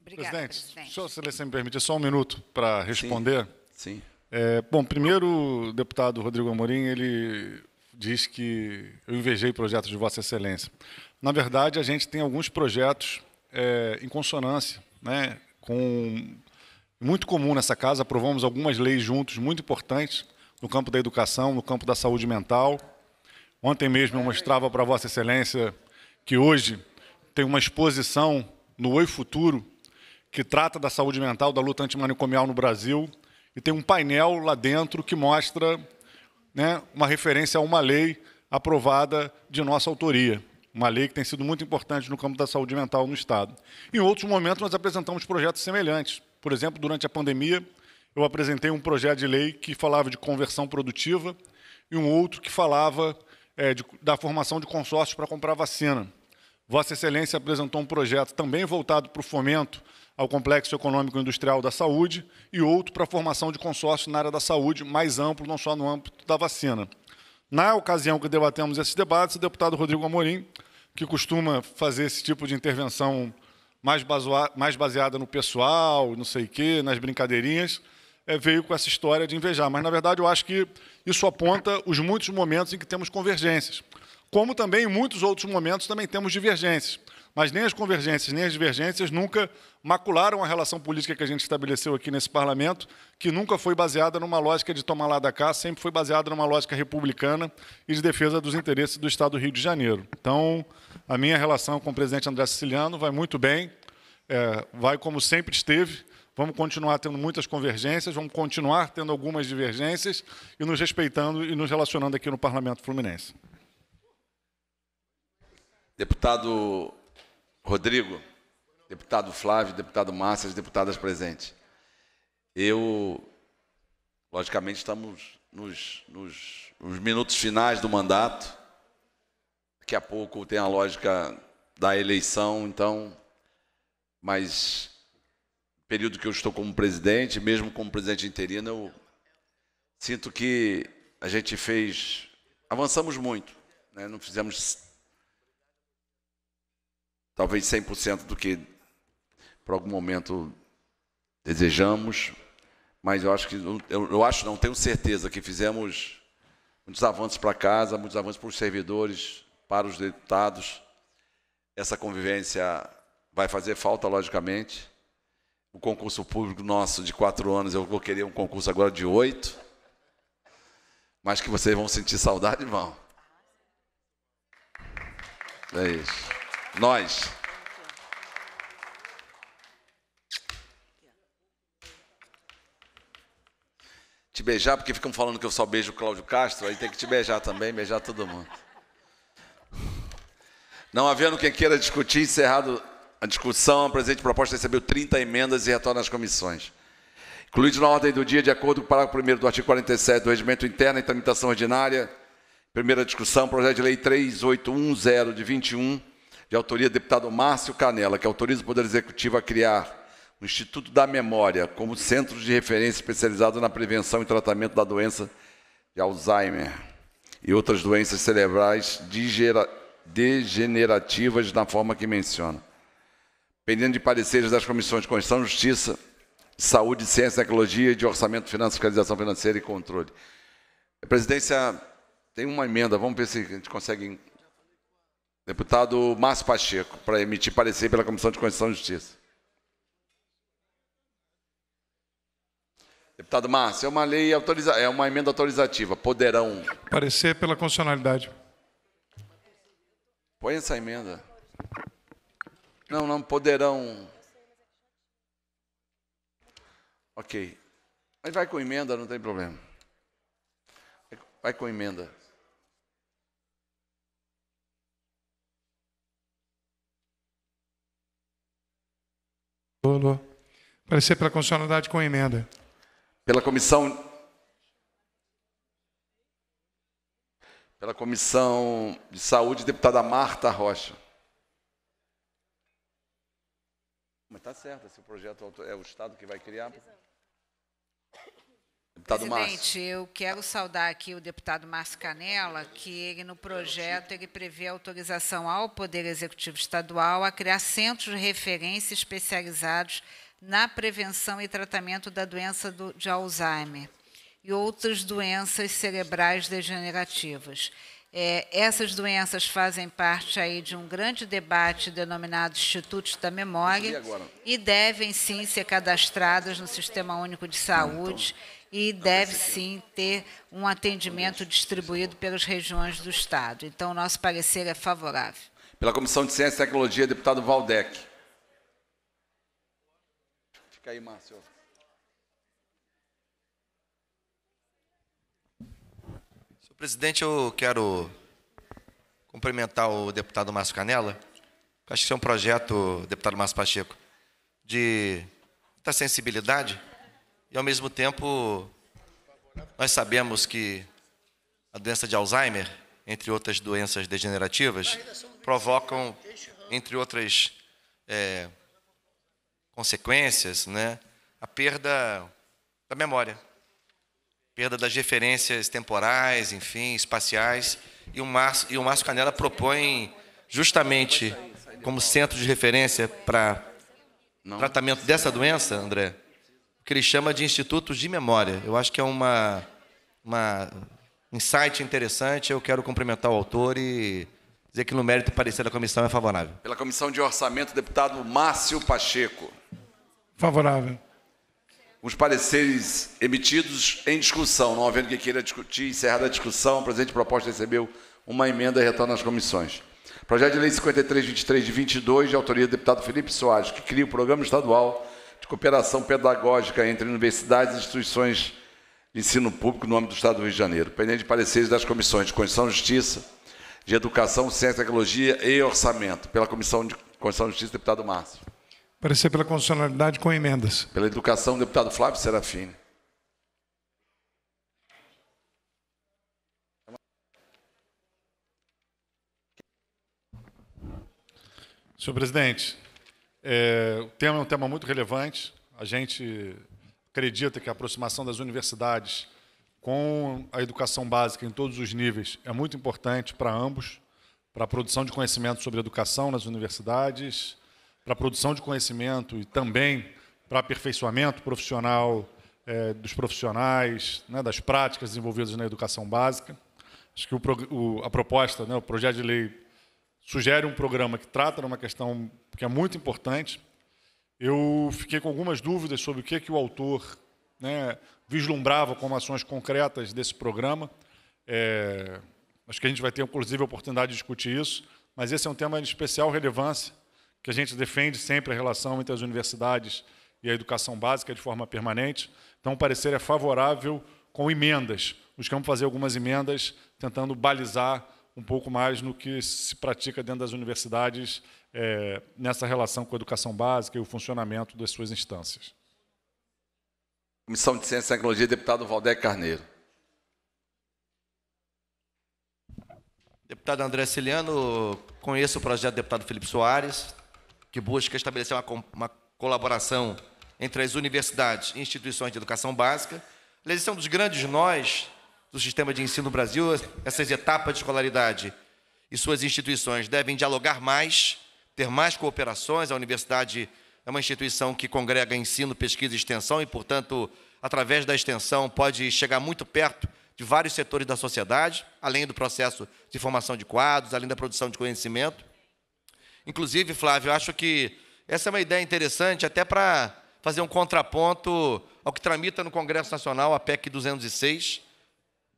Obrigada, presidente, presidente, se o senhor, se me permitir, só um minuto para responder. Sim. sim. É, bom, primeiro, o deputado Rodrigo Amorim, ele diz que eu invejei projetos de Vossa Excelência. Na verdade, a gente tem alguns projetos é, em consonância, né, com muito comum nessa casa, aprovamos algumas leis juntos muito importantes no campo da educação, no campo da saúde mental. Ontem mesmo eu mostrava para Vossa Excelência que hoje tem uma exposição no Oi Futuro que trata da saúde mental, da luta antimanicomial no Brasil e tem um painel lá dentro que mostra né, uma referência a uma lei aprovada de nossa autoria. Uma lei que tem sido muito importante no campo da saúde mental no Estado. Em outros momentos, nós apresentamos projetos semelhantes. Por exemplo, durante a pandemia, eu apresentei um projeto de lei que falava de conversão produtiva e um outro que falava é, de, da formação de consórcios para comprar vacina. Vossa Excelência apresentou um projeto também voltado para o fomento ao Complexo Econômico Industrial da Saúde e outro para a formação de consórcio na área da saúde, mais amplo, não só no âmbito da vacina. Na ocasião que debatemos esses debates, o deputado Rodrigo Amorim, que costuma fazer esse tipo de intervenção mais, mais baseada no pessoal, não sei o quê, nas brincadeirinhas, é, veio com essa história de invejar. Mas, na verdade, eu acho que isso aponta os muitos momentos em que temos convergências. Como também em muitos outros momentos também temos divergências. Mas nem as convergências, nem as divergências nunca macularam a relação política que a gente estabeleceu aqui nesse parlamento, que nunca foi baseada numa lógica de tomar lá da cá, sempre foi baseada numa lógica republicana e de defesa dos interesses do Estado do Rio de Janeiro. Então, a minha relação com o presidente André Siciliano vai muito bem, é, vai como sempre esteve, vamos continuar tendo muitas convergências, vamos continuar tendo algumas divergências e nos respeitando e nos relacionando aqui no Parlamento Fluminense. Deputado Rodrigo, deputado Flávio, deputado Márcio, as deputadas presentes. Eu, logicamente, estamos nos, nos, nos minutos finais do mandato. Daqui a pouco tem a lógica da eleição, então, mas período que eu estou como presidente, mesmo como presidente interino, eu sinto que a gente fez, avançamos muito, né? não fizemos talvez 100% do que por algum momento desejamos, mas eu acho que eu, eu acho não tenho certeza que fizemos muitos avanços para casa, muitos avanços para os servidores, para os deputados. Essa convivência vai fazer falta logicamente. O concurso público nosso de quatro anos, eu vou querer um concurso agora de oito, mas que vocês vão sentir saudade, vão. É isso. Nós. Te beijar, porque ficam falando que eu só beijo o Cláudio Castro, aí tem que te beijar também, beijar todo mundo. Não havendo quem queira discutir, encerrado a discussão, a presente proposta recebeu 30 emendas e retorna às comissões. Incluído na ordem do dia, de acordo com o parágrafo 1 do artigo 47 do Regimento Interno, em tramitação ordinária, primeira discussão, projeto de lei 3810 de 21, de autoria do deputado Márcio Canela, que autoriza o Poder Executivo a criar o Instituto da Memória como centro de referência especializado na prevenção e tratamento da doença de Alzheimer e outras doenças cerebrais degenerativas na forma que menciona. Pendendo de pareceres das comissões de Constituição, e Justiça, Saúde, Ciência, e Tecnologia, de Orçamento, Finanças, Fiscalização Financeira e Controle. A presidência tem uma emenda, vamos ver se a gente consegue Deputado Márcio Pacheco, para emitir parecer pela Comissão de Constituição e Justiça. Deputado Márcio, é uma lei autoriza é uma emenda autorizativa, poderão. Parecer pela constitucionalidade. Põe essa emenda. Não, não, poderão. Ok. Mas vai com emenda, não tem problema. Vai com emenda. Lolo. Parecer pela constitucionalidade com emenda. Pela comissão. Pela comissão de saúde, deputada Marta Rocha. Mas está certo, esse projeto é o Estado que vai criar. Deputado Presidente, Márcio. eu quero saudar aqui o deputado Márcio Canella, que ele no projeto ele prevê autorização ao Poder Executivo Estadual a criar centros de referência especializados na prevenção e tratamento da doença do, de Alzheimer e outras doenças cerebrais degenerativas. É, essas doenças fazem parte aí de um grande debate denominado Instituto da Memória e, e devem sim ser cadastradas no Sistema Único de ah, então. Saúde. Então e deve sim ter um atendimento distribuído pelas regiões do Estado. Então, nosso parecer é favorável. Pela Comissão de Ciência e Tecnologia, deputado Valdec. Fica aí, Márcio. Senhor presidente, eu quero cumprimentar o deputado Márcio Canela. Acho que isso é um projeto, deputado Márcio Pacheco, de muita sensibilidade e ao mesmo tempo nós sabemos que a doença de Alzheimer, entre outras doenças degenerativas, provocam, entre outras é, consequências, né, a perda da memória, perda das referências temporais, enfim, espaciais. E o Márcio, e o Márcio Canela propõe justamente como centro de referência para tratamento dessa doença, André, que ele chama de institutos de memória. Eu acho que é uma, uma insight interessante. Eu quero cumprimentar o autor e dizer que no mérito o parecer da comissão é favorável. Pela comissão de orçamento, deputado Márcio Pacheco. Favorável. Os pareceres emitidos em discussão, não havendo quem queira discutir, encerrada a discussão, a presente proposta recebeu uma emenda e retorna às comissões. Projeto de Lei 5323 de 22, de autoria do deputado Felipe Soares, que cria o Programa Estadual cooperação pedagógica entre universidades e instituições de ensino público no âmbito do Estado do Rio de Janeiro, pendente de pareceres das comissões de Constituição e Justiça, de Educação, Ciência, Tecnologia e Orçamento, pela Comissão de Constituição e Justiça, deputado Márcio. Parecer pela constitucionalidade com emendas. Pela Educação, deputado Flávio Serafini. Senhor presidente, é, o tema é um tema muito relevante. A gente acredita que a aproximação das universidades com a educação básica em todos os níveis é muito importante para ambos, para a produção de conhecimento sobre educação nas universidades, para a produção de conhecimento e também para aperfeiçoamento profissional é, dos profissionais, né, das práticas envolvidas na educação básica. Acho que o, o, a proposta, né, o projeto de lei sugere um programa que trata de uma questão que é muito importante. Eu fiquei com algumas dúvidas sobre o que, é que o autor né, vislumbrava como ações concretas desse programa. É, acho que a gente vai ter, inclusive, a oportunidade de discutir isso, mas esse é um tema de especial relevância, que a gente defende sempre a relação entre as universidades e a educação básica de forma permanente. Então, o parecer é favorável com emendas. Buscamos fazer algumas emendas tentando balizar um pouco mais no que se pratica dentro das universidades é, nessa relação com a educação básica e o funcionamento das suas instâncias. Comissão de Ciência e Tecnologia, deputado Valdec Carneiro. Deputado André Ciliano, conheço o projeto do deputado Felipe Soares, que busca estabelecer uma, uma colaboração entre as universidades e instituições de educação básica. Eles são é dos grandes nós do sistema de ensino no Brasil, essas etapas de escolaridade e suas instituições devem dialogar mais, ter mais cooperações. A universidade é uma instituição que congrega ensino, pesquisa e extensão e, portanto, através da extensão pode chegar muito perto de vários setores da sociedade, além do processo de formação de quadros, além da produção de conhecimento. Inclusive, Flávio, acho que essa é uma ideia interessante até para fazer um contraponto ao que tramita no Congresso Nacional, a PEC 206,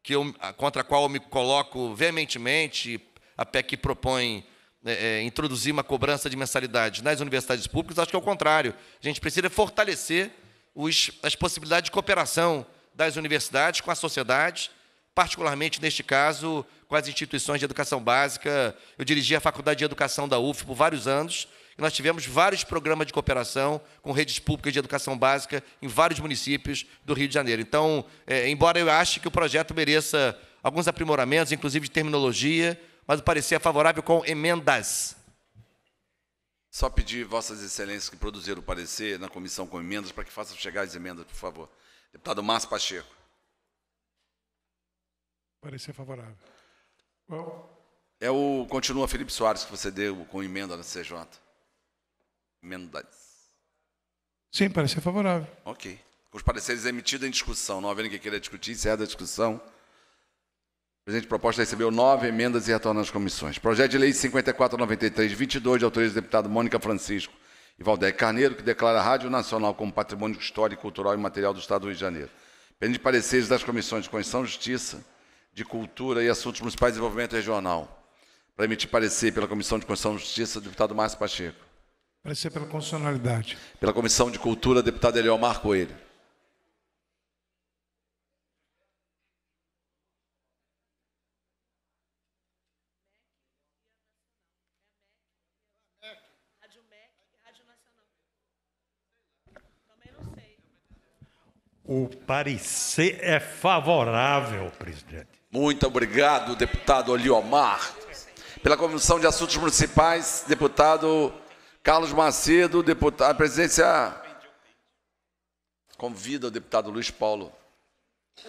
que eu, contra a qual eu me coloco veementemente, a PEC que propõe é, é, introduzir uma cobrança de mensalidade nas universidades públicas, acho que é o contrário. A gente precisa fortalecer os, as possibilidades de cooperação das universidades com a sociedade, particularmente, neste caso, com as instituições de educação básica. Eu dirigi a Faculdade de Educação da UF por vários anos, nós tivemos vários programas de cooperação com redes públicas de educação básica em vários municípios do Rio de Janeiro. Então, é, embora eu ache que o projeto mereça alguns aprimoramentos, inclusive de terminologia, mas o parecer é favorável com emendas. Só pedir Vossas Excelências que produziram o parecer na comissão com emendas para que façam chegar as emendas, por favor. Deputado Márcio Pacheco. Parecer favorável. É o. Continua Felipe Soares que você deu com emenda na CJ. Mendantes. Sim, parecer favorável. Ok. Os pareceres emitidos em discussão. Não havendo que queira discutir, encerra é a discussão. O presente proposta recebeu nove emendas e retorna às comissões. Projeto de Lei 5493, 22, de autoria do deputado Mônica Francisco e Valdec Carneiro, que declara a Rádio Nacional como Patrimônio Histórico, Cultural e Material do Estado do Rio de Janeiro. Pendente pareceres das comissões de Constituição, Justiça, de Cultura e Assuntos Municipais e Desenvolvimento Regional. Para emitir parecer pela Comissão de Constituição e Justiça, o deputado Márcio Pacheco. Vai ser pela constitucionalidade. Pela Comissão de Cultura, deputado Eliomar Coelho. O parecer é favorável, presidente. Muito obrigado, deputado Oliomar. Pela Comissão de Assuntos Municipais, deputado Carlos Macedo, deputado, a presidência convida o deputado Luiz Paulo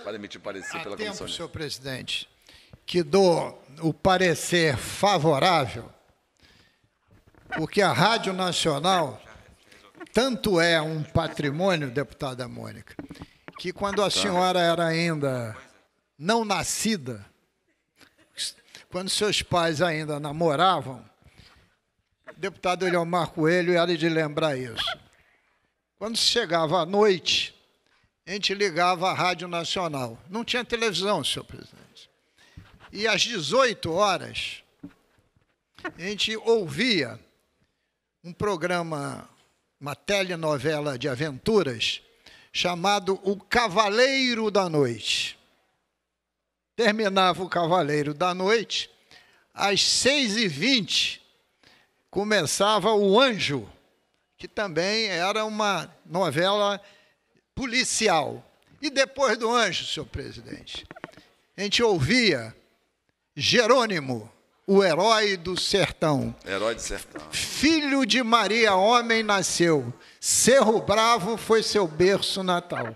para emitir parecer pela tempo, comissão. senhor presidente, que dou o parecer favorável, porque a Rádio Nacional tanto é um patrimônio, deputada Mônica, que quando a tá. senhora era ainda não nascida, quando seus pais ainda namoravam, deputado Eliomar Coelho era de lembrar isso. Quando chegava à noite, a gente ligava à Rádio Nacional. Não tinha televisão, senhor presidente. E às 18 horas, a gente ouvia um programa, uma telenovela de aventuras, chamado O Cavaleiro da Noite. Terminava o Cavaleiro da Noite, às 6h20, começava O Anjo, que também era uma novela policial. E depois do Anjo, senhor presidente, a gente ouvia Jerônimo, o herói do sertão. Herói do sertão. Filho de Maria, homem nasceu. Cerro Bravo foi seu berço natal.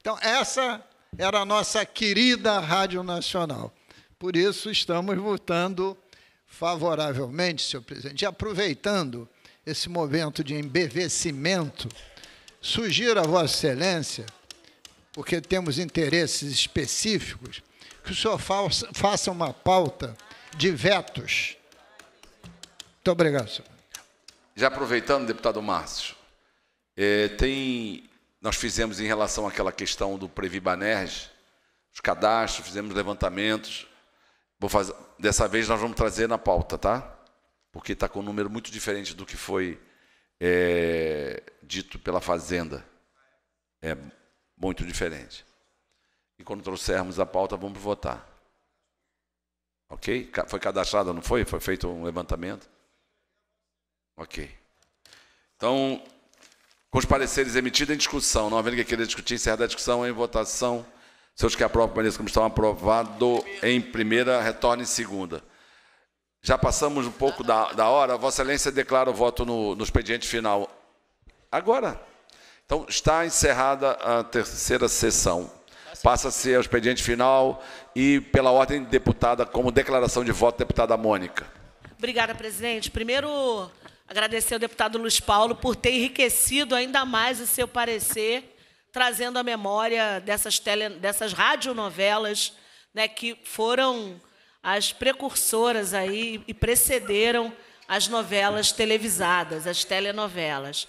Então, essa era a nossa querida Rádio Nacional. Por isso, estamos votando favoravelmente, senhor presidente, e aproveitando esse momento de embevecimento, sugiro a Vossa Excelência, porque temos interesses específicos, que o senhor faça uma pauta de vetos. Muito obrigado, senhor. Já aproveitando, deputado Márcio, é, tem, nós fizemos em relação àquela questão do Previbanerj, os cadastros, fizemos levantamentos. Vou fazer, Dessa vez nós vamos trazer na pauta, tá? Porque está com um número muito diferente do que foi é, dito pela Fazenda. É muito diferente. E quando trouxermos a pauta, vamos votar. Ok? Foi cadastrado, não foi? Foi feito um levantamento? Ok. Então, com os pareceres emitidos em discussão, não havendo que querer discutir, encerrar a discussão em votação seus que aprovam permaneçam como estão, aprovado em primeira, retorne em segunda. Já passamos um pouco da, da hora. Vossa Excelência declara o voto no, no expediente final. Agora. Então, está encerrada a terceira sessão. Passa-se ao expediente final e, pela ordem deputada, como declaração de voto, deputada Mônica. Obrigada, presidente. Primeiro, agradecer ao deputado Luiz Paulo por ter enriquecido ainda mais o seu parecer trazendo a memória dessas, tele, dessas radionovelas né, que foram as precursoras aí e precederam as novelas televisadas, as telenovelas,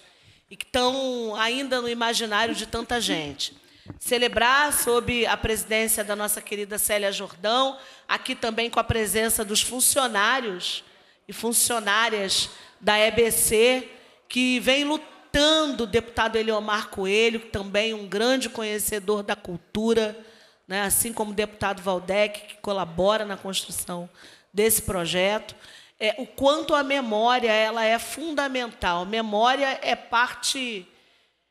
e que estão ainda no imaginário de tanta gente. Celebrar sob a presidência da nossa querida Célia Jordão, aqui também com a presença dos funcionários e funcionárias da EBC, que vem lutando citando o deputado Eliomar Coelho, também é um grande conhecedor da cultura, né, assim como o deputado Valdec, que colabora na construção desse projeto, é, o quanto a memória ela é fundamental. Memória é parte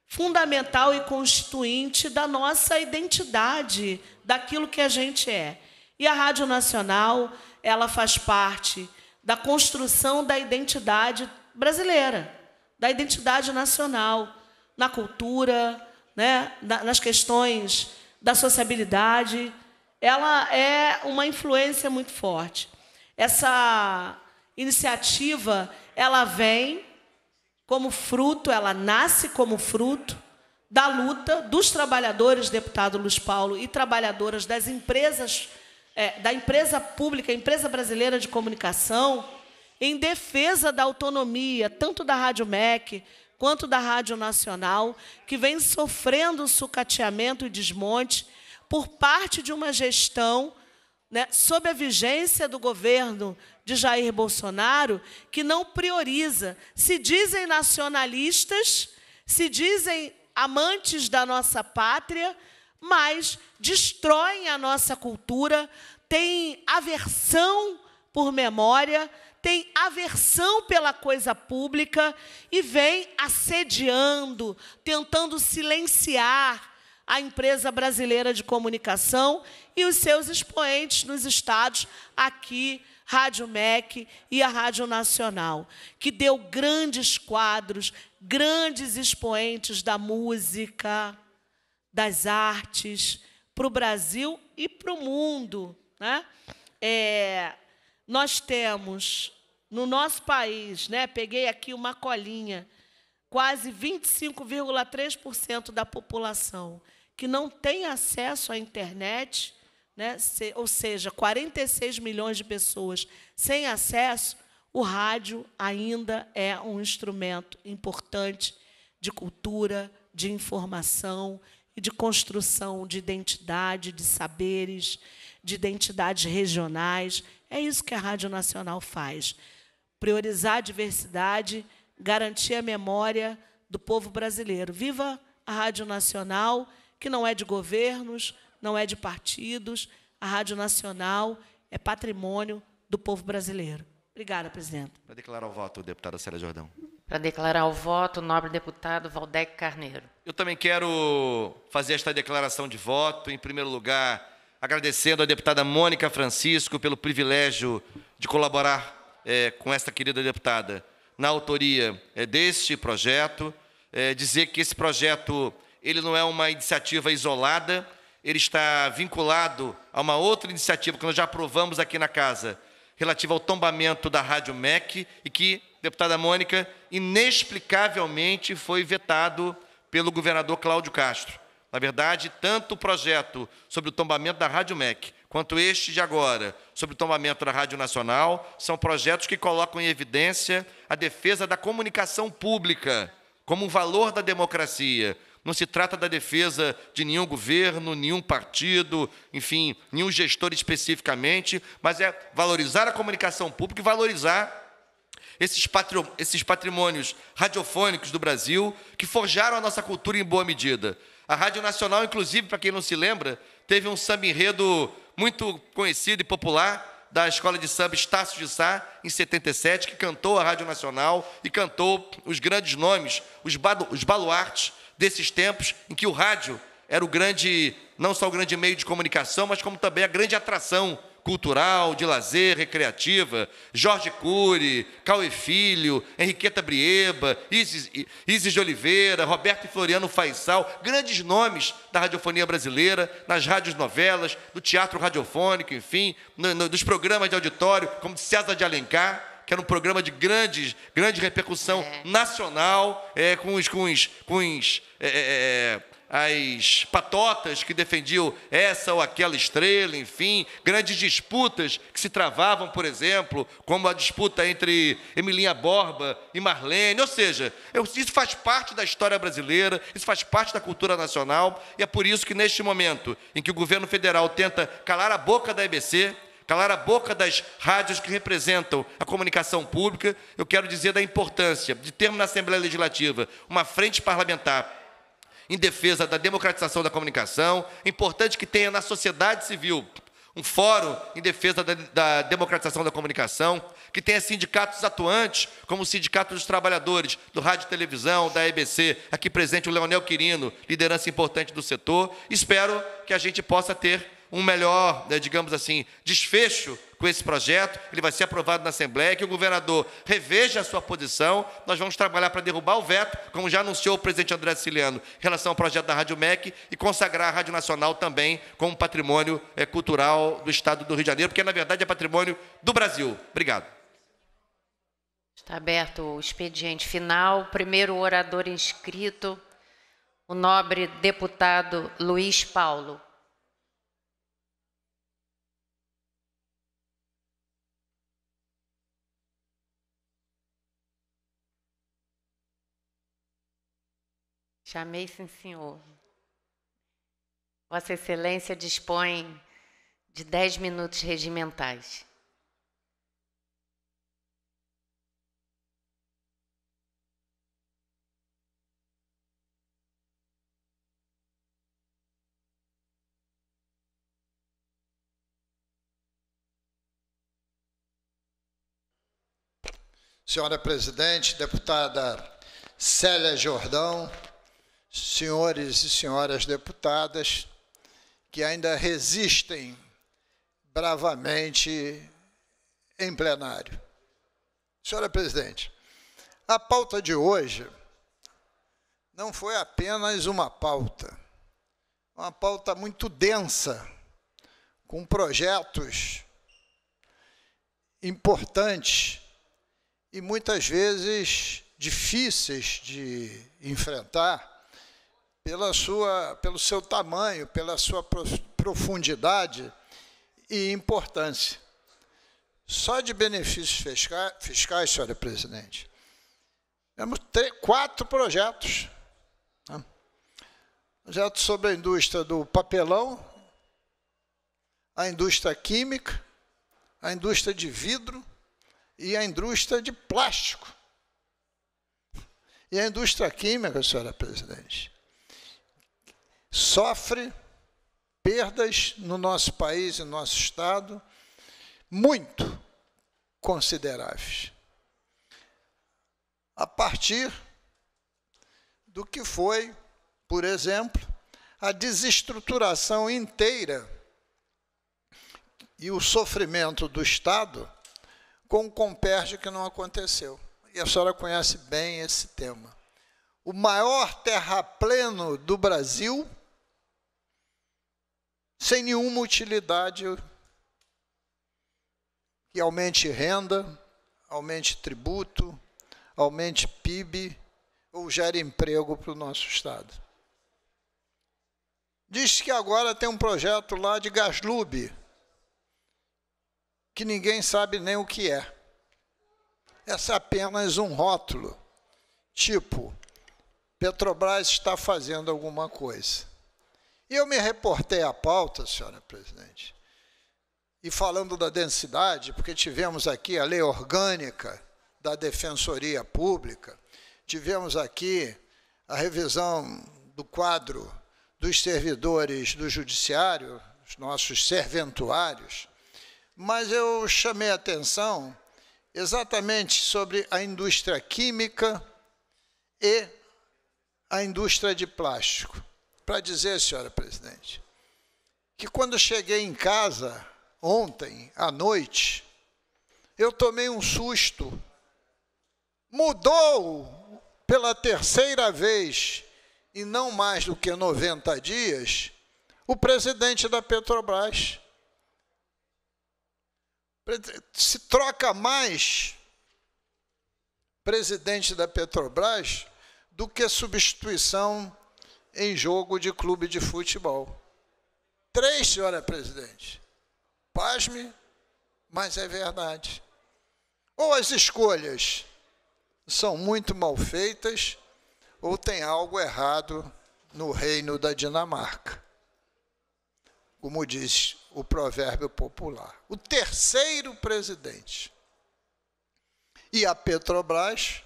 fundamental e constituinte da nossa identidade, daquilo que a gente é. E a Rádio Nacional, ela faz parte da construção da identidade brasileira da identidade nacional, na cultura, né, nas questões da sociabilidade. Ela é uma influência muito forte. Essa iniciativa, ela vem como fruto, ela nasce como fruto da luta dos trabalhadores, deputado Luiz Paulo, e trabalhadoras das empresas, é, da empresa pública, empresa brasileira de comunicação, em defesa da autonomia, tanto da Rádio MEC quanto da Rádio Nacional, que vem sofrendo sucateamento e desmonte por parte de uma gestão né, sob a vigência do governo de Jair Bolsonaro, que não prioriza. Se dizem nacionalistas, se dizem amantes da nossa pátria, mas destroem a nossa cultura, têm aversão por memória, tem aversão pela coisa pública e vem assediando, tentando silenciar a empresa brasileira de comunicação e os seus expoentes nos estados aqui Rádio MEC e a Rádio Nacional, que deu grandes quadros, grandes expoentes da música, das artes, para o Brasil e para o mundo. Né? É, nós temos no nosso país, né, peguei aqui uma colinha, quase 25,3% da população que não tem acesso à internet, né, se, ou seja, 46 milhões de pessoas sem acesso, o rádio ainda é um instrumento importante de cultura, de informação e de construção de identidade, de saberes, de identidades regionais, é isso que a Rádio Nacional faz: priorizar a diversidade, garantir a memória do povo brasileiro. Viva a Rádio Nacional, que não é de governos, não é de partidos. A Rádio Nacional é patrimônio do povo brasileiro. Obrigada, presidente. Para declarar o voto, deputada Célia Jordão. Para declarar o voto, nobre deputado Valdec Carneiro. Eu também quero fazer esta declaração de voto. Em primeiro lugar, agradecendo à deputada Mônica Francisco pelo privilégio de colaborar é, com esta querida deputada na autoria é, deste projeto, é, dizer que esse projeto ele não é uma iniciativa isolada, ele está vinculado a uma outra iniciativa que nós já aprovamos aqui na casa, relativa ao tombamento da Rádio MEC, e que, deputada Mônica, inexplicavelmente foi vetado pelo governador Cláudio Castro. Na verdade, tanto o projeto sobre o tombamento da Rádio MEC, quanto este de agora, sobre o tombamento da Rádio Nacional, são projetos que colocam em evidência a defesa da comunicação pública como um valor da democracia. Não se trata da defesa de nenhum governo, nenhum partido, enfim, nenhum gestor especificamente, mas é valorizar a comunicação pública e valorizar esses patrimônios radiofônicos do Brasil que forjaram a nossa cultura em boa medida. A Rádio Nacional, inclusive, para quem não se lembra, teve um samba enredo muito conhecido e popular da Escola de Samba Estácio de Sá, em 77, que cantou a Rádio Nacional e cantou os grandes nomes, os, os baluartes desses tempos em que o rádio era o grande, não só o grande meio de comunicação, mas como também a grande atração cultural, de lazer, recreativa, Jorge Cury, Cauê Filho, Henriqueta Brieba, Isis, Isis de Oliveira, Roberto e Floriano Faisal, grandes nomes da radiofonia brasileira, nas rádios novelas, do teatro radiofônico, enfim, no, no, dos programas de auditório, como César de Alencar, que era um programa de grandes, grande repercussão é. nacional, é, com os, com os, com os é, é, é as patotas que defendiam essa ou aquela estrela, enfim, grandes disputas que se travavam, por exemplo, como a disputa entre Emilinha Borba e Marlene. Ou seja, isso faz parte da história brasileira, isso faz parte da cultura nacional, e é por isso que, neste momento em que o governo federal tenta calar a boca da EBC, calar a boca das rádios que representam a comunicação pública, eu quero dizer da importância de termos na Assembleia Legislativa uma frente parlamentar em defesa da democratização da comunicação. É importante que tenha na sociedade civil um fórum em defesa da, da, democratização da comunicação, que tenha sindicatos atuantes, como o Sindicato dos Trabalhadores do Rádio e Televisão, da EBC, aqui presente o Leonel Quirino, liderança importante do setor. Espero que a gente possa ter um melhor, né, digamos assim, desfecho com esse projeto, ele vai ser aprovado na Assembleia, que o governador reveja a sua posição, nós vamos trabalhar para derrubar o veto, como já anunciou o presidente André Siciliano, em relação ao projeto da Rádio MEC, e consagrar a Rádio Nacional também como patrimônio é, cultural do Estado do Rio de Janeiro, porque, na verdade, é patrimônio do Brasil. Obrigado. Está aberto o expediente final. Primeiro orador inscrito, o nobre deputado Luiz Paulo. Chamei, sim, senhor. Vossa Excelência dispõe de dez minutos regimentais. Senhora Presidente, deputada Célia Jordão, senhores e senhoras deputadas que ainda resistem bravamente em plenário. Senhora presidente, a pauta de hoje não foi apenas uma pauta, uma pauta muito densa, com projetos importantes e muitas vezes difíceis de enfrentar, pela sua, pelo seu tamanho, pela sua profundidade e importância. Só de benefícios fiscais, fiscais senhora presidente, temos três, quatro projetos. Né? Projeto sobre a indústria do papelão, a indústria química, a indústria de vidro e a indústria de plástico. E a indústria química, senhora presidente, sofre perdas no nosso país e no nosso estado muito consideráveis. A partir do que foi, por exemplo, a desestruturação inteira e o sofrimento do Estado com o compérgio que não aconteceu. E a senhora conhece bem esse tema. O maior terrapleno do Brasil sem nenhuma utilidade que aumente renda, aumente tributo, aumente PIB ou gere emprego para o nosso Estado. Diz que agora tem um projeto lá de Gaslube que ninguém sabe nem o que é. Essa é apenas um rótulo, tipo, Petrobras está fazendo alguma coisa. E eu me reportei à pauta, senhora presidente, e falando da densidade, porque tivemos aqui a lei orgânica da Defensoria Pública, tivemos aqui a revisão do quadro dos servidores do Judiciário, os nossos serventuários, mas eu chamei a atenção exatamente sobre a indústria química e a indústria de plástico para dizer, senhora presidente, que quando cheguei em casa ontem à noite, eu tomei um susto. Mudou pela terceira vez, e não mais do que 90 dias, o presidente da Petrobras. Se troca mais presidente da Petrobras do que substituição em jogo de clube de futebol. Três, senhora presidente. Pasme, mas é verdade. Ou as escolhas são muito mal feitas, ou tem algo errado no reino da Dinamarca. Como diz o provérbio popular. O terceiro presidente. E a Petrobras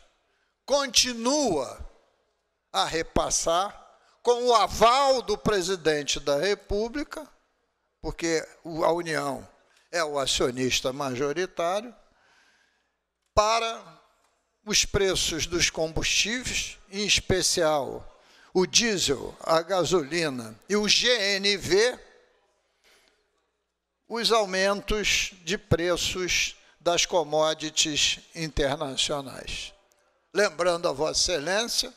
continua a repassar com o aval do presidente da República, porque a União é o acionista majoritário, para os preços dos combustíveis, em especial o diesel, a gasolina e o GNV, os aumentos de preços das commodities internacionais. Lembrando a Vossa Excelência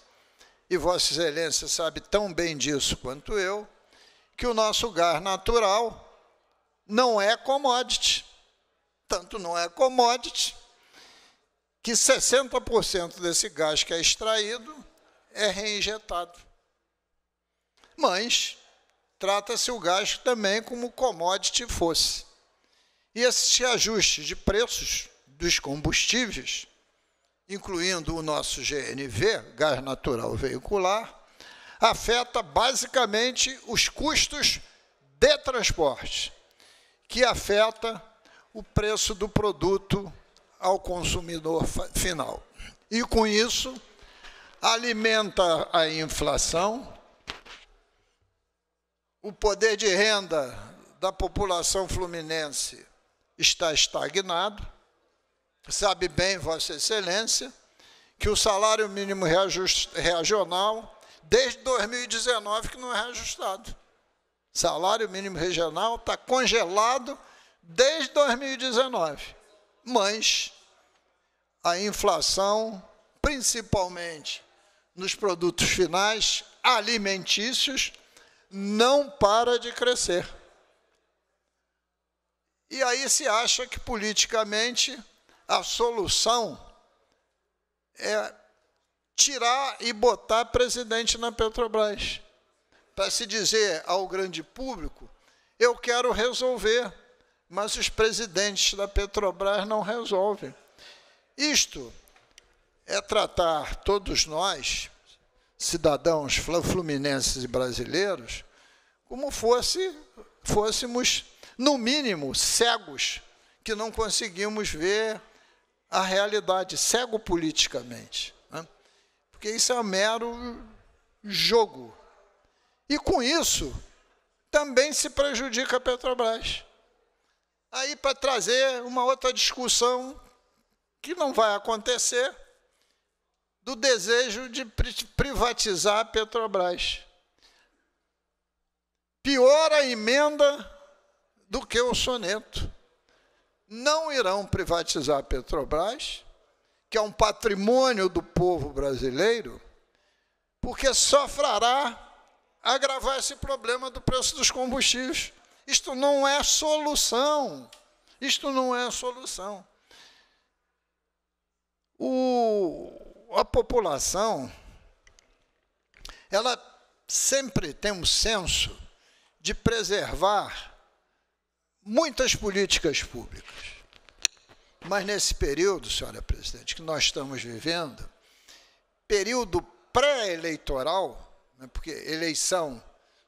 e Vossa Excelência sabe tão bem disso quanto eu, que o nosso gás natural não é commodity. Tanto não é commodity que 60% desse gás que é extraído é reinjetado. Mas trata-se o gás também como commodity fosse. E esse ajuste de preços dos combustíveis incluindo o nosso GNV, gás natural veicular, afeta basicamente os custos de transporte, que afeta o preço do produto ao consumidor final. E com isso, alimenta a inflação, o poder de renda da população fluminense está estagnado, Sabe bem, Vossa Excelência, que o salário mínimo regional, desde 2019, que não é reajustado. Salário mínimo regional está congelado desde 2019. Mas a inflação, principalmente nos produtos finais alimentícios, não para de crescer. E aí se acha que politicamente a solução é tirar e botar presidente na Petrobras. Para se dizer ao grande público, eu quero resolver, mas os presidentes da Petrobras não resolvem. Isto é tratar todos nós, cidadãos fluminenses e brasileiros, como fosse, fôssemos, no mínimo, cegos, que não conseguimos ver a realidade, cego politicamente. Né? Porque isso é um mero jogo. E com isso, também se prejudica a Petrobras. Aí, para trazer uma outra discussão que não vai acontecer, do desejo de privatizar a Petrobras. Pior a emenda do que o soneto não irão privatizar a Petrobras, que é um patrimônio do povo brasileiro, porque só agravar esse problema do preço dos combustíveis. Isto não é solução. Isto não é solução. O, a população, ela sempre tem um senso de preservar muitas políticas públicas. Mas nesse período, senhora presidente, que nós estamos vivendo, período pré-eleitoral, né, porque eleição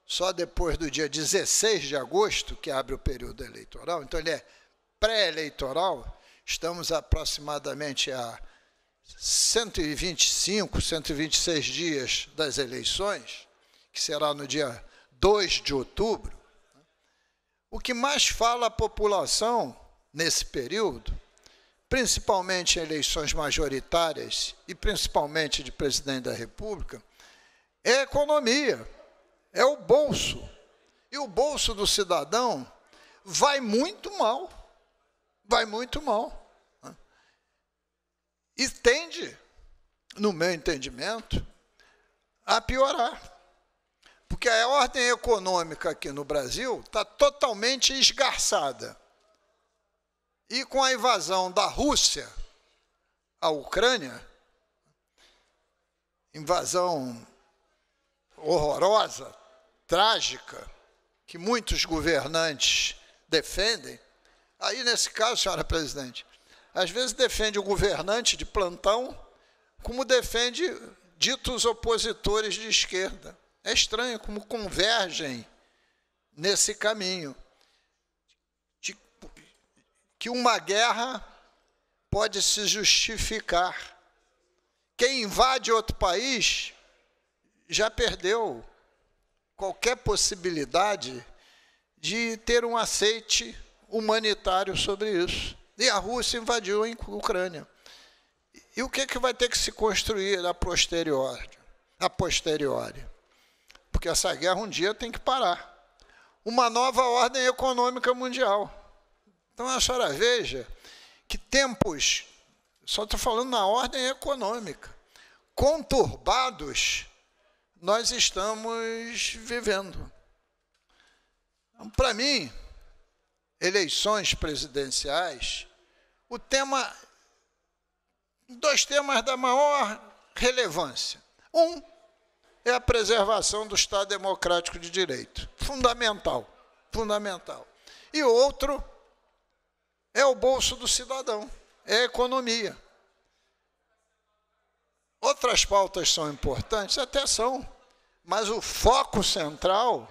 só depois do dia 16 de agosto que abre o período eleitoral, então ele é pré-eleitoral, estamos aproximadamente a 125, 126 dias das eleições, que será no dia 2 de outubro. O que mais fala a população nesse período, principalmente em eleições majoritárias e principalmente de presidente da República, é a economia, é o bolso. E o bolso do cidadão vai muito mal. Vai muito mal. Né? E tende, no meu entendimento, a piorar. Porque a ordem econômica aqui no Brasil está totalmente esgarçada. E com a invasão da Rússia à Ucrânia, invasão horrorosa, trágica, que muitos governantes defendem, aí nesse caso, senhora presidente, às vezes defende o governante de plantão, como defende ditos opositores de esquerda. É estranho como convergem nesse caminho. De, tipo, que uma guerra pode se justificar. Quem invade outro país já perdeu qualquer possibilidade de ter um aceite humanitário sobre isso. E a Rússia invadiu a Ucrânia. E o que, é que vai ter que se construir a posteriori? A posteriori? porque essa guerra um dia tem que parar. Uma nova ordem econômica mundial. Então a senhora veja que tempos, só estou falando na ordem econômica, conturbados nós estamos vivendo. Então, Para mim, eleições presidenciais, o tema, dois temas da maior relevância. Um, é a preservação do Estado democrático de direito. Fundamental, fundamental. E outro é o bolso do cidadão, é a economia. Outras pautas são importantes, até são, mas o foco central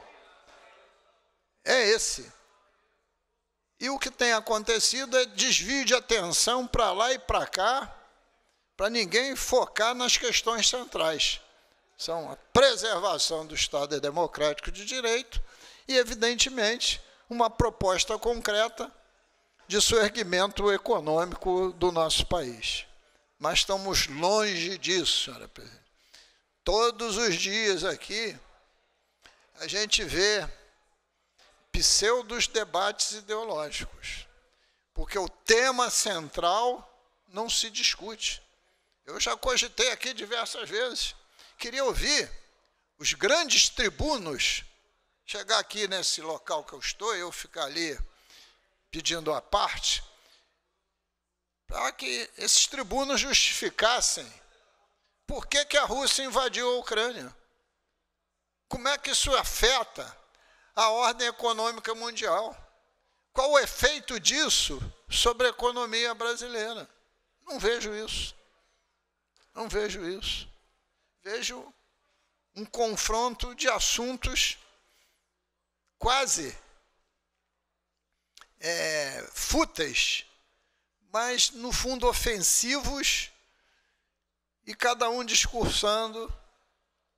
é esse. E o que tem acontecido é desvio de atenção para lá e para cá, para ninguém focar nas questões centrais são a preservação do Estado é democrático de direito e, evidentemente, uma proposta concreta de surgimento econômico do nosso país. Mas estamos longe disso, senhora presidente. Todos os dias aqui, a gente vê pseudos debates ideológicos, porque o tema central não se discute. Eu já cogitei aqui diversas vezes queria ouvir os grandes tribunos chegar aqui nesse local que eu estou, eu ficar ali pedindo a parte, para que esses tribunos justificassem por que, que a Rússia invadiu a Ucrânia. Como é que isso afeta a ordem econômica mundial? Qual o efeito disso sobre a economia brasileira? Não vejo isso. Não vejo isso. Vejo um confronto de assuntos quase é, fúteis, mas no fundo ofensivos, e cada um discursando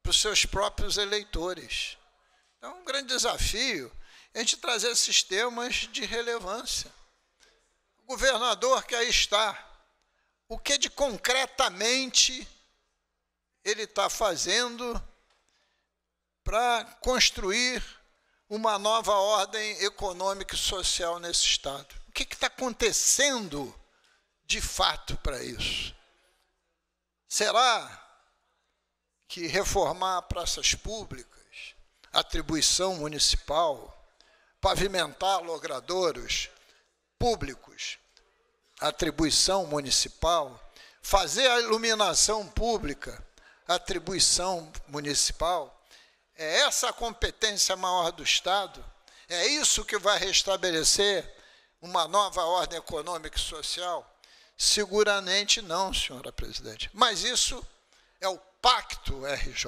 para os seus próprios eleitores. Então, é um grande desafio a gente trazer esses temas de relevância. O governador que aí está, o que de concretamente ele está fazendo para construir uma nova ordem econômica e social nesse Estado. O que está acontecendo de fato para isso? Será que reformar praças públicas, atribuição municipal, pavimentar logradouros públicos, atribuição municipal, fazer a iluminação pública, atribuição municipal, é essa competência maior do Estado, é isso que vai restabelecer uma nova ordem econômica e social? Seguramente não, senhora presidente. Mas isso é o Pacto RJ.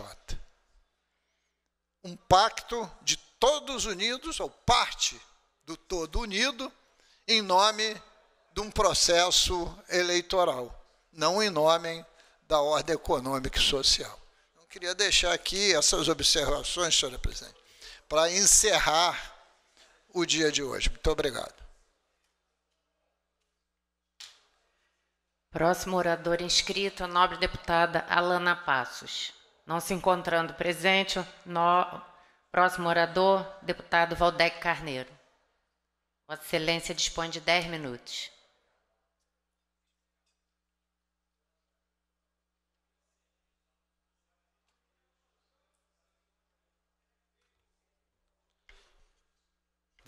Um pacto de todos unidos, ou parte do todo unido, em nome de um processo eleitoral, não em nome da ordem econômica e social. Eu queria deixar aqui essas observações, senhora presidente, para encerrar o dia de hoje. Muito obrigado. Próximo orador inscrito, a nobre deputada Alana Passos. Não se encontrando presente, no... próximo orador, deputado Valdec Carneiro. Vossa Excelência dispõe de 10 minutos.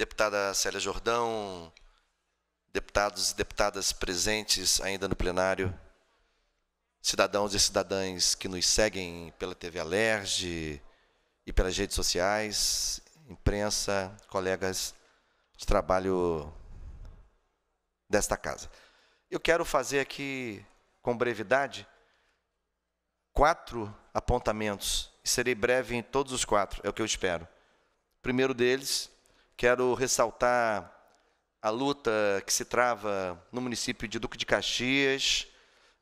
deputada Célia Jordão, deputados e deputadas presentes ainda no plenário, cidadãos e cidadãs que nos seguem pela TV Alerge e pelas redes sociais, imprensa, colegas de trabalho desta casa. Eu quero fazer aqui, com brevidade, quatro apontamentos. E serei breve em todos os quatro, é o que eu espero. O primeiro deles Quero ressaltar a luta que se trava no município de Duque de Caxias,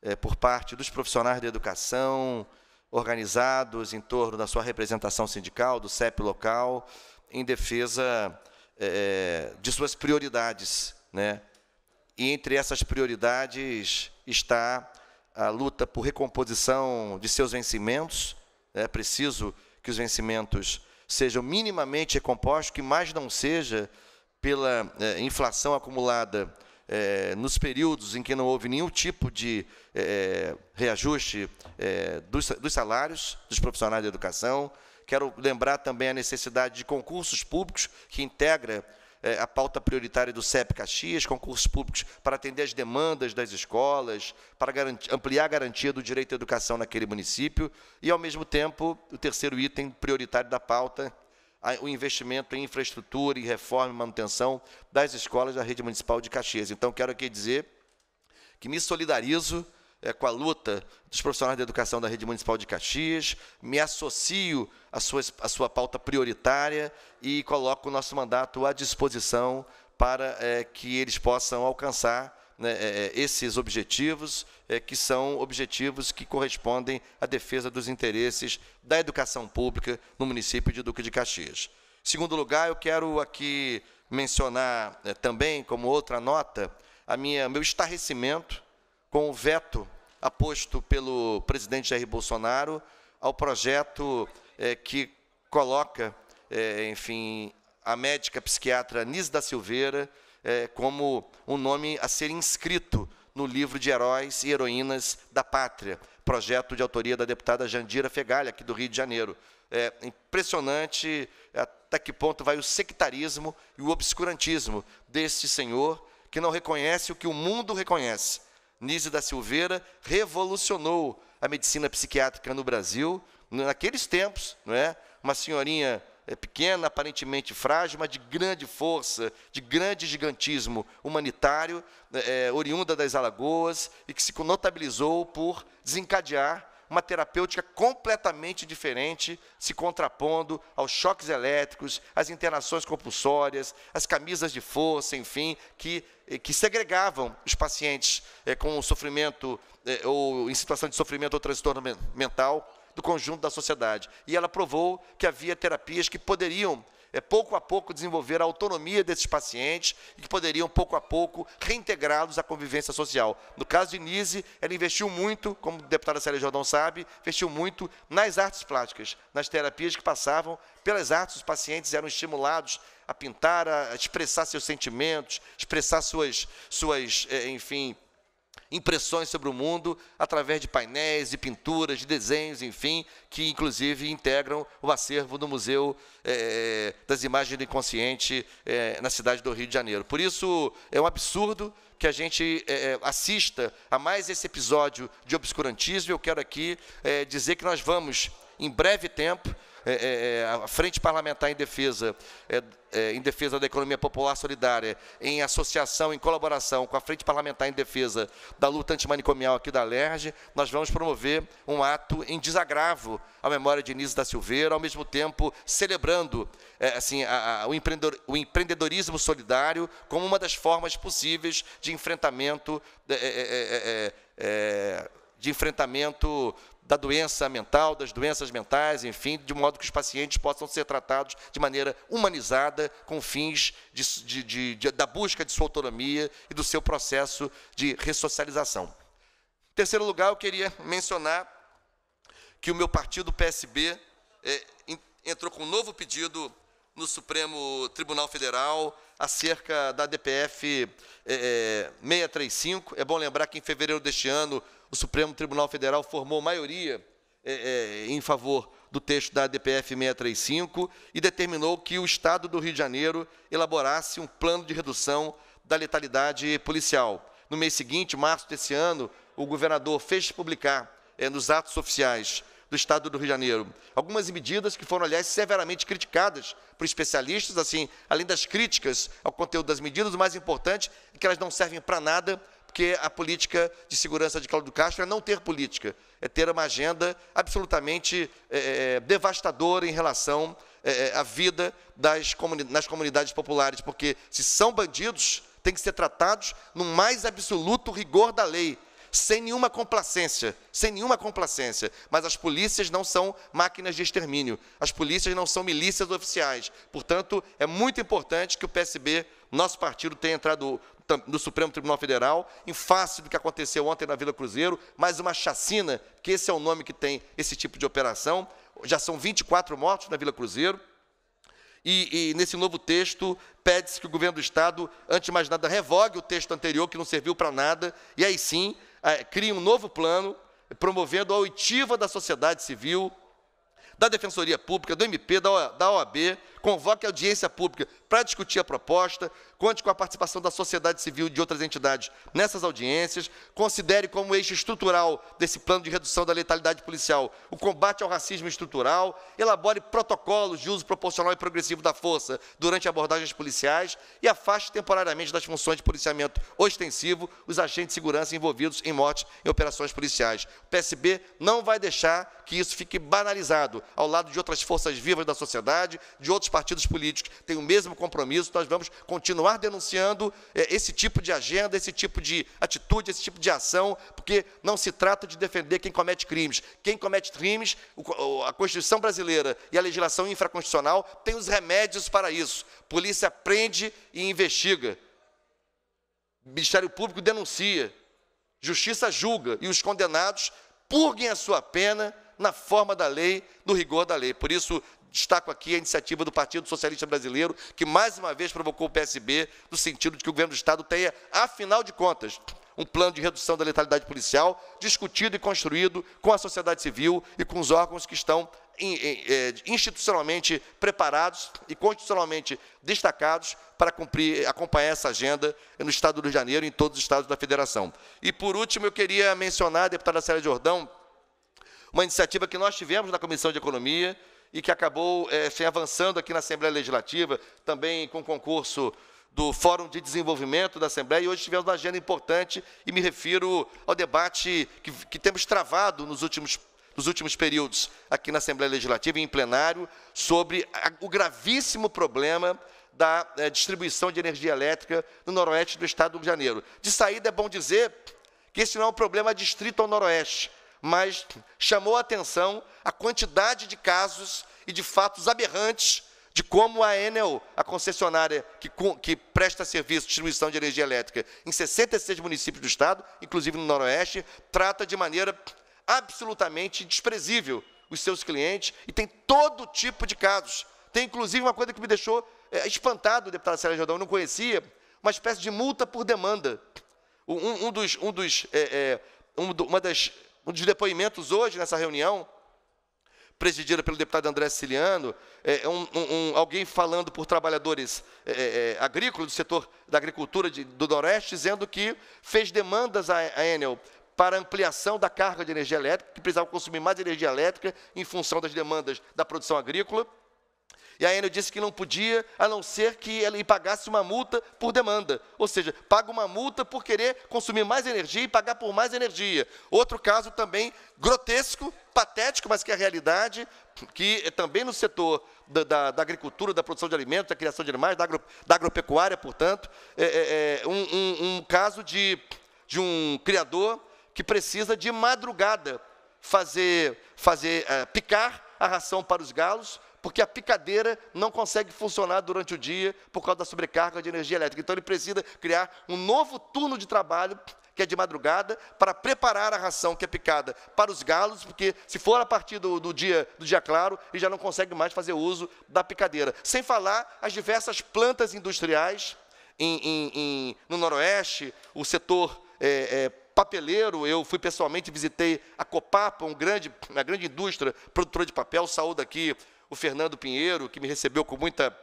é, por parte dos profissionais da educação, organizados em torno da sua representação sindical, do CEP local, em defesa é, de suas prioridades. Né? E entre essas prioridades está a luta por recomposição de seus vencimentos. É preciso que os vencimentos sejam minimamente recompostos, que mais não seja pela é, inflação acumulada é, nos períodos em que não houve nenhum tipo de é, é reajuste é, dos, dos salários dos profissionais da educação. Quero lembrar também a necessidade de concursos públicos que integra é, a pauta prioritária do CEP Caxias, concursos públicos para atender as demandas das escolas, para garantir, ampliar a garantia do direito à educação naquele município, e, ao mesmo tempo, o terceiro item prioritário da pauta, o investimento em infraestrutura e reforma e manutenção das escolas da rede municipal de Caxias. Então, quero aqui dizer que me solidarizo é, com a luta dos profissionais da educação da Rede Municipal de Caxias, me associo à sua, à sua pauta prioritária e coloco o nosso mandato à disposição para é, que eles possam alcançar né, é, é, esses objetivos, é, que são objetivos que correspondem à defesa dos interesses da educação pública no município de Duque de Caxias. Em segundo lugar, eu quero aqui mencionar é, também, como outra nota, a minha, meu estarrecimento com o veto aposto pelo presidente Jair Bolsonaro ao projeto é, que coloca, é, enfim, a médica psiquiatra Nis da Silveira é, como um nome a ser inscrito no livro de heróis e heroínas da pátria, projeto de autoria da deputada Jandira Fegalha, aqui do Rio de Janeiro. É impressionante até que ponto vai o sectarismo e o obscurantismo deste senhor que não reconhece o que o mundo reconhece, Nísio da Silveira revolucionou a medicina psiquiátrica no Brasil, naqueles tempos, não é? Uma senhorinha é, pequena, aparentemente frágil, mas de grande força, de grande gigantismo humanitário, é, oriunda das Alagoas, e que se notabilizou por desencadear uma terapêutica completamente diferente, se contrapondo aos choques elétricos, às internações compulsórias, às camisas de força, enfim, que, eh, que segregavam os pacientes é, com sofrimento é, ou em situação de sofrimento ou transtorno mental do conjunto da sociedade. E ela provou que havia terapias que poderiam é, pouco a pouco desenvolver a autonomia desses pacientes e que poderiam, pouco a pouco, reintegrá-los à convivência social. No caso de Nise, ela investiu muito, como a deputada Célia Jordão sabe, investiu muito nas artes plásticas, nas terapias que passavam pelas artes, os pacientes eram estimulados a pintar, a expressar seus sentimentos, expressar suas, suas eh, enfim, impressões sobre o mundo através de painéis, de pinturas, de desenhos, enfim, que inclusive integram o acervo do Museu é, das Imagens do Inconsciente é, na cidade do Rio de Janeiro. Por isso, é um absurdo que a gente é, assista a mais esse episódio de obscurantismo. Eu quero aqui dizer que nós vamos, em breve tempo, é, é, é, a Frente Parlamentar em Defesa, é, é, em Defesa da Economia Popular Solidária, em associação, em colaboração com a Frente Parlamentar em Defesa da Luta Antimanicomial aqui da LERJ, nós vamos promover um ato em desagravo à memória de Inísio da Silveira, ao mesmo tempo celebrando é, assim, a, a, o, empreendedor, o empreendedorismo solidário como uma das formas possíveis de enfrentamento de enfrentamento da doença mental, das doenças mentais, enfim, de modo que os pacientes possam ser tratados de maneira humanizada, com fins de, de, de, da busca de sua autonomia e do seu processo de ressocialização. Em terceiro lugar, eu queria mencionar que o meu partido, o PSB, é, entrou com um novo pedido no Supremo Tribunal Federal acerca da DPF é, 635. É, é bom lembrar que em fevereiro deste ano o Supremo Tribunal Federal formou maioria é, é, em favor do texto da DPF 635 e determinou que o Estado do Rio de Janeiro elaborasse um plano de redução da letalidade policial. No mês seguinte, março desse ano, o governador fez publicar é, nos atos oficiais do Estado do Rio de Janeiro algumas medidas que foram, aliás, severamente criticadas por especialistas, assim, além das críticas ao conteúdo das medidas, o mais importante é que elas não servem para nada porque a política de segurança de Cláudio Castro é não ter política, é ter uma agenda absolutamente é, é, é devastadora em relação é, é, à vida das comuni nas comunidades populares, porque se são bandidos, têm que ser tratados no mais absoluto rigor da lei, sem nenhuma complacência, sem nenhuma complacência. Mas as polícias não são máquinas de extermínio, as polícias não são milícias oficiais. Portanto, é muito importante que o PSB, nosso partido, tenha entrado no Supremo Tribunal Federal, em face do que aconteceu ontem na Vila Cruzeiro, mais uma chacina, que esse é o nome que tem esse tipo de operação. Já são 24 mortos na Vila Cruzeiro. E, e nesse novo texto, pede-se que o governo do Estado, antes de mais nada, revogue o texto anterior, que não serviu para nada, e aí sim ah, cria um novo plano, promovendo a oitiva da sociedade civil, da Defensoria Pública, do MP, da OAB, convoque audiência pública para discutir a proposta, Conte com a participação da sociedade civil e de outras entidades nessas audiências. Considere como eixo estrutural desse plano de redução da letalidade policial o combate ao racismo estrutural. Elabore protocolos de uso proporcional e progressivo da força durante abordagens policiais e afaste temporariamente das funções de policiamento ostensivo os agentes de segurança envolvidos em mortes em operações policiais. O PSB não vai deixar que isso fique banalizado ao lado de outras forças vivas da sociedade, de outros partidos políticos. Tem o mesmo compromisso, nós vamos continuar continuar denunciando é, esse tipo de agenda, esse tipo de atitude, esse tipo de ação, porque não se trata de defender quem comete crimes. Quem comete crimes, o, a Constituição brasileira e a legislação infraconstitucional têm os remédios para isso. Polícia prende e investiga. Ministério Público denuncia. Justiça julga e os condenados purguem a sua pena na forma da lei, no rigor da lei. Por isso, Destaco aqui a iniciativa do Partido Socialista Brasileiro, que mais uma vez provocou o PSB, no sentido de que o governo do Estado tenha, afinal de contas, um plano de redução da letalidade policial discutido e construído com a sociedade civil e com os órgãos que estão é, institucionalmente preparados e constitucionalmente destacados para cumprir, acompanhar essa agenda no Estado do Rio de Janeiro e em todos os estados da Federação. E, por último, eu queria mencionar, deputada Célia Jordão, uma iniciativa que nós tivemos na Comissão de Economia, e que acabou é, avançando aqui na Assembleia Legislativa, também com concurso do Fórum de Desenvolvimento da Assembleia, e hoje tivemos uma agenda importante, e me refiro ao debate que, que temos travado nos últimos, nos últimos períodos aqui na Assembleia Legislativa e em plenário, sobre a, o gravíssimo problema da é, distribuição de energia elétrica no noroeste do Estado do Rio de Janeiro. De saída, é bom dizer que esse não é um problema distrito ao noroeste, mas chamou a atenção a quantidade de casos e de fatos aberrantes de como a Enel, a concessionária que, que, presta serviço de distribuição de energia elétrica em 66 municípios do Estado, inclusive no Noroeste, trata de maneira absolutamente desprezível os seus clientes e tem todo tipo de casos. Tem, inclusive, uma coisa que me deixou é, espantado, deputado Sérgio Jordão, eu não conhecia, uma espécie de multa por demanda. Um, um dos, um dos é, é, uma das um dos depoimentos hoje, nessa reunião, presidida pelo deputado André Siciliano, é, é um, um, alguém falando por trabalhadores é, é, é, agrícolas, do setor da agricultura de, do Noroeste, dizendo que fez demandas à, à Enel para ampliação da carga de energia elétrica, que precisava consumir mais energia elétrica em função das demandas da produção agrícola. E a Enel disse que não podia, a não ser que ele pagasse uma multa por demanda. Ou seja, paga uma multa por querer consumir mais energia e pagar por mais energia. Outro caso também grotesco, patético, mas que é a realidade, que é também no setor da, da, da agricultura, da produção de alimentos, da criação de animais, da, agro, da agropecuária, portanto, é, é, é, um, um, um caso de, de um criador que precisa de madrugada fazer, fazer é, picar a ração para os galos, porque a picadeira não consegue funcionar durante o dia por causa da sobrecarga de energia elétrica. Então ele precisa criar um novo turno de trabalho que é de madrugada, para preparar a ração que é picada para os galos, porque se for a partir do, do, dia, do dia claro, ele já não consegue mais fazer uso da picadeira. Sem falar as diversas plantas industriais em, em, em, no Noroeste, o setor é, é, papeleiro, eu fui pessoalmente visitei a Copapa, um grande, uma grande indústria produtora de papel, saúdo aqui o Fernando Pinheiro, que me recebeu com muita,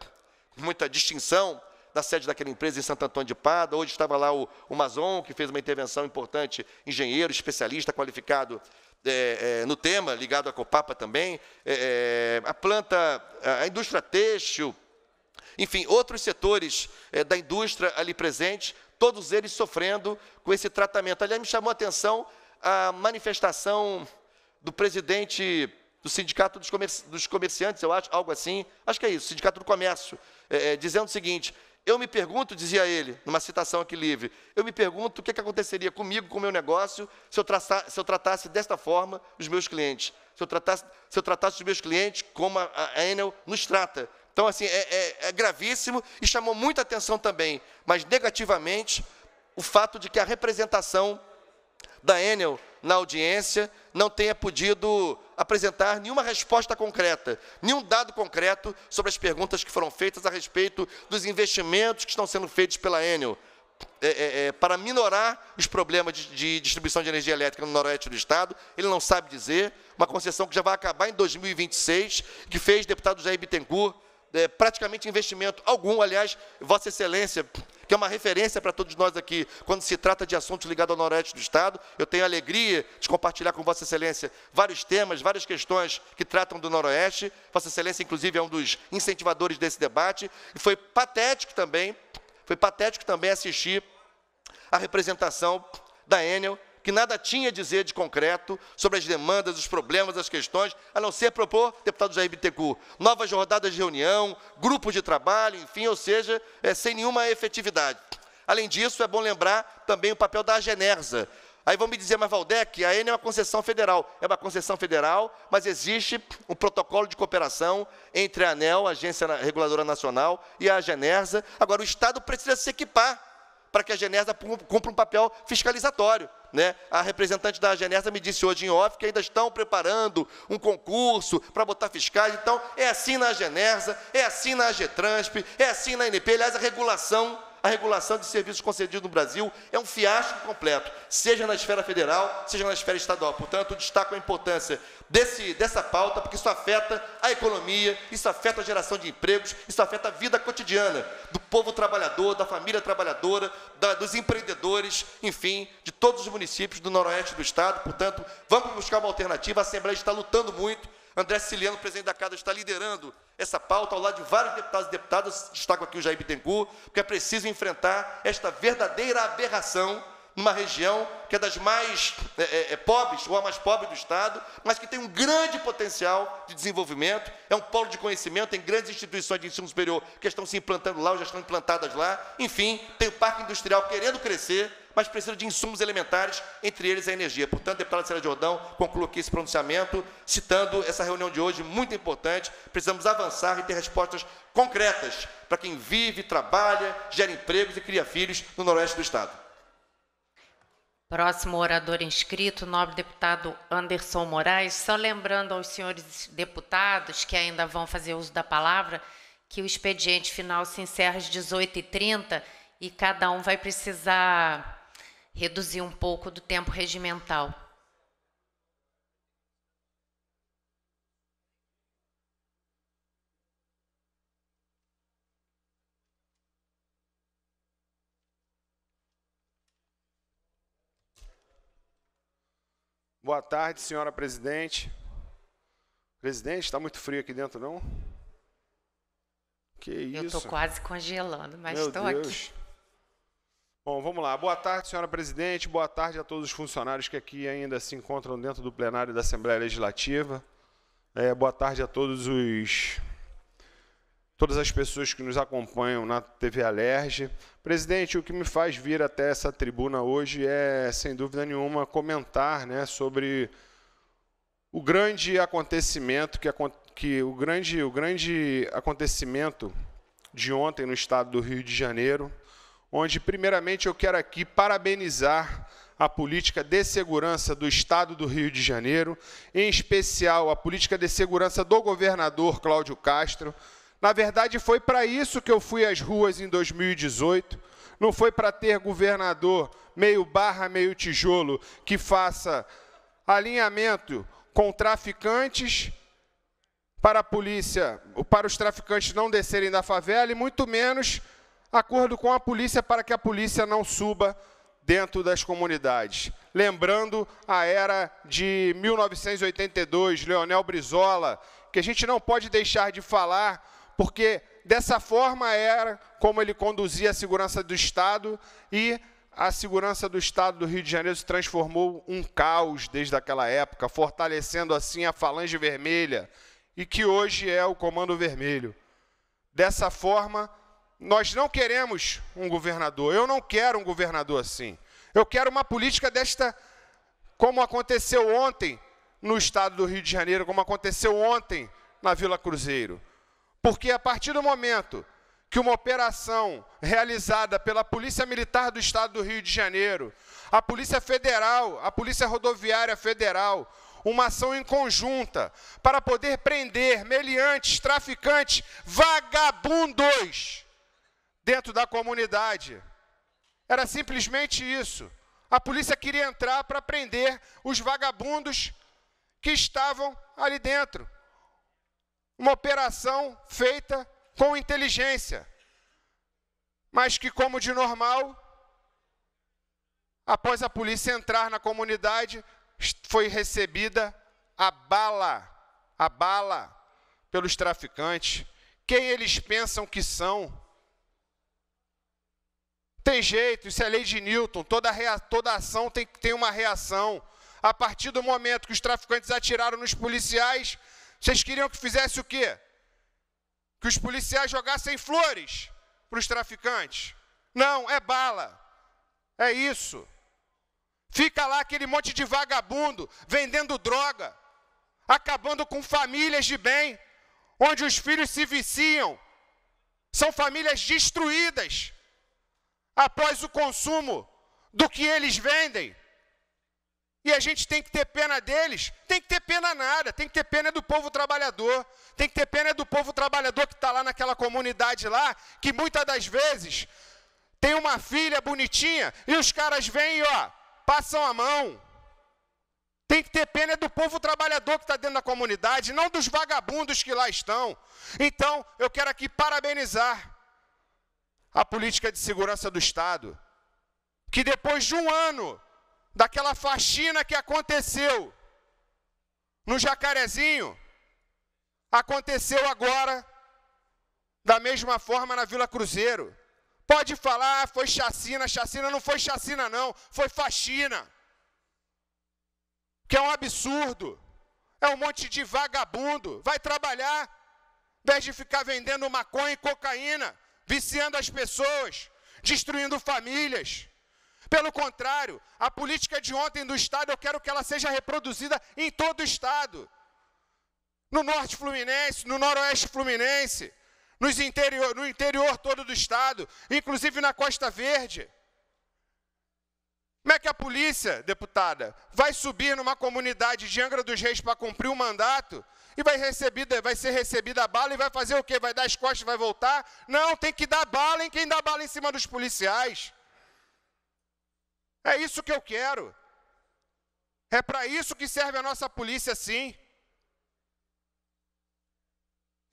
muita distinção na sede daquela empresa em Santo Antônio de Pada. Hoje estava lá o, o Mazon, que fez uma intervenção importante, engenheiro, especialista, qualificado é, é, no tema, ligado à Copapa também. É, é a planta, a indústria têxtil, enfim, outros setores é, da indústria ali presentes, todos eles sofrendo com esse tratamento. Aliás, me chamou a atenção a manifestação do presidente do Sindicato dos, Comerci dos, Comerciantes, eu acho, algo assim, acho que é isso, Sindicato do Comércio, é, é, dizendo o seguinte: eu me pergunto, dizia ele, numa citação aqui livre, eu me pergunto o que, é que aconteceria comigo, com o meu negócio, se eu, se eu, tratasse desta forma os meus clientes, se eu tratasse, se eu tratasse os meus clientes como a, a Enel nos trata. Então, assim, é, é, é gravíssimo e chamou muita atenção também, mas negativamente, o fato de que a representação da Enel na audiência não tenha podido apresentar nenhuma resposta concreta, nenhum dado concreto sobre as perguntas que foram feitas a respeito dos investimentos que estão sendo feitos pela Enel é, é, é para minorar os problemas de, de distribuição de energia elétrica no noroeste do Estado. Ele não sabe dizer. Uma concessão que já vai acabar em 2026, que fez deputado Jair Bittencourt é, praticamente investimento algum. Aliás, Vossa Excelência que é uma referência para todos nós aqui, quando se trata de assuntos ligados ao Noroeste do Estado. Eu tenho alegria de compartilhar com Vossa Excelência vários temas, várias questões que tratam do Noroeste. Vossa Excelência, inclusive, é um dos incentivadores desse debate. E foi patético também, foi patético também assistir a representação da Enel que nada tinha a dizer de concreto sobre as demandas, os problemas, as questões, a não ser propor, deputado Jair Bittencourt, novas rodadas de reunião, grupos de trabalho, enfim, ou seja, é, sem nenhuma efetividade. Além disso, é bom lembrar também o papel da Agenersa. Aí vão me dizer, mas Valdec, a Enel é uma concessão federal. É uma concessão federal, mas existe um protocolo de cooperação entre a ANEL, a Agência Reguladora Nacional, e a Agenersa. Agora, o Estado precisa se equipar para que a Genesa cumpra um papel fiscalizatório. Né? A representante da Genesa me disse hoje em off que ainda estão preparando um concurso para botar fiscais. Então, é assim na Genesa, é assim na AGTransp, é assim na NP. Aliás, a regulação a regulação de serviços concedidos no Brasil é um fiasco completo, seja na esfera federal, seja na esfera estadual. Portanto, destaco a importância desse, dessa pauta, porque isso afeta a economia, isso afeta a geração de empregos, isso afeta a vida cotidiana do povo trabalhador, da família trabalhadora, da, dos empreendedores, enfim, de todos os municípios do noroeste do Estado. Portanto, vamos buscar uma alternativa. A Assembleia está lutando muito. André Siliano, presidente da Casa, está liderando essa pauta ao lado de vários deputados e deputadas. Destaco aqui o Jair Bittencourt, porque é preciso enfrentar esta verdadeira aberração numa região que é das mais é, é, é, pobres, ou a mais pobre do Estado, mas que tem um grande potencial de desenvolvimento, é um polo de conhecimento, tem grandes instituições de ensino superior que estão se implantando lá, ou já estão implantadas lá. Enfim, tem o parque industrial querendo crescer, mas precisa de insumos elementares, entre eles a energia. Portanto, deputada Sérgio Jordão, concluo aqui esse pronunciamento, citando essa reunião de hoje, muito importante. Precisamos avançar e ter respostas concretas para quem vive, trabalha, gera empregos e cria filhos no Noroeste do Estado. Próximo orador inscrito, nobre deputado Anderson Moraes. Só lembrando aos senhores deputados que ainda vão fazer uso da palavra, que o expediente final se encerra às 18h30 e cada um vai precisar reduzir um pouco do tempo regimental. Boa tarde, senhora presidente. Presidente, está muito frio aqui dentro, não? Que isso? Eu estou quase congelando, mas estou aqui. Bom, vamos lá. Boa tarde, senhora presidente. Boa tarde a todos os funcionários que aqui ainda se encontram dentro do plenário da Assembleia Legislativa. É, boa tarde a todos os todas as pessoas que nos acompanham na TV Alerge. Presidente, o que me faz vir até essa tribuna hoje é, sem dúvida nenhuma, comentar né, sobre o grande acontecimento que, que o, grande, o grande acontecimento de ontem no estado do Rio de Janeiro, onde primeiramente eu quero aqui parabenizar a política de segurança do Estado do Rio de Janeiro, em especial a política de segurança do governador Cláudio Castro, na verdade, foi para isso que eu fui às ruas em 2018. Não foi para ter governador meio barra, meio tijolo que faça alinhamento com traficantes para a polícia, para os traficantes não descerem da favela e muito menos acordo com a polícia para que a polícia não suba dentro das comunidades. Lembrando a era de 1982, Leonel Brizola, que a gente não pode deixar de falar porque dessa forma era como ele conduzia a segurança do Estado e a segurança do Estado do Rio de Janeiro se transformou um caos desde aquela época, fortalecendo assim a Falange Vermelha e que hoje é o Comando Vermelho. Dessa forma, nós não queremos um governador. Eu não quero um governador assim. Eu quero uma política desta, como aconteceu ontem no estado do Rio de Janeiro, como aconteceu ontem na Vila Cruzeiro. Porque a partir do momento que uma operação realizada pela Polícia Militar do Estado do Rio de Janeiro, a Polícia Federal, a Polícia Rodoviária Federal, uma ação em conjunta para poder prender meliantes, traficantes, vagabundos dentro da comunidade. Era simplesmente isso. A polícia queria entrar para prender os vagabundos que estavam ali dentro uma operação feita com inteligência, mas que, como de normal, após a polícia entrar na comunidade, foi recebida a bala, a bala pelos traficantes. Quem eles pensam que são? Tem jeito, isso é lei de Newton, toda, rea, toda ação tem, tem uma reação. A partir do momento que os traficantes atiraram nos policiais, vocês queriam que fizesse o quê? Que os policiais jogassem flores para os traficantes. Não, é bala. É isso. Fica lá aquele monte de vagabundo vendendo droga, acabando com famílias de bem, onde os filhos se viciam. São famílias destruídas após o consumo do que eles vendem. E a gente tem que ter pena deles? Tem que ter pena nada, tem que ter pena do povo trabalhador, tem que ter pena do povo trabalhador que está lá naquela comunidade lá, que muitas das vezes tem uma filha bonitinha e os caras vêm e ó, passam a mão. Tem que ter pena do povo trabalhador que está dentro da comunidade, não dos vagabundos que lá estão. Então, eu quero aqui parabenizar a política de segurança do Estado, que depois de um ano daquela faxina que aconteceu no Jacarezinho, aconteceu agora da mesma forma na Vila Cruzeiro. Pode falar, ah, foi chacina, chacina não foi chacina não, foi faxina. Que é um absurdo. É um monte de vagabundo, vai trabalhar, em vez de ficar vendendo maconha e cocaína, viciando as pessoas, destruindo famílias. Pelo contrário, a política de ontem do Estado, eu quero que ela seja reproduzida em todo o Estado. No Norte Fluminense, no Noroeste Fluminense, nos interior, no interior todo do Estado, inclusive na Costa Verde. Como é que a polícia, deputada, vai subir numa comunidade de Angra dos Reis para cumprir o um mandato e vai, recebida, vai ser recebida a bala e vai fazer o quê? Vai dar as costas e vai voltar? Não, tem que dar bala em quem dá bala em cima dos policiais. É isso que eu quero. É para isso que serve a nossa polícia, sim.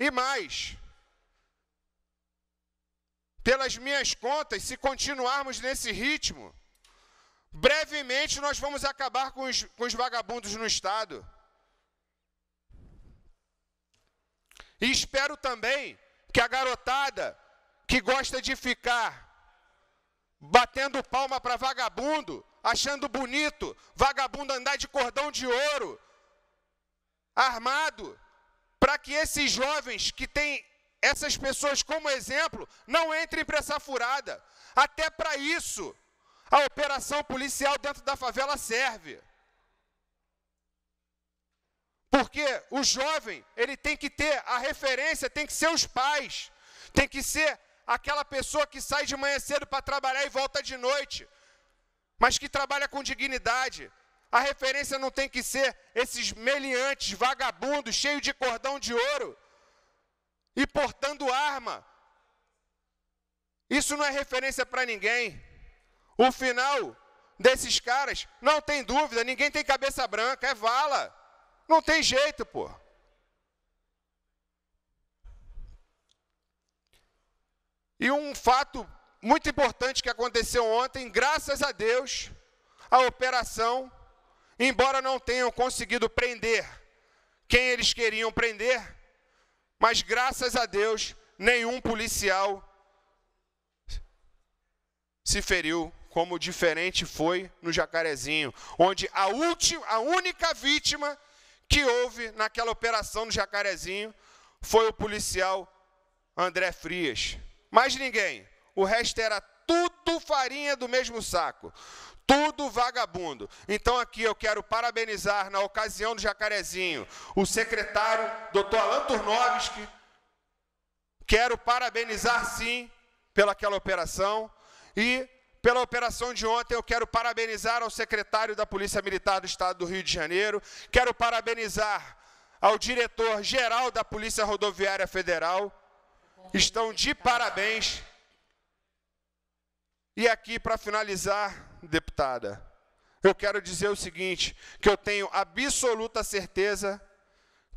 E mais, pelas minhas contas, se continuarmos nesse ritmo, brevemente nós vamos acabar com os, com os vagabundos no Estado. E espero também que a garotada que gosta de ficar batendo palma para vagabundo, achando bonito, vagabundo andar de cordão de ouro, armado, para que esses jovens que têm essas pessoas como exemplo não entrem para essa furada. Até para isso, a operação policial dentro da favela serve. Porque o jovem, ele tem que ter a referência, tem que ser os pais, tem que ser aquela pessoa que sai de manhã cedo para trabalhar e volta de noite, mas que trabalha com dignidade. A referência não tem que ser esses meliantes, vagabundos, cheios de cordão de ouro e portando arma. Isso não é referência para ninguém. O final desses caras, não tem dúvida, ninguém tem cabeça branca, é vala. Não tem jeito, pô. E um fato muito importante que aconteceu ontem, graças a Deus, a operação, embora não tenham conseguido prender quem eles queriam prender, mas graças a Deus, nenhum policial se feriu, como diferente foi no Jacarezinho, onde a última, a única vítima que houve naquela operação no Jacarezinho foi o policial André Frias mais ninguém. O resto era tudo farinha do mesmo saco. Tudo vagabundo. Então aqui eu quero parabenizar, na ocasião do Jacarezinho, o secretário, doutor Alan Turnovski. Quero parabenizar, sim, pelaquela operação. E pela operação de ontem, eu quero parabenizar ao secretário da Polícia Militar do Estado do Rio de Janeiro. Quero parabenizar ao diretor-geral da Polícia Rodoviária Federal estão de parabéns. E aqui, para finalizar, deputada, eu quero dizer o seguinte: que eu tenho absoluta certeza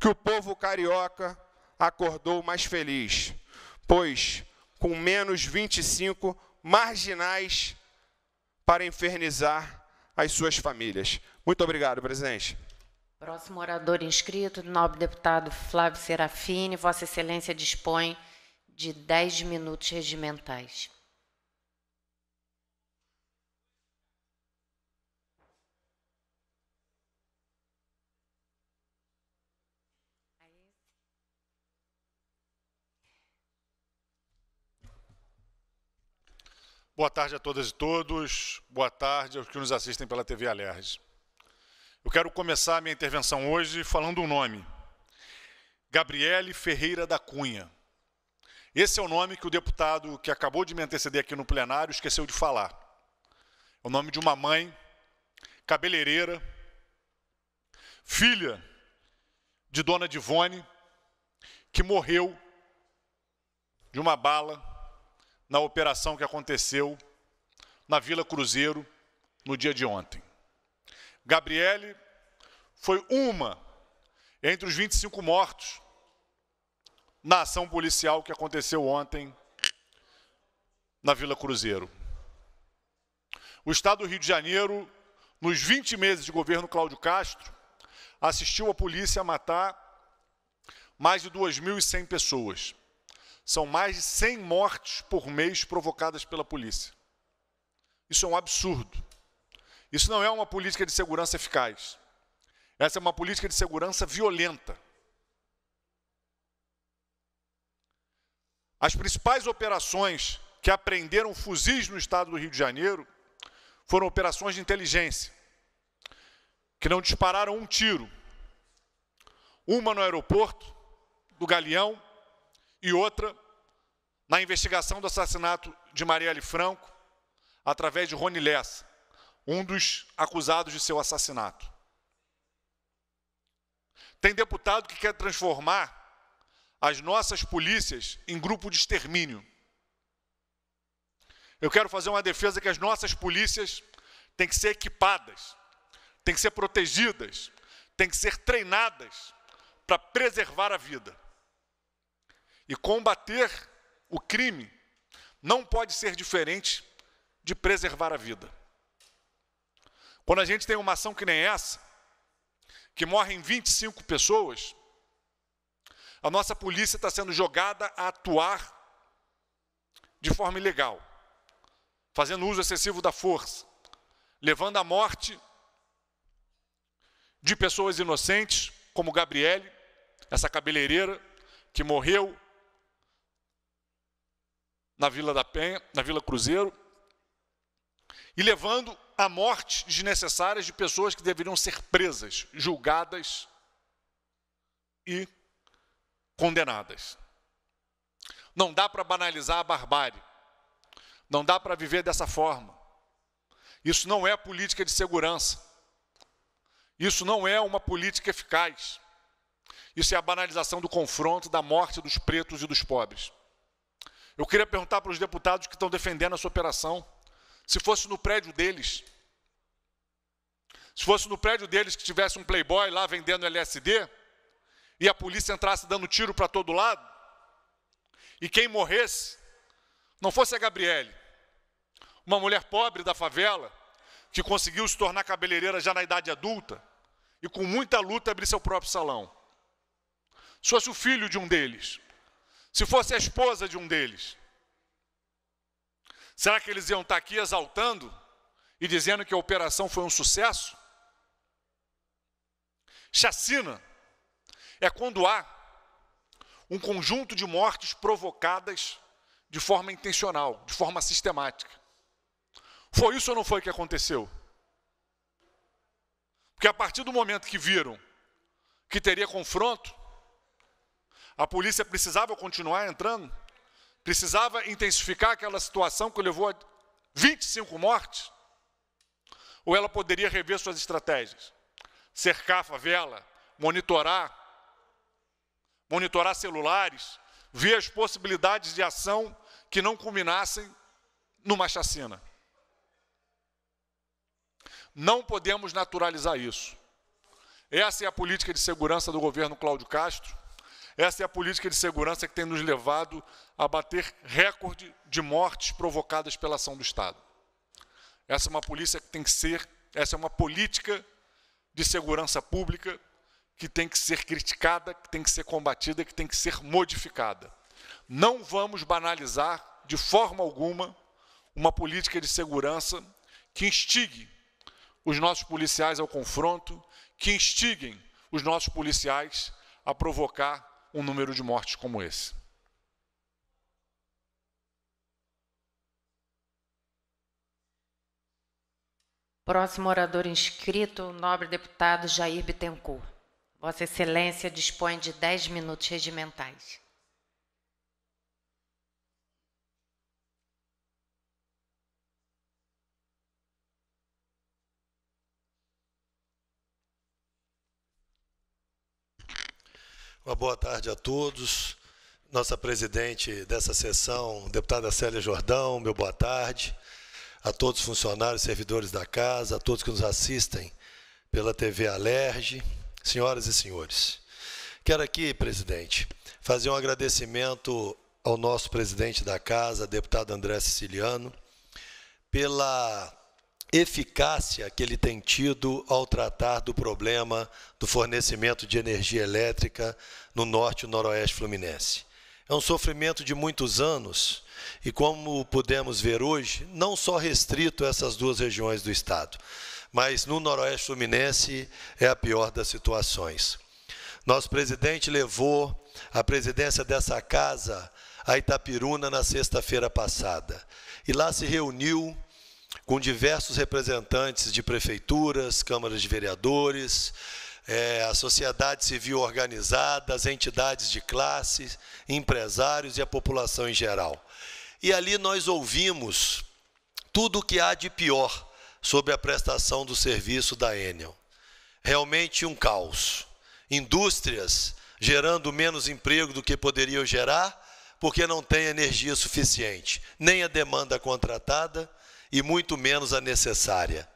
que o povo carioca acordou mais feliz, pois com menos 25 marginais para infernizar as suas famílias. Muito obrigado, presidente. Próximo orador inscrito, nobre deputado Flávio Serafini, Vossa Excelência dispõe de 10 minutos regimentais. Boa tarde a todas e todos. Boa tarde aos que nos assistem pela TV Alerj. Eu quero começar a minha intervenção hoje falando um nome. Gabriele Ferreira da Cunha. Esse é o nome que o deputado que acabou de me anteceder aqui no plenário esqueceu de falar. É o nome de uma mãe, cabeleireira, filha de Dona Divone, que morreu de uma bala na operação que aconteceu na Vila Cruzeiro no dia de ontem. Gabriele foi uma entre os 25 mortos na ação policial que aconteceu ontem na Vila Cruzeiro. O Estado do Rio de Janeiro, nos 20 meses de governo Cláudio Castro, assistiu a polícia matar mais de 2.100 pessoas. São mais de 100 mortes por mês provocadas pela polícia. Isso é um absurdo. Isso não é uma política de segurança eficaz. Essa é uma política de segurança violenta. As principais operações que apreenderam fuzis no estado do Rio de Janeiro foram operações de inteligência, que não dispararam um tiro. Uma no aeroporto do Galeão e outra na investigação do assassinato de Marielle Franco através de Rony Lessa, um dos acusados de seu assassinato. Tem deputado que quer transformar as nossas polícias em grupo de extermínio. Eu quero fazer uma defesa que as nossas polícias têm que ser equipadas, têm que ser protegidas, têm que ser treinadas para preservar a vida. E combater o crime não pode ser diferente de preservar a vida. Quando a gente tem uma ação que nem essa, que morrem 25 pessoas, a nossa polícia está sendo jogada a atuar de forma ilegal, fazendo uso excessivo da força, levando à morte de pessoas inocentes, como Gabriele, essa cabeleireira que morreu na Vila da Penha, na Vila Cruzeiro, e levando a morte desnecessárias de pessoas que deveriam ser presas, julgadas e condenadas. Não dá para banalizar a barbárie. Não dá para viver dessa forma. Isso não é política de segurança. Isso não é uma política eficaz. Isso é a banalização do confronto, da morte dos pretos e dos pobres. Eu queria perguntar para os deputados que estão defendendo essa operação, se fosse no prédio deles, se fosse no prédio deles que tivesse um playboy lá vendendo LSD, e a polícia entrasse dando tiro para todo lado, e quem morresse não fosse a Gabriele, uma mulher pobre da favela, que conseguiu se tornar cabeleireira já na idade adulta e com muita luta abrir seu próprio salão. Se fosse o filho de um deles, se fosse a esposa de um deles, será que eles iam estar tá aqui exaltando e dizendo que a operação foi um sucesso? Chacina é quando há um conjunto de mortes provocadas de forma intencional, de forma sistemática. Foi isso ou não foi que aconteceu? Porque a partir do momento que viram que teria confronto, a polícia precisava continuar entrando, precisava intensificar aquela situação que levou a 25 mortes, ou ela poderia rever suas estratégias, cercar a favela, monitorar, monitorar celulares, ver as possibilidades de ação que não culminassem numa chacina. Não podemos naturalizar isso. Essa é a política de segurança do governo Cláudio Castro. Essa é a política de segurança que tem nos levado a bater recorde de mortes provocadas pela ação do Estado. Essa é uma polícia que tem que ser, essa é uma política de segurança pública que tem que ser criticada, que tem que ser combatida, que tem que ser modificada. Não vamos banalizar de forma alguma uma política de segurança que instigue os nossos policiais ao confronto, que instiguem os nossos policiais a provocar um número de mortes como esse. Próximo orador inscrito, o nobre deputado Jair Bittencourt. Vossa Excelência dispõe de dez minutos regimentais. Uma boa tarde a todos. Nossa presidente dessa sessão, deputada Célia Jordão, meu boa tarde. A todos os funcionários, servidores da casa, a todos que nos assistem pela TV Alerge Senhoras e senhores, quero aqui, presidente, fazer um agradecimento ao nosso presidente da casa, deputado André Siciliano, pela eficácia que ele tem tido ao tratar do problema do fornecimento de energia elétrica no norte e noroeste fluminense. É um sofrimento de muitos anos e, como pudemos ver hoje, não só restrito a essas duas regiões do estado, mas no Noroeste Fluminense é a pior das situações. Nosso presidente levou a presidência dessa casa a Itapiruna na sexta-feira passada e lá se reuniu com diversos representantes de prefeituras, câmaras de vereadores, é, a sociedade civil organizada, as entidades de classe, empresários e a população em geral. E ali nós ouvimos tudo o que há de pior sobre a prestação do serviço da Enel. Realmente um caos. Indústrias gerando menos emprego do que poderiam gerar, porque não tem energia suficiente, nem a demanda contratada e muito menos a necessária.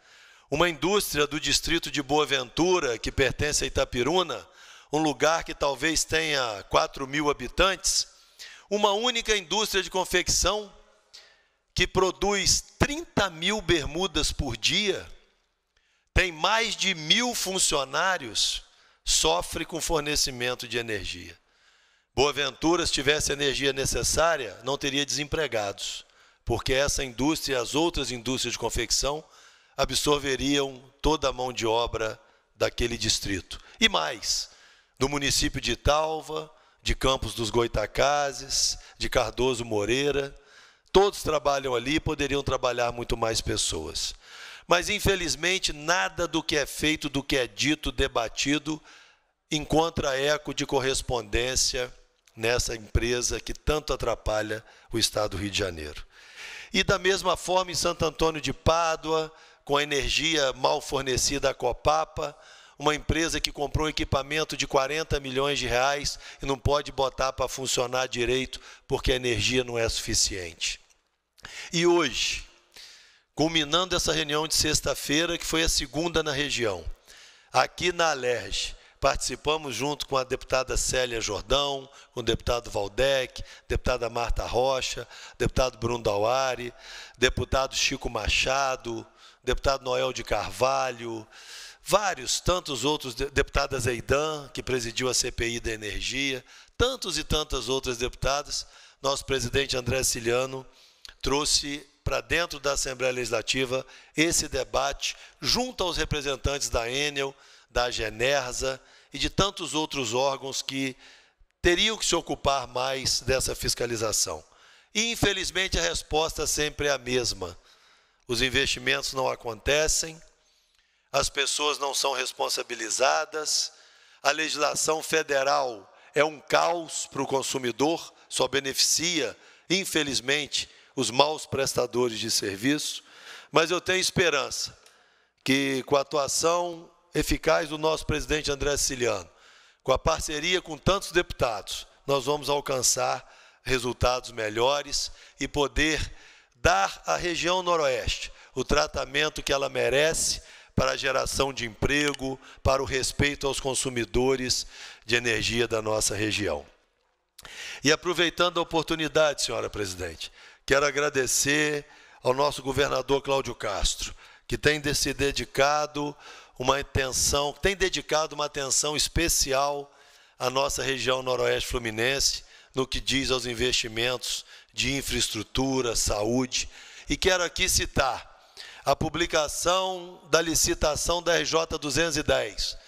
Uma indústria do distrito de Boa Ventura, que pertence a Itapiruna, um lugar que talvez tenha 4 mil habitantes, uma única indústria de confecção que produz 30 mil bermudas por dia, tem mais de mil funcionários, sofre com fornecimento de energia. Ventura, se tivesse energia necessária, não teria desempregados, porque essa indústria e as outras indústrias de confecção absorveriam toda a mão de obra daquele distrito. E mais, do município de Talva, de Campos dos Goitacazes, de Cardoso Moreira, Todos trabalham ali e poderiam trabalhar muito mais pessoas. Mas, infelizmente, nada do que é feito, do que é dito, debatido, encontra eco de correspondência nessa empresa que tanto atrapalha o Estado do Rio de Janeiro. E da mesma forma em Santo Antônio de Pádua, com a energia mal fornecida à Copapa, uma empresa que comprou um equipamento de 40 milhões de reais e não pode botar para funcionar direito porque a energia não é suficiente. E hoje, culminando essa reunião de sexta-feira, que foi a segunda na região, aqui na Alerj, participamos junto com a deputada Célia Jordão, com o deputado Valdec, deputada Marta Rocha, deputado Bruno Dauari, deputado Chico Machado, deputado Noel de Carvalho, vários, tantos outros, deputada Zeidan, que presidiu a CPI da Energia, tantos e tantas outras deputadas, nosso presidente André Ciliano, trouxe para dentro da Assembleia Legislativa esse debate junto aos representantes da Enel, da Genersa e de tantos outros órgãos que teriam que se ocupar mais dessa fiscalização. E, infelizmente, a resposta é sempre é a mesma. Os investimentos não acontecem, as pessoas não são responsabilizadas, a legislação federal é um caos para o consumidor, só beneficia, infelizmente, os maus prestadores de serviço, mas eu tenho esperança que, com a atuação eficaz do nosso presidente André Siciliano, com a parceria com tantos deputados, nós vamos alcançar resultados melhores e poder dar à região Noroeste o tratamento que ela merece para a geração de emprego, para o respeito aos consumidores de energia da nossa região. E aproveitando a oportunidade, senhora presidente, Quero agradecer ao nosso governador Cláudio Castro, que tem se dedicado uma atenção, tem dedicado uma atenção especial à nossa região noroeste fluminense no que diz aos investimentos de infraestrutura, saúde. E quero aqui citar a publicação da licitação da RJ 210,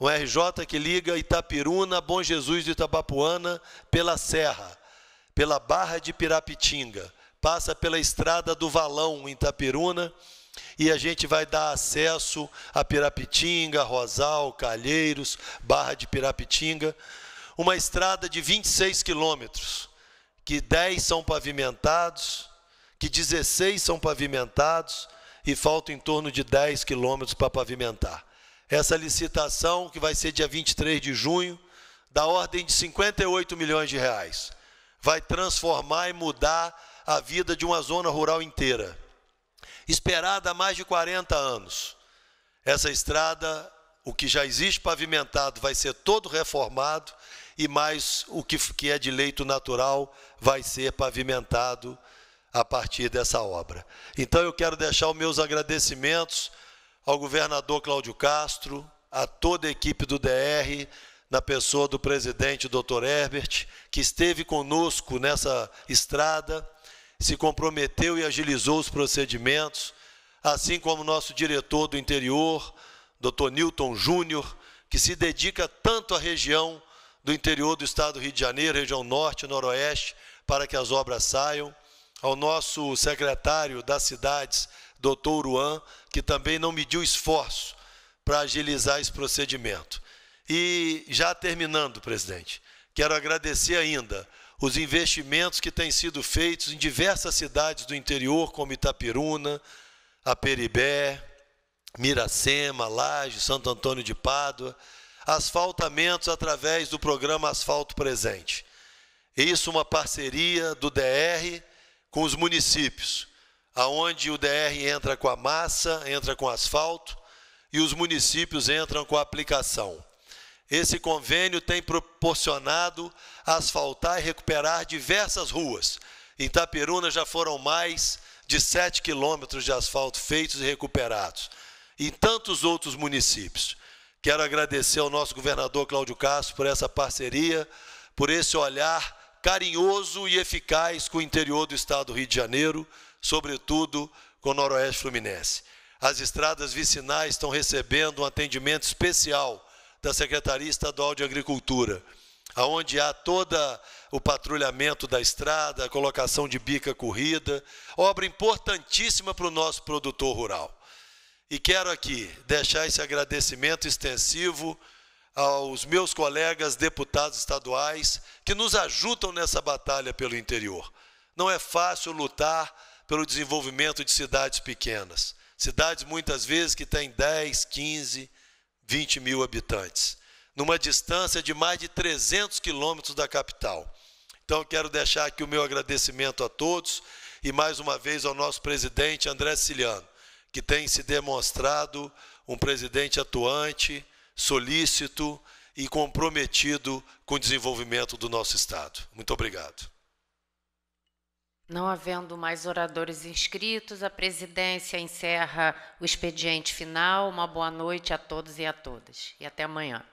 um RJ que liga Itapiruna a Bom Jesus de Itabapuana pela serra, pela Barra de Pirapitinga passa pela estrada do Valão, em Itapiruna, e a gente vai dar acesso a Pirapitinga, Rosal, Calheiros, Barra de Pirapitinga, uma estrada de 26 quilômetros, que 10 são pavimentados, que 16 são pavimentados e falta em torno de 10 quilômetros para pavimentar. Essa licitação, que vai ser dia 23 de junho, da ordem de 58 milhões de reais, vai transformar e mudar a vida de uma zona rural inteira, esperada há mais de 40 anos. Essa estrada, o que já existe pavimentado, vai ser todo reformado e mais o que, que é de leito natural vai ser pavimentado a partir dessa obra. Então eu quero deixar os meus agradecimentos ao governador Cláudio Castro, a toda a equipe do DR, na pessoa do presidente Dr. Herbert, que esteve conosco nessa estrada se comprometeu e agilizou os procedimentos, assim como nosso diretor do interior, Dr. Newton Júnior, que se dedica tanto à região do interior do estado do Rio de Janeiro, região norte e noroeste, para que as obras saiam, ao nosso secretário das cidades, doutor Uan, que também não mediu esforço para agilizar esse procedimento. E já terminando, presidente, quero agradecer ainda os investimentos que têm sido feitos em diversas cidades do interior, como Itapiruna, Aperibé, Miracema, Laje, Santo Antônio de Pádua, asfaltamentos através do programa Asfalto Presente. Isso uma parceria do DR com os municípios, aonde o DR entra com a massa, entra com asfalto e os municípios entram com a aplicação. Esse convênio tem proporcionado asfaltar e recuperar diversas ruas. Em Itaperuna já foram mais de 7 quilômetros de asfalto feitos e recuperados. Em tantos outros municípios. Quero agradecer ao nosso governador Cláudio Castro por essa parceria, por esse olhar carinhoso e eficaz com o interior do estado do Rio de Janeiro, sobretudo com o Noroeste Fluminense. As estradas vicinais estão recebendo um atendimento especial da Secretaria Estadual de Agricultura onde há todo o patrulhamento da estrada, a colocação de bica corrida, obra importantíssima para o nosso produtor rural. E quero aqui deixar esse agradecimento extensivo aos meus colegas deputados estaduais que nos ajudam nessa batalha pelo interior. Não é fácil lutar pelo desenvolvimento de cidades pequenas, cidades muitas vezes que têm 10, 15, 20 mil habitantes numa distância de mais de 300 quilômetros da capital. Então, quero deixar aqui o meu agradecimento a todos e, mais uma vez, ao nosso presidente André Ciliano, que tem se demonstrado um presidente atuante, solícito e comprometido com o desenvolvimento do nosso Estado. Muito obrigado. Não havendo mais oradores inscritos, a presidência encerra o expediente final. Uma boa noite a todos e a todas. E até amanhã.